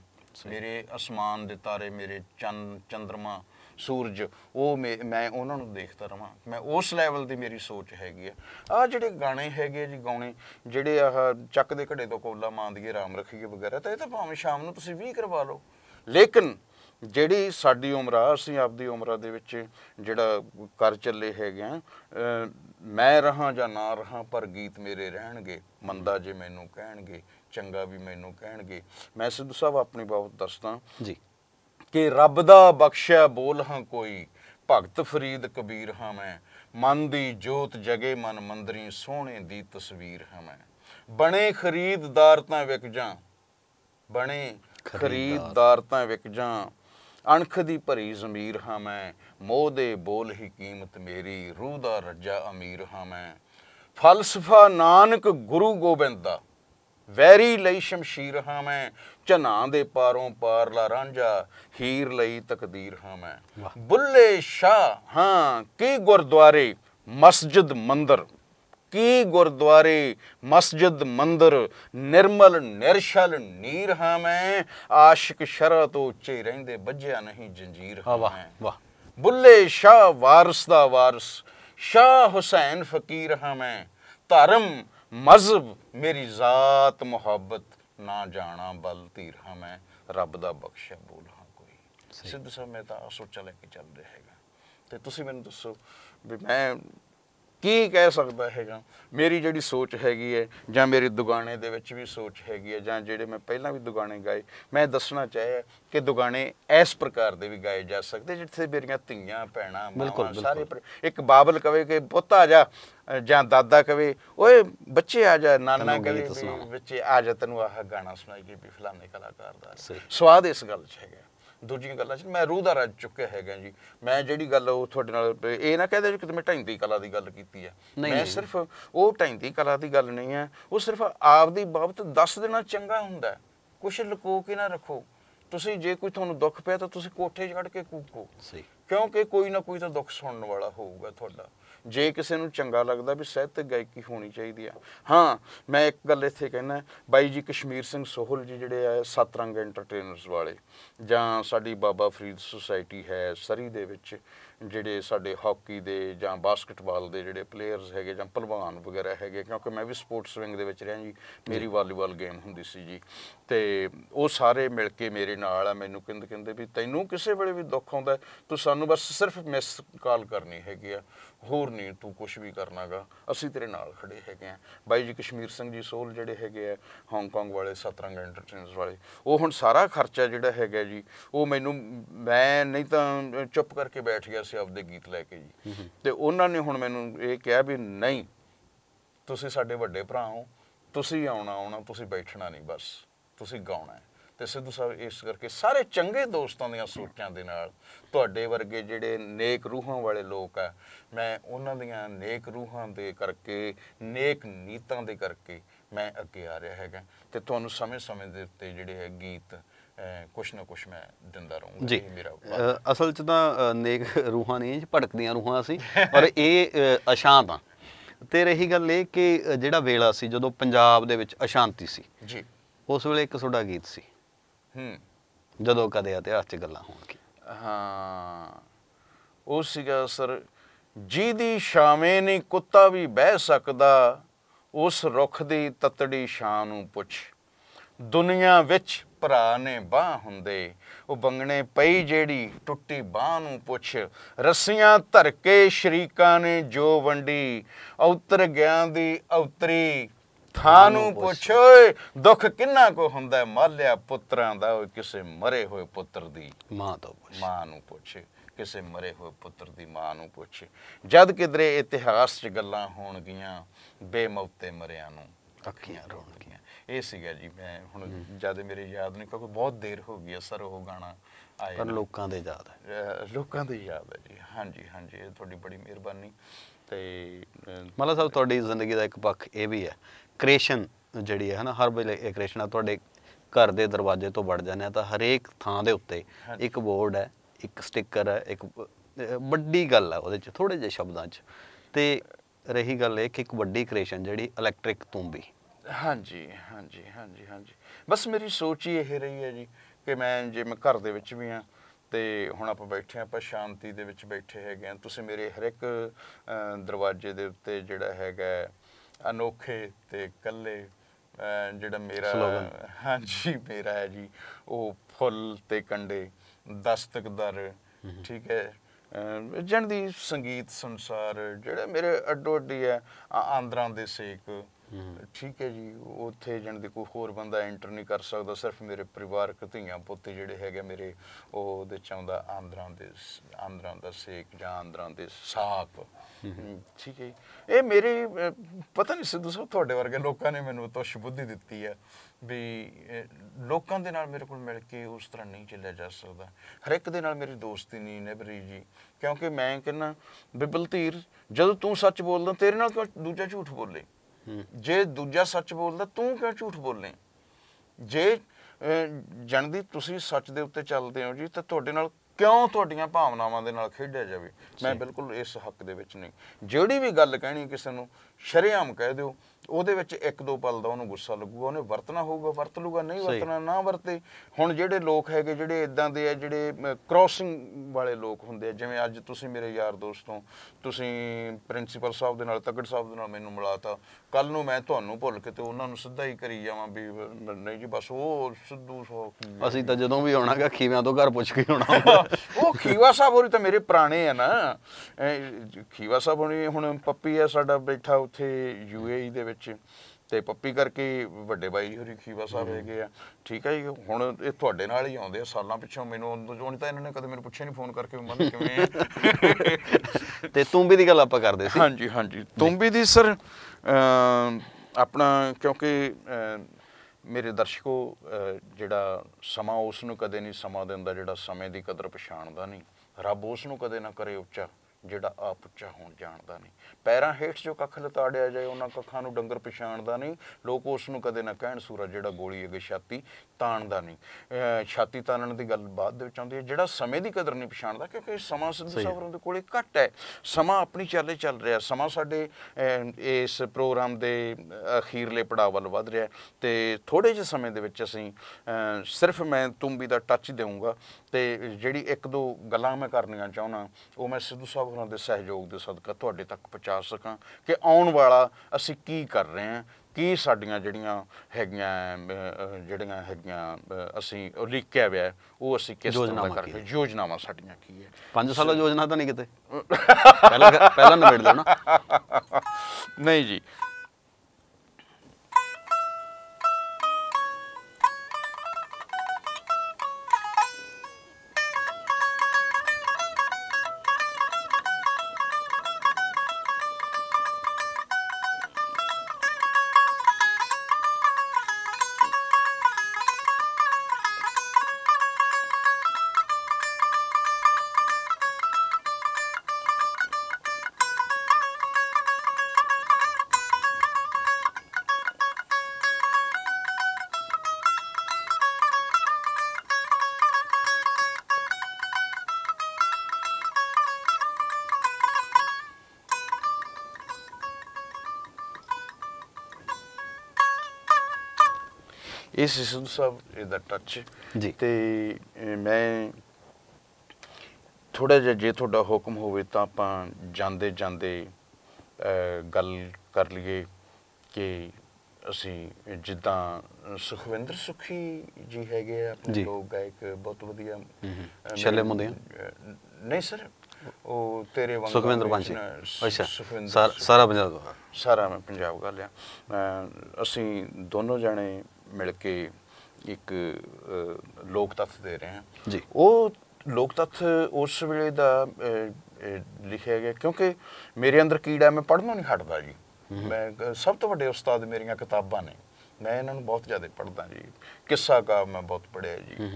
ਮੇਰੇ ਅਸਮਾਨ ਦੇ ਤਾਰੇ ਮੇਰੇ ਚੰਨ ਚੰ드ਰਮਾ ਸੂਰਜ ਉਹ ਮੈਂ ਉਹਨਾਂ ਨੂੰ ਦੇਖਦਾ ਰਵਾਂ ਮੈਂ ਉਸ ਲੈਵਲ ਦੀ ਮੇਰੀ ਸੋਚ ਹੈਗੀ ਆ ਆ ਜਿਹੜੇ ਗਾਣੇ ਹੈਗੇ ਜੀ ਗਾਉਣੇ ਜਿਹੜੇ ਆਹ ਚੱਕ ਦੇ ਘੜੇ ਤੋਂ ਕੋਲਾ ਮਾਂਦੀਏ ਰਾਮ ਰੱਖੀਏ ਵਗੈਰਾ ਤਾਂ ਇਹ ਤਾਂ ਭਾਵੇਂ ਸ਼ਾਮ ਨੂੰ ਤੁਸੀਂ ਵੀ ਕਰਵਾ ਲਓ ਲੇਕਿਨ ਜਿਹੜੀ ਸਾਡੀ ਉਮਰ ਆ ਅਸੀਂ ਆਪਦੀ ਉਮਰਾਂ ਦੇ ਵਿੱਚ ਜਿਹੜਾ ਕਰ ਚੱਲੇ ਹੈਗੇ ਆ ਮੈਂ ਰਹਾ ਜਾਂ ਨਾ ਰਹਾ ਪਰ ਗੀਤ ਮੇਰੇ ਰਹਿਣਗੇ ਮੰਦਾ ਜੇ ਮੈਨੂੰ ਕਹਿਣਗੇ ਚੰਗਾ ਵੀ ਮੈਨੂੰ ਕਹਿਣਗੇ ਮੈਂ ਸਿੱਧੂ ਸਾਹਿਬ ਆਪਣੀ ਬਾਬਤ ਦੱਸਦਾ ਜੀ ਕਿ ਰੱਬ ਦਾ ਬਖਸ਼ਿਆ ਬੋਲ ਹਾਂ ਕੋਈ ਭਗਤ ਫਰੀਦ ਕਬੀਰ ਹਾਂ ਮੈਂ ਮਨ ਦੀ ਜੋਤ ਜਗੇ ਮਨ ਮੰਦਰੀ ਸੋਹਣੇ ਦੀ ਤਸਵੀਰ ਹਾਂ ਮੈਂ ਬਣੇ ਖਰੀਦਦਾਰ ਤਾਂ ਵਿਕ ਜਾ ਬਣੇ ਖਰੀਦਦਾਰ ਤਾਂ ਵਿਕ ਜਾ ਅਣਖ ਦੀ ਭਰੀ ਜ਼ਮੀਰ ਹਾਂ ਮੈਂ ਮੋਹ ਦੇ ਬੋਲ ਹੀ ਕੀਮਤ ਮੇਰੀ ਰੂਹ ਦਾ ਰੱਜਾ ਅਮੀਰ ਹਾਂ ਮੈਂ ਫਲਸਫਾ ਨਾਨਕ ਗੁਰੂ ਗੋਬਿੰਦ ਦਾ ਵੈਰੀ ਲਈ ਸ਼ਮਸ਼ੀਰ ਹਾਂ ਮੈਂ ਚਨਾ ਦੇ ਪਾਰੋਂ ਪਾਰਲਾ ਰਾਂਝਾ ਹੀਰ ਲਈ ਤਕਦੀਰ ਹਾਂ ਮੈਂ ਬੁੱਲੇ ਸ਼ਾ ਹਾਂ ਕੀ ਗੁਰਦੁਆਰੇ ਮਸਜਿਦ ਮੰਦਰ ਕੀ ਗੁਰਦੁਆਰੇ ਮਸਜਿਦ ਮੰਦਰ ਨਿਰਮਲ ਨਿਰਸ਼ਲ ਨੀਰ ਹਾਂ ਮੈਂ ਆਸ਼ਿਕ ਸ਼ਰਤ ਉੱਚੇ ਰਹਿੰਦੇ ਬੱਜਿਆ ਨਹੀਂ ਜੰਜੀਰ ਹਾਂ ਵਾਹ ਬੁੱਲੇ ਸ਼ਾ ਵਾਰਿਸ ਦਾ ਵਾਰਿਸ ਸ਼ਾ ਹੁਸੈਨ ਫਕੀਰ ਹਾਂ ਮੈਂ ਧਰਮ ਮਜ਼ਬ ਮੇਰੀ ਜ਼ਾਤ ਮੁਹੱਬਤ ਨਾ ਜਾਣਾ ਬਲ ਤੀਰਹਾ ਮੈਂ ਰੱਬ ਦਾ ਬਖਸ਼ਿਆ ਬੋਲਾਂ ਕੋਈ ਸਿੱਧ ਸਮੇਂ ਤਾਂ ਆਸੋ ਚਲੇ ਕੇ ਚੱਲ ਰਿਹਾ ਹੈਗਾ ਤੇ ਤੁਸੀਂ ਮੈਨੂੰ ਦੱਸੋ ਵੀ ਮੈਂ ਕੀ ਕਹਿ ਸਕਦਾ ਹੈਗਾ ਮੇਰੀ ਜਿਹੜੀ ਸੋਚ ਹੈਗੀ ਹੈ ਜਾਂ ਮੇਰੀ ਦੁਗਾਣੇ ਦੇ ਵਿੱਚ ਵੀ ਸੋਚ ਹੈਗੀ ਹੈ ਜਾਂ ਜਿਹੜੇ ਮੈਂ ਪਹਿਲਾਂ ਵੀ ਦੁਗਾਣੇ ਗਾਏ ਮੈਂ ਦੱਸਣਾ ਚਾਹਿਆ ਕਿ ਦੁਗਾਣੇ ਇਸ ਪ੍ਰਕਾਰ ਦੇ ਵੀ ਗਾਏ ਜਾ ਸਕਦੇ ਜਿੱਥੇ ਮੇਰੀਆਂ ਧੀਆਂ ਪੈਣਾ ਮਾਂ ਸਾਰੇ ਇੱਕ ਬਾਬਲ ਕਵੇ ਕਿ ਪੁੱਤ ਆ ਜਾ ਜਾਂ ਦਾਦਾ ਕਵੇ ਓਏ ਬੱਚੇ ਆ ਜਾ ਨਾਨਾ ਕਵੇ ਬੱਚੇ ਆ ਜਾ ਤੈਨੂੰ ਆਹ ਗਾਣਾ ਸੁਣਾਈਏ ਵੀ ਫਲਾਣੇ ਕਲਾਕਾਰ ਦਾ ਸਵਾਦ ਇਸ ਗੱਲ 'ਚ ਹੈਗਾ ਦੂਜੀਆਂ ਗੱਲਾਂ 'ਚ ਮੈਂ ਰੂਹ ਦਾ ਰੱਜ ਚੁੱਕਿਆ ਹੈਗਾ ਜੀ ਮੈਂ ਜਿਹੜੀ ਗੱਲ ਉਹ ਤੁਹਾਡੇ ਨਾਲ ਇਹ ਨਾ ਕਹਦੇ ਕਿ ਮੈਂ ਢੈਂਦੀ ਕਲਾ ਦੀ ਗੱਲ ਕੀਤੀ ਹੈ ਮੈਂ ਸਿਰਫ ਉਹ ਢੈਂਦੀ ਕਲਾ ਦੀ ਗੱਲ ਨਹੀਂ ਹੈ ਉਹ ਸਿਰਫ ਆਪ ਦੀ ਬਾਬਤ ਦੱਸ ਦੇਣਾ ਚੰਗਾ ਹੁੰਦਾ ਕੁਝ ਲੁਕੋ ਕੇ ਨਾ ਰੱਖੋ ਤੁਸੀਂ ਜੇ ਕੋਈ ਤੁਹਾਨੂੰ ਦੁੱਖ ਪਿਆ ਤਾਂ ਤੁਸੀਂ ਕੋਠੇ ਚੜ ਕੇ ਕੂਕੋ ਸਹੀ ਕਿਉਂਕਿ ਕੋਈ ਨਾ ਕੋਈ ਤਾਂ ਦੁੱਖ ਸੁਣਨ ਵਾਲਾ ਹੋਊਗਾ ਤੁਹਾਡਾ ਜੇ ਕਿਸੇ ਨੂੰ ਚੰਗਾ ਲੱਗਦਾ ਵੀ ਸਾਹਿਤਕ ਗਾਇਕੀ ਹੋਣੀ ਚਾਹੀਦੀ ਆ ਹਾਂ ਮੈਂ ਇੱਕ ਗੱਲ ਇੱਥੇ ਕਹਿਣਾ ਬਾਈ ਜੀ ਕਸ਼ਮੀਰ ਸਿੰਘ ਸੋਹਲ ਜੀ ਜਿਹੜੇ ਆ ਸਤਰੰਗ ਐਂਟਰਟੇਨਰਸ ਵਾਲੇ ਜਾਂ ਸਾਡੀ ਬਾਬਾ ਫਰੀਦ ਸੁਸਾਇਟੀ ਹੈ ਸਰੀ ਦੇ ਵਿੱਚ ਜਿਹੜੇ ਸਾਡੇ ਹਾਕੀ ਦੇ ਜਾਂ ਬਾਸਕਟਬਾਲ ਦੇ ਜਿਹੜੇ ਪਲੇਅਰਸ ਹੈਗੇ ਜਾਂ ਪਹਿਲਵਾਨ ਵਗੈਰਾ ਹੈਗੇ ਕਿਉਂਕਿ ਮੈਂ ਵੀ ਸਪੋਰਟਸ ਵਿੰਗ ਦੇ ਵਿੱਚ ਰਿਹਾ ਜੀ ਮੇਰੀ ਵਾਲੀਬਾਲ ਗੇਮ ਹੁੰਦੀ ਸੀ ਜੀ ਤੇ ਉਹ ਸਾਰੇ ਮਿਲ ਕੇ ਮੇਰੇ ਨਾਲ ਆ ਮੈਨੂੰ ਕਹਿੰਦੇ ਕਹਿੰਦੇ ਵੀ ਤੈਨੂੰ ਕਿਸੇ ਵੇਲੇ ਵੀ ਦੁੱਖ ਆਉਂਦਾ ਤੂੰ ਸਾਨੂੰ ਬਸ ਸਿਰਫ ਮਿਸ ਕਾਲ ਕਰਨੀ ਹੈਗੀ ਆ ਹੋਰ ਨਹੀਂ ਤੂੰ ਕੁਝ ਵੀ ਕਰਨਾਗਾ ਅਸੀਂ ਤੇਰੇ ਨਾਲ ਖੜੇ ਹੈਗੇ ਆ ਬਾਈ ਜੀ ਕਸ਼ਮੀਰ ਸਿੰਘ ਜੀ ਸੋਲ ਜਿਹੜੇ ਹੈਗੇ ਆ ਹਾਂਗਕਾਂਗ ਵਾਲੇ ਸਤਰੰਗ ਐਂਟਰਟੇਨਰਸ ਵਾਲੇ ਉਹ ਹੁਣ ਸਾਰਾ ਖਰਚਾ ਜਿਹੜਾ ਹੈਗਾ ਜੀ ਉਹ ਮੈਨੂੰ ਮੈਂ ਨਹੀਂ ਤਾਂ ਚੁੱਪ ਕਰਕੇ ਬੈਠ ਗਿਆ ਸੀ ਆਪਦੇ ਗੀਤ ਲੈ ਕੇ ਜੀ ਤੇ ਉਹਨਾਂ ਨੇ ਹੁਣ ਮੈਨੂੰ ਇਹ ਕਿਹਾ ਵੀ ਨਹੀਂ ਤੁਸੀਂ ਸਾਡੇ ਵੱਡੇ ਭਰਾ ਹੋ ਤੁਸੀਂ ਆਉਣਾ ਆਉਣਾ ਤੁਸੀਂ ਬੈਠਣਾ ਨਹੀਂ ਬਸ ਤੁਸੀਂ ਗਾਉਣਾ ਤੇ ਸਿੱਧੂ ਸਾਹਿਬ ਇਸ ਕਰਕੇ ਸਾਰੇ ਚੰਗੇ ਦੋਸਤਾਂ ਦੀਆਂ ਸੋਚਾਂ ਦੇ ਨਾਲ ਤੁਹਾਡੇ ਵਰਗੇ ਜਿਹੜੇ ਨੇਕ ਰੂਹਾਂ ਵਾਲੇ ਲੋਕ ਆ ਮੈਂ ਉਹਨਾਂ ਦੀਆਂ ਨੇਕ ਰੂਹਾਂ ਦੇ ਕਰਕੇ ਨੇਕ ਨੀਤਾਂ ਦੇ ਕਰਕੇ ਮੈਂ ਅੱਗੇ ਆ ਰਿਹਾ ਹੈਗਾ ਤੇ ਤੁਹਾਨੂੰ ਸਮੇਂ-ਸਮੇਂ ਦੇ ਉੱਤੇ ਜਿਹੜੇ ਹੈ ਗੀਤ ਕੁਛ ਨਾ ਕੁਛ ਮੈਂ ਦਿੰਦਾ ਰਹੂੰਗਾ ਜੀ ਮੇਰਾ ਅਸਲ 'ਚ ਤਾਂ ਨੇਕ ਰੂਹਾਂ ਨਹੀਂ ਭਟਕਦੀਆਂ ਰੂਹਾਂ ਸੀ ਪਰ ਇਹ ਅਸ਼ਾਂਤ ਆ ਤੇ ਰਹੀ ਗੱਲ ਇਹ ਕਿ ਜਿਹੜਾ ਵੇਲਾ ਸੀ ਜਦੋਂ ਪੰਜਾਬ ਦੇ ਵਿੱਚ ਅਸ਼ਾਂਤੀ ਸੀ ਜੀ ਉਸ ਵੇਲੇ ਇੱਕ ਤੁਹਾਡਾ ਗੀਤ ਸੀ ਹੂੰ ਜਦੋਂ ਕਦੇ ਇਤਿਹਾਸ 'ਚ ਗੱਲਾਂ ਕੀ ਹਾਂ ਉਹ ਸੀਗਾ ਸਰ ਜਿਹਦੀ ਸ਼ਾਮੇ ਨਹੀਂ ਕੁੱਤਾ ਵੀ ਬਹਿ ਸਕਦਾ ਉਸ ਰੁੱਖ ਦੀ ਤਤੜੀ ਛਾਂ ਨੂੰ ਪੁੱਛ ਦੁਨੀਆ ਵਿੱਚ ਭਰਾ ਨੇ ਬਾਹ ਹੁੰਦੇ ਉਹ ਬੰਗਣੇ ਪਈ ਜਿਹੜੀ ਟੁੱਟੀ ਬਾਹ ਨੂੰ ਪੁੱਛ ਰੱਸੀਆਂ ਧਰ ਕੇ ਸ਼ਰੀਕਾਂ ਨੇ ਜੋ ਵੰਡੀ ਉਤਰ ਗਿਆਂ ਦੀ ਉਤਰੀ ਥਾਂ ਨੂੰ ਪੁੱਛ ਦੁੱਖ ਕਿੰਨਾ ਕੋ ਹੁੰਦਾ ਮਾਲਿਆ ਪੁੱਤਰਾਂ ਦਾ ਓਏ ਕਿਸੇ ਮਰੇ ਹੋਏ ਪੁੱਤਰ ਦੀ ਮਾਂ ਤੋਂ ਪੁੱਛ ਮਾਂ ਨੂੰ ਪੁੱਛ ਕਿਸੇ ਮਰੇ ਹੋਏ ਪੁੱਤਰ ਦੀ ਮਾਂ ਨੂੰ ਪੁੱਛ ਜਦ ਕਿਦਰੇ ਇਤਿਹਾਸ 'ਚ ਗੱਲਾਂ ਹੋਣਗੀਆਂ ਬੇਮੌਤੇ ਮਰਿਆਂ ਨੂੰ ਅੱਖੀਆਂ ਰੋਣਗੀਆਂ ਇਹ ਸੀਗਾ ਜੀ ਮੈਂ ਹੁਣ ਜਦ ਮੇਰੇ ਯਾਦ ਨਹੀਂ ਕਿਉਂਕਿ ਬਹੁਤ ਦੇਰ ਹੋ ਗਈ ਅਸਰ ਉਹ ਗਾਣਾ ਆਇਆ ਪਰ ਲੋਕਾਂ ਦੇ ਯਾਦ ਹੈ ਲੋਕਾਂ ਦੇ ਯਾਦ ਹੈ ਜੀ ਹਾਂਜੀ ਹਾਂਜੀ ਇਹ ਤੁਹਾਡੀ ਬੜੀ ਮਿਹਰਬਾਨੀ ਤੇ ਮਤਲਬ ਸਭ ਤੁਹਾਡੀ ਜ਼ਿੰਦਗੀ ਦਾ ਇੱਕ ਪੱਖ ਇਹ ਵੀ ਹੈ ਕ੍ਰੀਏਸ਼ਨ ਜਿਹੜੀ ਹੈ ਹਨਾ ਹਰ ਵੇਲੇ ਇਹ ਕ੍ਰੀਏਸ਼ਨ ਆ ਤੁਹਾਡੇ ਘਰ ਦੇ ਦਰਵਾਜ਼ੇ ਤੋਂ ਵੱਡ ਜਾਂਦੇ ਆ ਤਾਂ ਹਰੇਕ ਥਾਂ ਦੇ ਉੱਤੇ ਇੱਕ ਬੋਰਡ ਹੈ ਇੱਕ ਸਟicker ਹੈ ਇੱਕ ਵੱਡੀ ਗੱਲ ਹੈ ਉਹਦੇ ਚ ਥੋੜੇ ਜਿਹੇ ਸ਼ਬਦਾਂ ਚ ਤੇ ਰਹੀ ਗੱਲ ਇਹ ਕਿ ਇੱਕ ਵੱਡੀ ਕ੍ਰੀਏਸ਼ਨ ਜਿਹੜੀ ਇਲੈਕਟ੍ਰਿਕ ਤੂੰਬੀ ਹਾਂਜੀ ਹਾਂਜੀ ਹਾਂਜੀ ਹਾਂਜੀ ਬਸ ਮੇਰੀ ਸੋਚ ਹੀ ਇਹ ਰਹੀ ਹੈ ਜੀ ਕਿ ਮੈਂ ਜੇ ਮੈਂ ਘਰ ਦੇ ਵਿੱਚ ਵੀ ਆ ਤੇ ਹੁਣ ਆਪਾਂ ਬੈਠੇ ਆਪਾਂ ਸ਼ਾਂਤੀ ਦੇ ਵਿੱਚ ਬੈਠੇ ਹੈਗੇ ਆ ਤੁਸੀਂ ਮੇਰੇ ਹਰ ਇੱਕ ਦਰਵਾਜ਼ੇ ਦੇ ਉੱਤੇ ਜਿਹੜਾ ਹੈਗਾ ਅਨੋਖੇ ਤੇ ਕੱਲੇ ਜਿਹੜਾ ਮੇਰਾ ਹਾਂਜੀ ਮੇਰਾ ਹੈ ਜੀ ਉਹ ਫੁੱਲ ਤੇ ਕੰਡੇ ਦਸਤਕਦਰ ਠੀਕ ਹੈ ਜਣ ਦੀ ਸੰਗੀਤ ਸੰਸਾਰ ਜਿਹੜਾ ਮੇਰੇ ਅੱਡੋ ਅੱਡੀ ਹੈ ਆਂਦਰਾਂ ਦੇ ਸੇਕ ਠੀਕ ਹੈ ਜੀ ਉੱਥੇ ਜਣ ਦੇ ਕੋਈ ਹੋਰ ਬੰਦਾ ਐਂਟਰ ਨਹੀਂ ਕਰ ਸਕਦਾ ਸਿਰਫ ਮੇਰੇ ਪਰਿਵਾਰਕ ਧੀਆਂ ਪੁੱਤ ਜਿਹੜੇ ਹੈਗੇ ਮੇਰੇ ਉਹ ਦੇ ਚਾਹੁੰਦਾ ਆਂਦਰਾਂ ਦੇ ਆਂਦਰਾਂ ਦਾ ਸੇਕ ਜਾਂ ਆਂਦਰਾਂ ਦੇ ਸਾਪ ਠੀਕ ਹੈ ਇਹ ਮੇਰੇ ਪਤਾ ਨਹੀਂ ਸਿੱਧੂ ਸਾਹਿਬ ਤੁਹਾਡੇ ਵਰਗੇ ਲੋਕਾਂ ਨੇ ਮੈਨੂੰ ਤੁਸ਼ ਬੁੱਧੀ ਦਿੱਤੀ ਹੈ ਵੀ ਲੋਕਾਂ ਦੇ ਨਾਲ ਮੇਰੇ ਕੋਲ ਮਿਲ ਕੇ ਉਸ ਤਰ੍ਹਾਂ ਨਹੀਂ ਚੱਲਿਆ ਜਾ ਸਕਦਾ ਹਰ ਇੱਕ ਦੇ ਨਾਲ ਮੇਰੀ ਦੋਸਤੀ ਨਹੀਂ ਨਿਭਰੀ ਜੀ ਕਿਉਂਕਿ ਮੈਂ ਕਹਿੰਨਾ ਬਿਬਲਤੀਰ ਜਦੋਂ ਤੂੰ ਸੱਚ ਬੋਲਦਾ ਤੇਰੇ ਨਾਲ ਕੋਈ ਦੂਜਾ ਝੂਠ ਬੋਲੇ ਜੇ ਦੂਜਾ ਸੱਚ ਬੋਲਦਾ ਤੂੰ ਕਿਉਂ ਝੂਠ ਬੋਲੇ ਜੇ ਜਣਦੀ ਤੁਸੀਂ ਸੱਚ ਦੇ ਉੱਤੇ ਚੱਲਦੇ ਹੋ ਜੀ ਤਾਂ ਤੁਹਾਡੇ ਨਾਲ ਕਿਉਂ ਤੁਹਾਡੀਆਂ ਭਾਵਨਾਵਾਂ ਦੇ ਨਾਲ ਖੇਡਿਆ ਜਾਵੇ ਮੈਂ ਬਿਲਕੁਲ ਇਸ ਹੱਕ ਦੇ ਵਿੱਚ ਨਹੀਂ ਜਿਹੜੀ ਵੀ ਗੱਲ ਕਹਿਣੀ ਕਿਸੇ ਨੂੰ ਸ਼ਰੇਆਮ ਕਹਿ ਦਿਓ ਉਹਦੇ ਵਿੱਚ ਇੱਕ ਦੋ ਪਲ ਦਾ ਉਹਨੂੰ ਗੁੱਸਾ ਲੱਗੂਗਾ ਉਹਨੇ ਵਰਤਣਾ ਹੋਊਗਾ ਵਰਤ ਲੂਗਾ ਨਹੀਂ ਵਰਤਣਾ ਨਾ ਵਰਤੇ ਹੁਣ ਜਿਹੜੇ ਲੋਕ ਹੈਗੇ ਜਿਹੜੇ ਇਦਾਂ ਦੇ ਆ ਜਿਹੜੇ ਕ੍ਰੋਸਿੰਗ ਵਾਲੇ ਲੋਕ ਹੁੰਦੇ ਆ ਜਿਵੇਂ ਅੱਜ ਤੁਸੀਂ ਮੇਰੇ ਯਾਰ ਦੋਸਤੋਂ ਤੁਸੀਂ ਪ੍ਰਿੰਸੀਪਲ ਸਾਹਿਬ ਦੇ ਨਾਲ ਤਕੜ ਸਾਹਿਬ ਦੇ ਨਾਲ ਮੈਨੂੰ ਮਿਲਾਤਾ ਕੱਲ ਨੂੰ ਮੈਂ ਤੁਹਾਨੂੰ ਭੁੱਲ ਕੇ ਤੇ ਉਹਨਾਂ ਨੂੰ ਸਿੱਧਾ ਹੀ ਕਰੀ ਜਾਵਾਂ ਵੀ ਨਹੀਂ ਜੀ ਬਸ ਉਹ ਸਿੱਧੂ ਸੋ ਅਸੀਂ ਤਾਂ ਜਦੋਂ ਵੀ ਆਉਣਾਗਾ ਖੀਵਿਆਂ ਤੋਂ ਘਰ ਪੁੱਛ ਕੇ ਆਉਣਾ ਉਹ ਖੀਵਾ ਸਾਹਿਬ ਹੋਰੀ ਤਾਂ ਮੇਰੇ ਪੁਰਾਣੇ ਆ ਨਾ ਖੀਵਾ ਸਾਹਿਬ ਹੁਣ ਪੱਪੀ ਆ ਸਾਡਾ ਬੈਠਾ ਉੱਥੇ ਯੂਏਈ ਦੇ ਵਿੱਚ ਵਿੱਚ ਤੇ ਪੱਪੀ ਕਰਕੇ ਵੱਡੇ ਬਾਈ ਹੋਰੀ ਖੀਵਾ ਸਾਹਿਬ ਹੈਗੇ ਆ ਠੀਕ ਹੈ ਜੀ ਹੁਣ ਇਹ ਤੁਹਾਡੇ ਨਾਲ ਹੀ ਆਉਂਦੇ ਆ ਸਾਲਾਂ ਪਿੱਛੋਂ ਮੈਨੂੰ ਜੋਣੀ ਤਾਂ ਇਹਨਾਂ ਨੇ ਕਦੇ ਮੈਨੂੰ ਪੁੱਛਿਆ ਨਹੀਂ ਫੋਨ ਕਰਕੇ ਮੰਨ ਕਿਵੇਂ ਤੇ ਤੁੰਬੀ ਦੀ ਗੱਲ ਆਪਾਂ ਕਰਦੇ ਸੀ ਹਾਂਜੀ ਹਾਂਜੀ ਤੁੰਬੀ ਦੀ ਸਰ ਆਪਣਾ ਕਿਉਂਕਿ ਮੇਰੇ ਦਰਸ਼ਕੋ ਜਿਹੜਾ ਸਮਾਂ ਉਸ ਨੂੰ ਕਦੇ ਨਹੀਂ ਸਮਾਂ ਦਿੰਦਾ ਜਿਹੜਾ ਸਮੇਂ ਦੀ ਕਦਰ ਪਛਾਣਦਾ ਨਹੀਂ ਰੱਬ ਉਸ ਨੂੰ ਕਦੇ ਨਾ ਕਰੇ ਉੱਚਾ ਜਿਹੜਾ ਆਪ ਉੱਚਾ ਹੋਣ ਜਾਣਦਾ ਨਹੀਂ ਪੈਰਾਂ ਹੇਠ ਜੋ ਕੱਖ ਲਤਾੜਿਆ ਜਾਏ ਉਹਨਾਂ ਕੱਖਾਂ ਨੂੰ ਡੰਗਰ ਪਛਾਣਦਾ ਨਹੀਂ ਲੋਕ ਉਸ ਨੂੰ ਕਦੇ ਨਾ ਕਹਿਣ ਸੂਰਾ ਜਿਹੜਾ ਗੋਲੀ ਅਗੇ ਛਾਤੀ ਤਾਣਦਾ ਨਹੀਂ ਛਾਤੀ ਤਾਣਨ ਦੀ ਗੱਲ ਬਾਅਦ ਦੇ ਵਿੱਚ ਆਉਂਦੀ ਹੈ ਜਿਹੜਾ ਸਮੇਂ ਦੀ ਕਦਰ ਨਹੀਂ ਪਛਾਣਦਾ ਕਿਉਂਕਿ ਸਮਾਂ ਸਿੱਧੂ ਸਾਹਿਬ ਦੇ ਕੋਲੇ ਘੱਟ ਹੈ ਸਮਾਂ ਆਪਣੀ ਚਾਲੇ ਚੱਲ ਰਿਹਾ ਸਮਾਂ ਸਾਡੇ ਇਸ ਪ੍ਰੋਗਰਾਮ ਦੇ ਅਖੀਰਲੇ ਪੜਾਅ ਵੱਲ ਵਧ ਰਿਹਾ ਤੇ ਥੋੜੇ ਜਿਹੇ ਸਮੇਂ ਦੇ ਵਿੱਚ ਅਸੀਂ ਸਿਰਫ ਮੈਂ ਤੁੰਬੀ ਦਾ ਟੱਚ ਦੇਵਾਂਗਾ ਤੇ ਜਿਹੜੀ ਇੱਕ ਦੋ ਗੱਲਾਂ ਮੈਂ ਕਰਨੀਆਂ ਚਾਹੁੰਦਾ ਉਹ ਮੈਂ ਸਿੱਧੂ ਸਾਹਿਬ ਹੋਰਾਂ ਦੇ ਸਹਿਯੋਗ ਦੇ ਸਦਕਾ ਤੁਹਾਡੇ ਤੱਕ ਪਹੁੰਚਾ ਸਕਾਂ ਕਿ ਆਉਣ ਵਾਲਾ ਅਸੀਂ ਕੀ ਕਰ ਰਹੇ ਹਾਂ ਕੀ ਸਾਡੀਆਂ ਜਿਹੜੀਆਂ ਹੈਗੀਆਂ ਜਿਹੜੀਆਂ ਹੈਗੀਆਂ ਅਸੀਂ ਉਲੀਕਿਆ ਲਿਖਿਆ ਹੋਇਆ ਉਹ ਅਸੀਂ ਕਿਸ ਤਰ੍ਹਾਂ ਕਰਕੇ ਯੋਜਨਾਵਾਂ ਸਾਡੀਆਂ ਕੀ ਹੈ 5 ਸਾਲਾ ਯੋਜਨਾ ਤਾਂ ਨਹੀਂ ਕਿਤੇ ਪਹਿਲਾਂ ਪਹਿਲਾਂ ਨਿਬੜ ਲਓ ਨਾ ਨਹੀਂ ਜੀ ਇਸ ਸਿੱਧੂ ਸਾਹਿਬ ਇਹਦਾ ਟੱਚ ਜੀ ਤੇ ਮੈਂ ਥੋੜਾ ਜਿਹਾ ਜੇ ਤੁਹਾਡਾ ਹੁਕਮ ਹੋਵੇ ਤਾਂ ਆਪਾਂ ਜਾਂਦੇ ਜਾਂਦੇ ਗੱਲ ਕਰ ਲਈਏ ਕਿ ਅਸੀਂ ਜਿੱਦਾਂ ਸੁਖਵਿੰਦਰ ਸੁਖੀ ਜੀ ਹੈਗੇ ਆਪਣੇ ਲੋਕ ਗਾਇਕ ਬਹੁਤ ਵਧੀਆ ਛੱਲੇ ਮੁੰਦੇ ਨਹੀਂ ਸਰ ਉਹ ਤੇਰੇ ਵਾਂਗ ਸੁਖਵਿੰਦਰ ਬਾਂਸੀ ਅੱਛਾ ਸਾਰਾ ਪੰਜਾਬ ਦਾ ਸਾਰਾ ਮੈਂ ਪੰਜਾਬ ਗਾ ਲਿਆ ਅਸੀਂ ਦੋਨੋਂ ਜਣੇ ਮਿਲ ਕੇ ਇੱਕ ਲੋਕ ਤੱਥ ਦੇ ਰਹੇ ਹਾਂ ਜੀ ਉਹ ਲੋਕ ਤੱਥ ਉਸ ਵੇਲੇ ਦਾ ਲਿਖਿਆ ਗਿਆ ਕਿਉਂਕਿ ਮੇਰੇ ਅੰਦਰ ਕੀੜਾ ਮੈਂ ਪੜਨੋਂ ਨਹੀਂ ਹਟਦਾ ਜੀ ਮੈਂ ਸਭ ਤੋਂ ਵੱਡੇ ਉਸਤਾਦ ਮੇਰੀਆਂ ਕਿਤਾਬਾਂ ਨੇ ਮੈਂ ਇਹਨਾਂ ਨੂੰ ਬਹੁਤ ਜ਼ਿਆਦਾ ਪੜਦਾ ਜੀ ਕਿੱਸਾ ਕਾ ਮੈਂ ਬਹੁਤ ਪੜਿਆ ਜੀ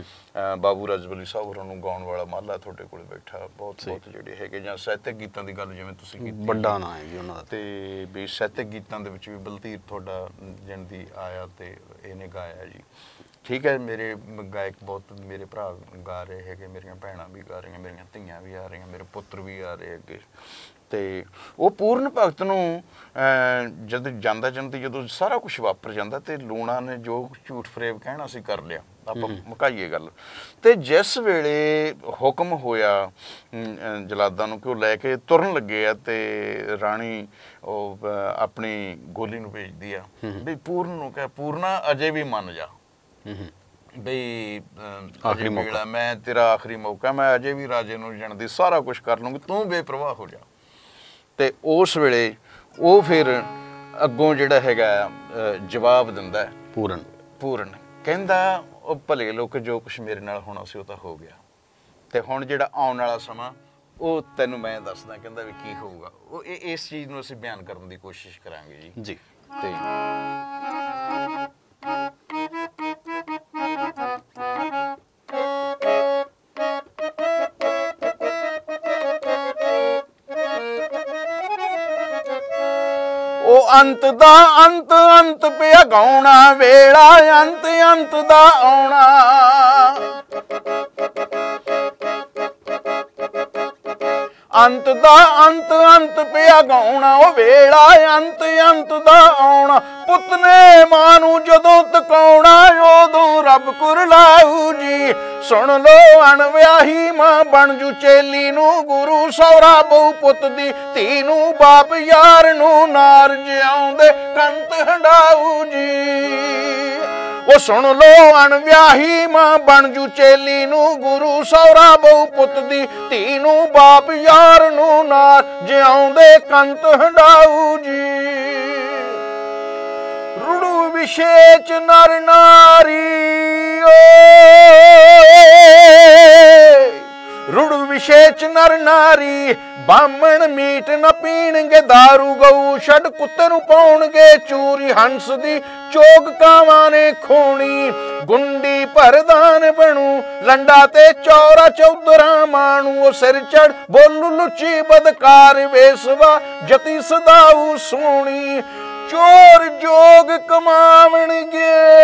ਬਾਬੂ ਰਜਵਲੀ ਸਾਹਿਬ ਹੋਰਾਂ ਨੂੰ ਗਾਉਣ ਵਾਲਾ ਮਾਲਾ ਤੁਹਾਡੇ ਕੋਲ ਬੈਠਾ ਬਹੁਤ ਬਹੁਤ ਜਿਹੜੇ ਹੈਗੇ ਜਾਂ ਸਾਹਿਤਕ ਗੀਤਾਂ ਦੀ ਗੱਲ ਜਿਵੇਂ ਤੁਸੀਂ ਕੀਤੀ ਵੱਡਾ ਨਾਂ ਹੈ ਜੀ ਉਹਨਾਂ ਦਾ ਤੇ ਵੀ ਸਾਹਿਤਕ ਗੀਤਾਂ ਦੇ ਵਿੱਚ ਵੀ ਬਲਤੀਰ ਤੁਹਾਡਾ ਦੀ ਆਇਆ ਤੇ ਇਹਨੇ ਗਾਇਆ ਜੀ ਠੀਕ ਹੈ ਮੇਰੇ ਗਾਇਕ ਬਹੁਤ ਮੇਰੇ ਭਰਾ ਗਾ ਰਹੇ ਹੈਗੇ ਮੇਰੀਆਂ ਭੈਣਾਂ ਵੀ ਗਾ ਰਹੀਆਂ ਮੇਰੀਆਂ ਧੀਆਂ ਵੀ ਆ ਰਹੀਆਂ ਮੇਰੇ ਪੁੱਤਰ ਵੀ ਆ ਰਹੇ ਹੈਗੇ ਤੇ ਉਹ ਪੂਰਨ ਭਗਤ ਨੂੰ ਜਦ ਜਾਂਦਾ ਜਾਂਦਾ ਜਦੋਂ ਸਾਰਾ ਕੁਝ ਵਾਪਰ ਜਾਂਦਾ ਤੇ ਲੂਣਾ ਨੇ ਜੋ ਝੂਠ ਫਰੇਬ ਕਹਿਣਾ ਸੀ ਕਰ ਲਿਆ ਆਪਾਂ ਮੁਕਾਈਏ ਗੱਲ ਤੇ ਜਿਸ ਵੇਲੇ ਹੁਕਮ ਹੋਇਆ ਜਲਾਦਾਂ ਨੂੰ ਕਿ ਉਹ ਲੈ ਕੇ ਤੁਰਨ ਲੱਗੇ ਆ ਤੇ ਰਾਣੀ ਉਹ ਆਪਣੀ ਗੋਲੀ ਨੂੰ ਭੇਜਦੀ ਆ ਵੀ ਪੂਰਨ ਨੂੰ ਕਹੇ ਪੂਰਨਾ ਅਜੇ ਵੀ ਮੰਨ ਜਾ ਬਈ ਆਖਰੀ ਮੌਕਾ ਮੈਂ ਤੇਰਾ ਆਖਰੀ ਮੌਕਾ ਮੈਂ ਅਜੇ ਵੀ ਰਾਜੇ ਨੂੰ ਜਣਦੀ ਸਾਰਾ ਕੁਝ ਕਰ ਲੂੰਗੀ ਤੂੰ ਬੇਪਰਵਾਹ ਹੋ ਜਾ ਤੇ ਉਸ ਵੇਲੇ ਉਹ ਫਿਰ ਅੱਗੋਂ ਜਿਹੜਾ ਹੈਗਾ ਜਵਾਬ ਦਿੰਦਾ ਪੂਰਨ ਪੂਰਨ ਕਹਿੰਦਾ ਉਹ ਭਲੇ ਲੋਕ ਜੋ ਕੁਛ ਮੇਰੇ ਨਾਲ ਹੋਣਾ ਸੀ ਉਹ ਤਾਂ ਹੋ ਗਿਆ ਤੇ ਹੁਣ ਜਿਹੜਾ ਆਉਣ ਵਾਲਾ ਸਮਾਂ ਉਹ ਤੈਨੂੰ ਮੈਂ ਦੱਸਦਾ ਕਹਿੰਦਾ ਵੀ ਕੀ ਹੋਊਗਾ ਉਹ ਇਹ ਇਸ ਚੀਜ਼ ਨੂੰ ਅਸੀਂ ਬਿਆਨ ਕਰਨ ਦੀ ਕੋਸ਼ਿਸ਼ ਕਰਾਂਗੇ ਜੀ ਜੀ ਤੇ ਅੰਤ ਦਾ ਅੰਤ ਅੰਤ ਪਿਆ ਗਾਉਣਾ ਵੇਲਾ ਅੰਤ ਅੰਤ ਦਾ ਆਉਣਾ ਅੰਤ ਦਾ ਅੰਤ ਅੰਤ ਪਿਆ ਗਾਉਣਾ ਉਹ ਵੇਲਾ ਅੰਤ ਅੰਤ ਦਾ ਆਉਣਾ ਪੁੱਤ ਨੇ ਮਾਂ ਨੂੰ ਜਦੋਂ ਤਕਾਉਣਾ ਉਦੋਂ ਰੱਬ ਕੁਰਲਾਉ ਜੀ ਸੁਣ ਲੋ ਅਣਵਿਆਹੀ ਮਾਂ ਬਣ ਜੂ ਚੇਲੀ ਨੂੰ ਗੁਰੂ ਸੌਰਾ ਬਹੁ ਪੁੱਤ ਦੀ ਧੀ ਨੂੰ ਬਾਪ ਯਾਰ ਨੂੰ ਨਾਰ ਜਿਉਂਦੇ ਕੰਤ ਹੰਡਾਉ ਜੀ ਉਹ ਸੁਣ ਲੋ ਅਣਵਿਆਹੀ ਮਾਂ ਬਣ ਜੂ ਚੇਲੀ ਨੂੰ ਗੁਰੂ ਸੌਰਾ ਬਹੁ ਪੁੱਤ ਦੀ ਧੀ ਨੂੰ ਬਾਪ ਯਾਰ ਨੂੰ ਨਾਰ ਜਿਉਂਦੇ ਕੰਤ ਹੰਡਾਉ ਜੀ ਵਿਸ਼ੇਚ ਨਰ ਨਾਰੀ ਰੁੜ ਵਿਸ਼ੇਚ ਨਰ ਨਾਰੀ ਬਾਮਣ ਮੀਟ ਨ ਪੀਣਗੇ दारू ਗਊ ਛੜ ਕੁੱਤੇ ਨੂੰ ਪਾਉਣਗੇ ਚੂਰੀ ਹੰਸ ਦੀ ਚੋਗ ਕਾਵਾਂ ਨੇ ਖੋਣੀ ਗੁੰਡੀ ਪਰਦਾਨ ਬਣੂ ਲੰਡਾ ਤੇ ਚੌਰਾ ਚੌਧਰਾ ਮਾਣੂ ਉਹ ਸਿਰ ਚੜ ਬੋਲੂ ਲੁੱਚੀ ਬਦਕਾਰ ਵੇਸਵਾ ਜਤੀ ਸਦਾਉ ਸੋਣੀ ਚੋਰ ਜੋਗ ਕਮਾਵਣਗੇ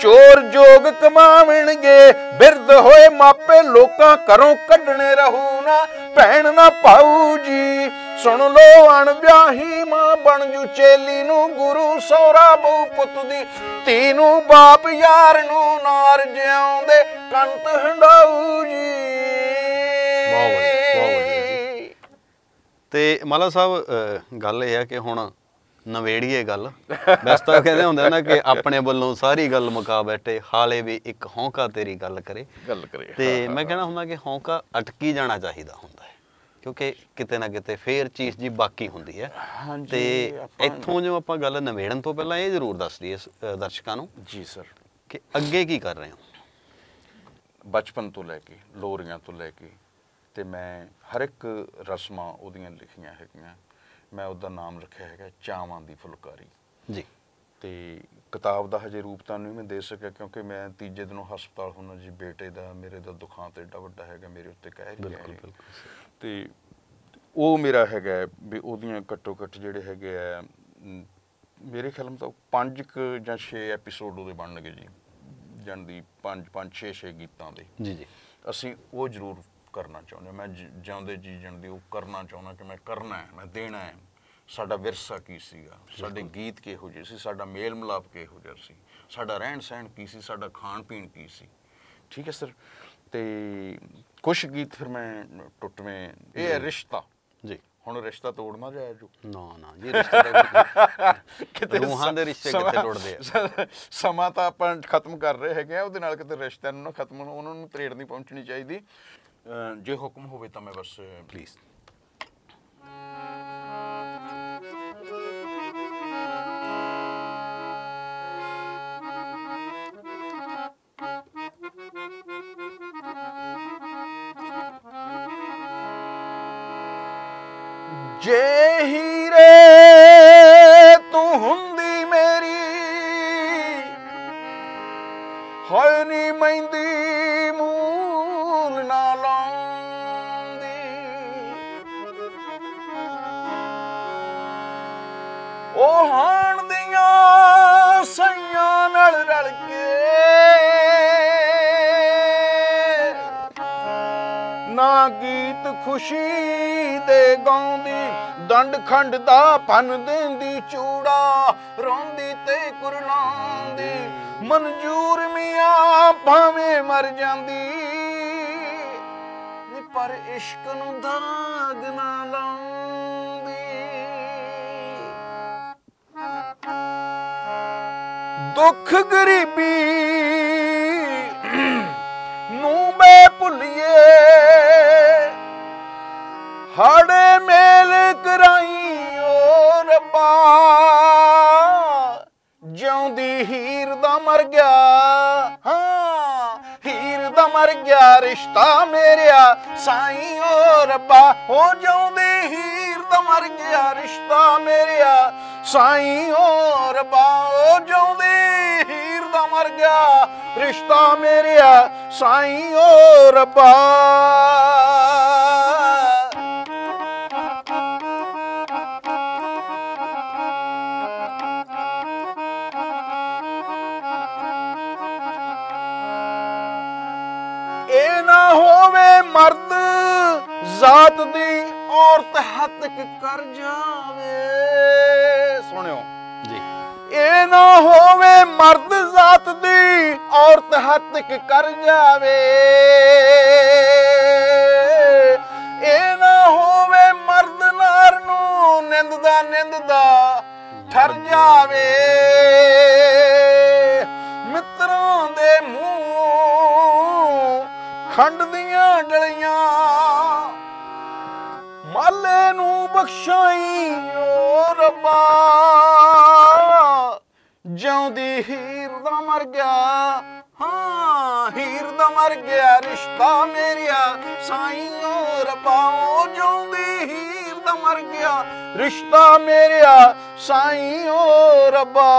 ਚੋਰ ਜੋਗ ਕਮਾਵਣਗੇ ਬਿਰਧ ਹੋਏ ਮਾਪੇ ਲੋਕਾਂ ਘਰੋਂ ਕੱਢਣੇ ਰਹੂ ਨਾ ਭੈਣ ਨਾ ਪਾਉ ਜੀ ਸੁਣ ਲੋ ਅਣ ਵਿਆਹੀ ਮਾਂ ਬਣ ਜੂ ਚੇਲੀ ਨੂੰ ਗੁਰੂ ਸੋਰਾ ਬਹੁ ਪੁੱਤ ਦੀ ਤੀਨੂ ਨੂੰ ਬਾਪ ਯਾਰ ਨੂੰ ਨਾਰ ਜਿਉਂਦੇ ਕੰਤ ਹੰਡਾਉ ਜੀ ਬਹੁਤ ਬਹੁਤ ਤੇ ਮਾਲਾ ਸਾਹਿਬ ਗੱਲ ਇਹ ਹੈ ਕਿ ਹੁਣ ਨਵੇੜੀਏ ਗੱਲ ਬਸ ਤਾਂ ਕਹਿੰਦੇ ਹੁੰਦੇ ਨਾ ਕਿ ਆਪਣੇ ਵੱਲੋਂ ਸਾਰੀ ਗੱਲ ਮੁਕਾ ਬੈਠੇ ਹਾਲੇ ਵੀ ਇੱਕ ਹੌਂਕਾ ਤੇਰੀ ਗੱਲ ਕਰੇ ਗੱਲ ਕਰੇ ਤੇ ਮੈਂ ਕਹਿਣਾ ਹੁੰਦਾ ਕਿ ਹੌਂਕਾ ਅਟਕੀ ਜਾਣਾ ਚਾਹੀਦਾ ਹੁੰਦਾ ਹੈ ਕਿਉਂਕਿ ਕਿਤੇ ਨਾ ਕਿਤੇ ਫੇਰ ਚੀਜ਼ ਜੀ ਬਾਕੀ ਹੁੰਦੀ ਹੈ ਤੇ ਇੱਥੋਂ ਜੋ ਆਪਾਂ ਗੱਲ ਨਵੇੜਨ ਤੋਂ ਪਹਿਲਾਂ ਇਹ ਜ਼ਰੂਰ ਦੱਸ ਦਈਏ ਦਰਸ਼ਕਾਂ ਨੂੰ ਜੀ ਸਰ ਕਿ ਅੱਗੇ ਕੀ ਕਰ ਰਹੇ ਹੋ ਬਚਪਨ ਤੋਂ ਲੈ ਕੇ ਲੋਰੀਆਂ ਤੋਂ ਲੈ ਕੇ ਤੇ ਮੈਂ ਹਰ ਇੱਕ ਰਸਮਾਂ ਉਹਦੀਆਂ ਲਿਖੀਆਂ ਹੈਗੀਆਂ ਮੈਂ ਉਹਦਾ ਨਾਮ ਰੱਖਿਆ ਹੈਗਾ ਚਾਵਾਂ ਦੀ ਫੁਲਕਾਰੀ ਜੀ ਤੇ ਕਿਤਾਬ ਦਾ ਹਜੇ ਰੂਪ ਤਾਂ ਨਹੀਂ ਮੈਂ ਦੇ ਸਕਿਆ ਕਿਉਂਕਿ ਮੈਂ ਤੀਜੇ ਦਿਨੋਂ ਹਸਪਤਾਲ ਹੁੰਨਾ ਜੀ ਬੇਟੇ ਦਾ ਮੇਰੇ ਦਾ ਦੁਖਾਂਤ ਏਡਾ ਵੱਡਾ ਹੈਗਾ ਮੇਰੇ ਉੱਤੇ ਕਹਿ ਰਿਹਾ ਬਿਲਕੁਲ ਤੇ ਉਹ ਮੇਰਾ ਹੈਗਾ ਵੀ ਉਹਦੀਆਂ ਘੱਟੋ ਘੱਟ ਜਿਹੜੇ ਹੈਗੇ ਆ ਮੇਰੇ ਖਿਆਲ ਮਤਲਬ 5 ਕ ਜਾਂ 6 ਐਪੀਸੋਡ ਉਹਦੇ ਬਣਨਗੇ ਜੀ ਜਨ ਦੀ 5 5 6 6 ਗੀਤਾਂ ਦੇ ਜੀ ਜੀ ਅਸੀਂ ਉਹ ਜ਼ਰੂਰ ਕਰਨਾ ਚਾਹੁੰਦੇ ਮੈਂ ਜਿਉਂਦੇ ਜੀ ਦੀ ਉਹ ਕਰਨਾ ਚਾਹੁੰਦਾ ਕਿ ਮੈਂ ਕਰਨਾ ਹੈ ਮੈਂ ਦੇਣਾ ਹੈ ਸਾਡਾ ਵਿਰਸਾ ਕੀ ਸੀਗਾ ਸਾਡੇ ਗੀਤ ਕਿਹੋ ਜਿਹੇ ਸੀ ਸਾਡਾ ਮੇਲ ਮਲਾਪ ਕਿਹੋ ਜਿਹਾ ਸੀ ਸਾਡਾ ਰਹਿਣ ਸਹਿਣ ਕੀ ਸੀ ਸਾਡਾ ਖਾਣ ਪੀਣ ਕੀ ਸੀ ਠੀਕ ਹੈ ਸਰ ਤੇ ਕੁਝ ਗੀਤ ਫਿਰ ਮੈਂ ਟੁੱਟਵੇਂ ਇਹ ਹੈ ਰਿਸ਼ਤਾ ਜੀ ਹੁਣ ਰਿਸ਼ਤਾ ਤੋੜਨਾ ਜਾਇਆ ਜੋ ਨਾ ਨਾ ਜੀ ਰਿਸ਼ਤਾ ਕਿਤੇ ਰੂਹਾਂ ਦੇ ਰਿਸ਼ਤੇ ਕਿਤੇ ਟੁੱਟਦੇ ਆ ਸਮਾਂ ਤਾਂ ਆਪਾਂ ਖਤਮ ਕਰ ਰਹੇ ਹੈਗੇ ਆ ਉਹਦੇ ਨਾਲ ਕਿਤੇ ਰਿਸ਼ਤਿਆਂ ਨੂੰ ਨਾ ਖਤਮ ਉਹਨਾਂ ਨੂੰ ਤਰੇੜ ਨਹੀਂ ਪਹੁੰਚਣੀ ਚਾਹੀਦੀ जो हुक्म होवे तमें बस प्लीज़ Jay! ਖੰਡ ਖੰਡ ਦਾ ਭੰਨ ਦੇਂਦੀ ਚੂੜਾ ਰੋਂਦੀ ਤੇ ਕੁਰਲਾਉਂਦੀ ਮਨਜੂਰ ਮੀਆਂ ਭਾਵੇਂ ਮਰ ਜਾਂਦੀ ਨੀ ਪਰ ਇਸ਼ਕ ਨੂੰ ਦਾਗ ਨਾ ਲਾਉਂਦੀ ਦੁੱਖ ਗਰੀਬੀ ਨੂੰ ਮੈਂ ਭੁੱਲੀਏ ਹਾੜੇ ਮੇਲ ਕਰਾਂ ਜਿਉਂਦੀ ਹੀਰ ਦਾ ਮਰ ਗਿਆ ਹਾਂ ਹੀਰ ਦਾ ਮਰ ਗਿਆ ਰਿਸ਼ਤਾ ਮੇਰਿਆ ਸਾਈਂ ਓ ਰੱਬਾ ਹੋ ਜਿਉਂਦੀ ਹੀਰ ਦਾ ਮਰ ਗਿਆ ਰਿਸ਼ਤਾ ਮੇਰਿਆ ਸਾਈਂ ਓ ਰੱਬਾ ਹੋ ਜਿਉਂਦੀ ਹੀਰ ਦਾ ਮਰ ਗਿਆ ਰਿਸ਼ਤਾ ਮੇਰਿਆ ਸਾਈਂ ਓ ਰੱਬਾ ਹੋਵੇ ਮਰਦ ਜ਼ਾਤ ਦੀ ਔਰਤ ਹੱਤਕ ਕਰ ਜਾਵੇ ਸੁਣਿਓ ਜੀ ਇਹ ਨਾ ਹੋਵੇ ਮਰਦ ਜ਼ਾਤ ਦੀ ਔਰਤ ਹੱਤਕ ਕਰ ਜਾਵੇ ਇਹ ਨਾ ਹੋਵੇ ਮਰਦ ਨਾਰ ਨੂੰ ਨਿੰਦ ਦਾ ਨਿੰਦ ਦਾ ਠਰ ਜਾਵੇ ਮਿੱਤਰਾਂ ਦੇ ਮੂੰਹ ਖੰਡ ਦੀਆਂ ਡਲੀਆਂ ਮਾਲੇ ਨੂੰ ਬਖਸ਼ਾਈ ਓ ਰੱਬਾ ਜਉਂਦੀ ਹੀਰ ਦਾ ਮਰ ਗਿਆ ਹਾਂ ਹੀਰ ਦਾ ਮਰ ਗਿਆ ਰਿਸ਼ਤਾ ਮੇਰਿਆ ਸਾਈਂ ਓ ਰੱਬਾ ਓ ਜਉਂਦੀ ਹੀਰ ਦਾ ਮਰ ਗਿਆ ਰਿਸ਼ਤਾ ਮੇਰਿਆ ਸਾਈਂ ਓ ਰੱਬਾ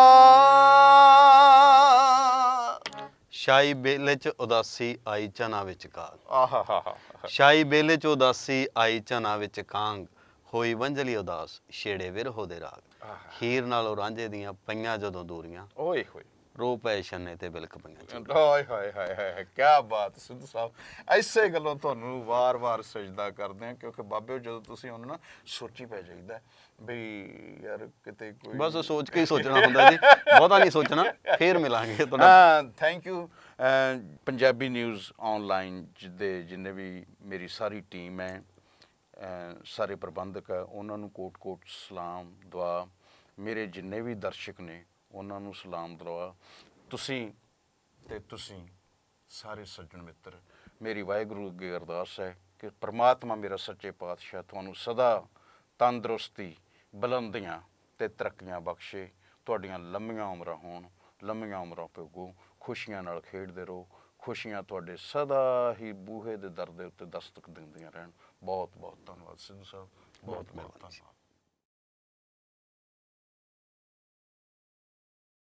ਸ਼ਾਈ ਬੇਲੇ ਚ ਉਦਾਸੀ ਆਈ ਚਨਾ ਵਿੱਚ ਕਾਂਗ ਆਹਾਹਾ ਸ਼ਾਈ ਬੇਲੇ ਚ ਉਦਾਸੀ ਆਈ ਚਨਾ ਵਿੱਚ ਕਾਂਗ ਹੋਈ ਵੰਝਲੀ ਉਦਾਸ ਛੇੜੇ ਵਿਰਹੋ ਦੇ ਰਾਗ ਹੀਰ ਉਹ ਰਾਂਝੇ ਦੀਆਂ ਪਈਆਂ ਜਦੋਂ ਦੂਰੀਆਂ ਓਏ ਹੋਏ ਰੂਪ ਪਏ ਸ਼ਨੇ ਤੇ ਬਿਲਕ ਪਈਆਂ ਹਾਏ ਹਾਏ ਹਾਏ ਹਾਏ ਕੀ ਬਾਤ ਸਿੱਧੂ ਸਾਹਿਬ ਐਸੇ ਗੱਲੋਂ ਤੁਹਾਨੂੰ ਵਾਰ-ਵਾਰ ਸਜਦਾ ਕਰਦੇ ਆ ਕਿਉਂਕਿ ਬਾਬੇ ਜਦੋਂ ਤੁਸੀਂ ਉਹਨਾਂ ਨਾ ਸੋਚੀ ਪੈ ਜਾਈਦਾ ਵੀ ਯਾਰ ਕਿਤੇ ਕੋਈ ਬਸ ਸੋਚ ਕੇ ਹੀ ਸੋਚਣਾ ਹੁੰਦਾ ਜੀ ਬਹੁਤਾ ਨਹੀਂ ਸੋਚਣਾ ਫੇਰ ਮਿਲਾਂਗੇ ਤੁਹਾਡਾ ਹਾਂ thank you Punjabi news online ਜਿੱਦੇ ਜਿੰਨੇ ਵੀ ਮੇਰੀ ਸਾਰੀ ਟੀਮ ਹੈ ਸਾਰੇ ਪ੍ਰਬੰਧਕ ਹੈ ਉਹਨਾਂ ਨੂੰ ਕੋਟ-ਕੋਟ ਸਲਾਮ ਦੁਆ ਮੇਰੇ ਜਿੰਨੇ ਵੀ ਦਰਸ਼ਕ ਨੇ ਉਹਨਾਂ ਨੂੰ ਸਲਾਮ ਦੁਆ ਤੁਸੀਂ ਤੇ ਤੁਸੀਂ ਸਾਰੇ ਸੱਜਣ ਮਿੱਤਰ ਮੇਰੀ ਵਾਹਿਗੁਰੂ ਅੱਗੇ ਅਰਦਾਸ ਹੈ ਕਿ ਪ੍ਰਮਾਤਮਾ ਮੇਰਾ ਸੱਚੇ ਪਾਤਸ਼ਾਹ ਤੁਹਾਨੂੰ ਸਦਾ ਤੰਦਰੁਸਤੀ ਬਲੰਦੀਆਂ ਤੇ ਤਰੱਕੀਆਂ ਬਖਸ਼ੇ ਤੁਹਾਡੀਆਂ ਲੰਮੀਆਂ ਉਮਰਾਂ ਹੋਣ ਲੰਮੀਆਂ ਉਮਰਾਂ ਪੇਗੋ ਖੁਸ਼ੀਆਂ ਨਾਲ ਖੇਡਦੇ ਰਹੋ ਖੁਸ਼ੀਆਂ ਤੁਹਾਡੇ ਸਦਾ ਹੀ ਬੂਹੇ ਦੇ ਦਰ ਦੇ ਉੱਤੇ ਦਸਤਕ ਦਿੰਦੀਆਂ ਰਹਿਣ ਬਹੁਤ ਬਹੁਤ ਧੰਨਵਾਦ ਸਿੰਘ ਸਾਹਿਬ ਬਹੁਤ ਬਹੁਤ ਧੰਨਵਾਦ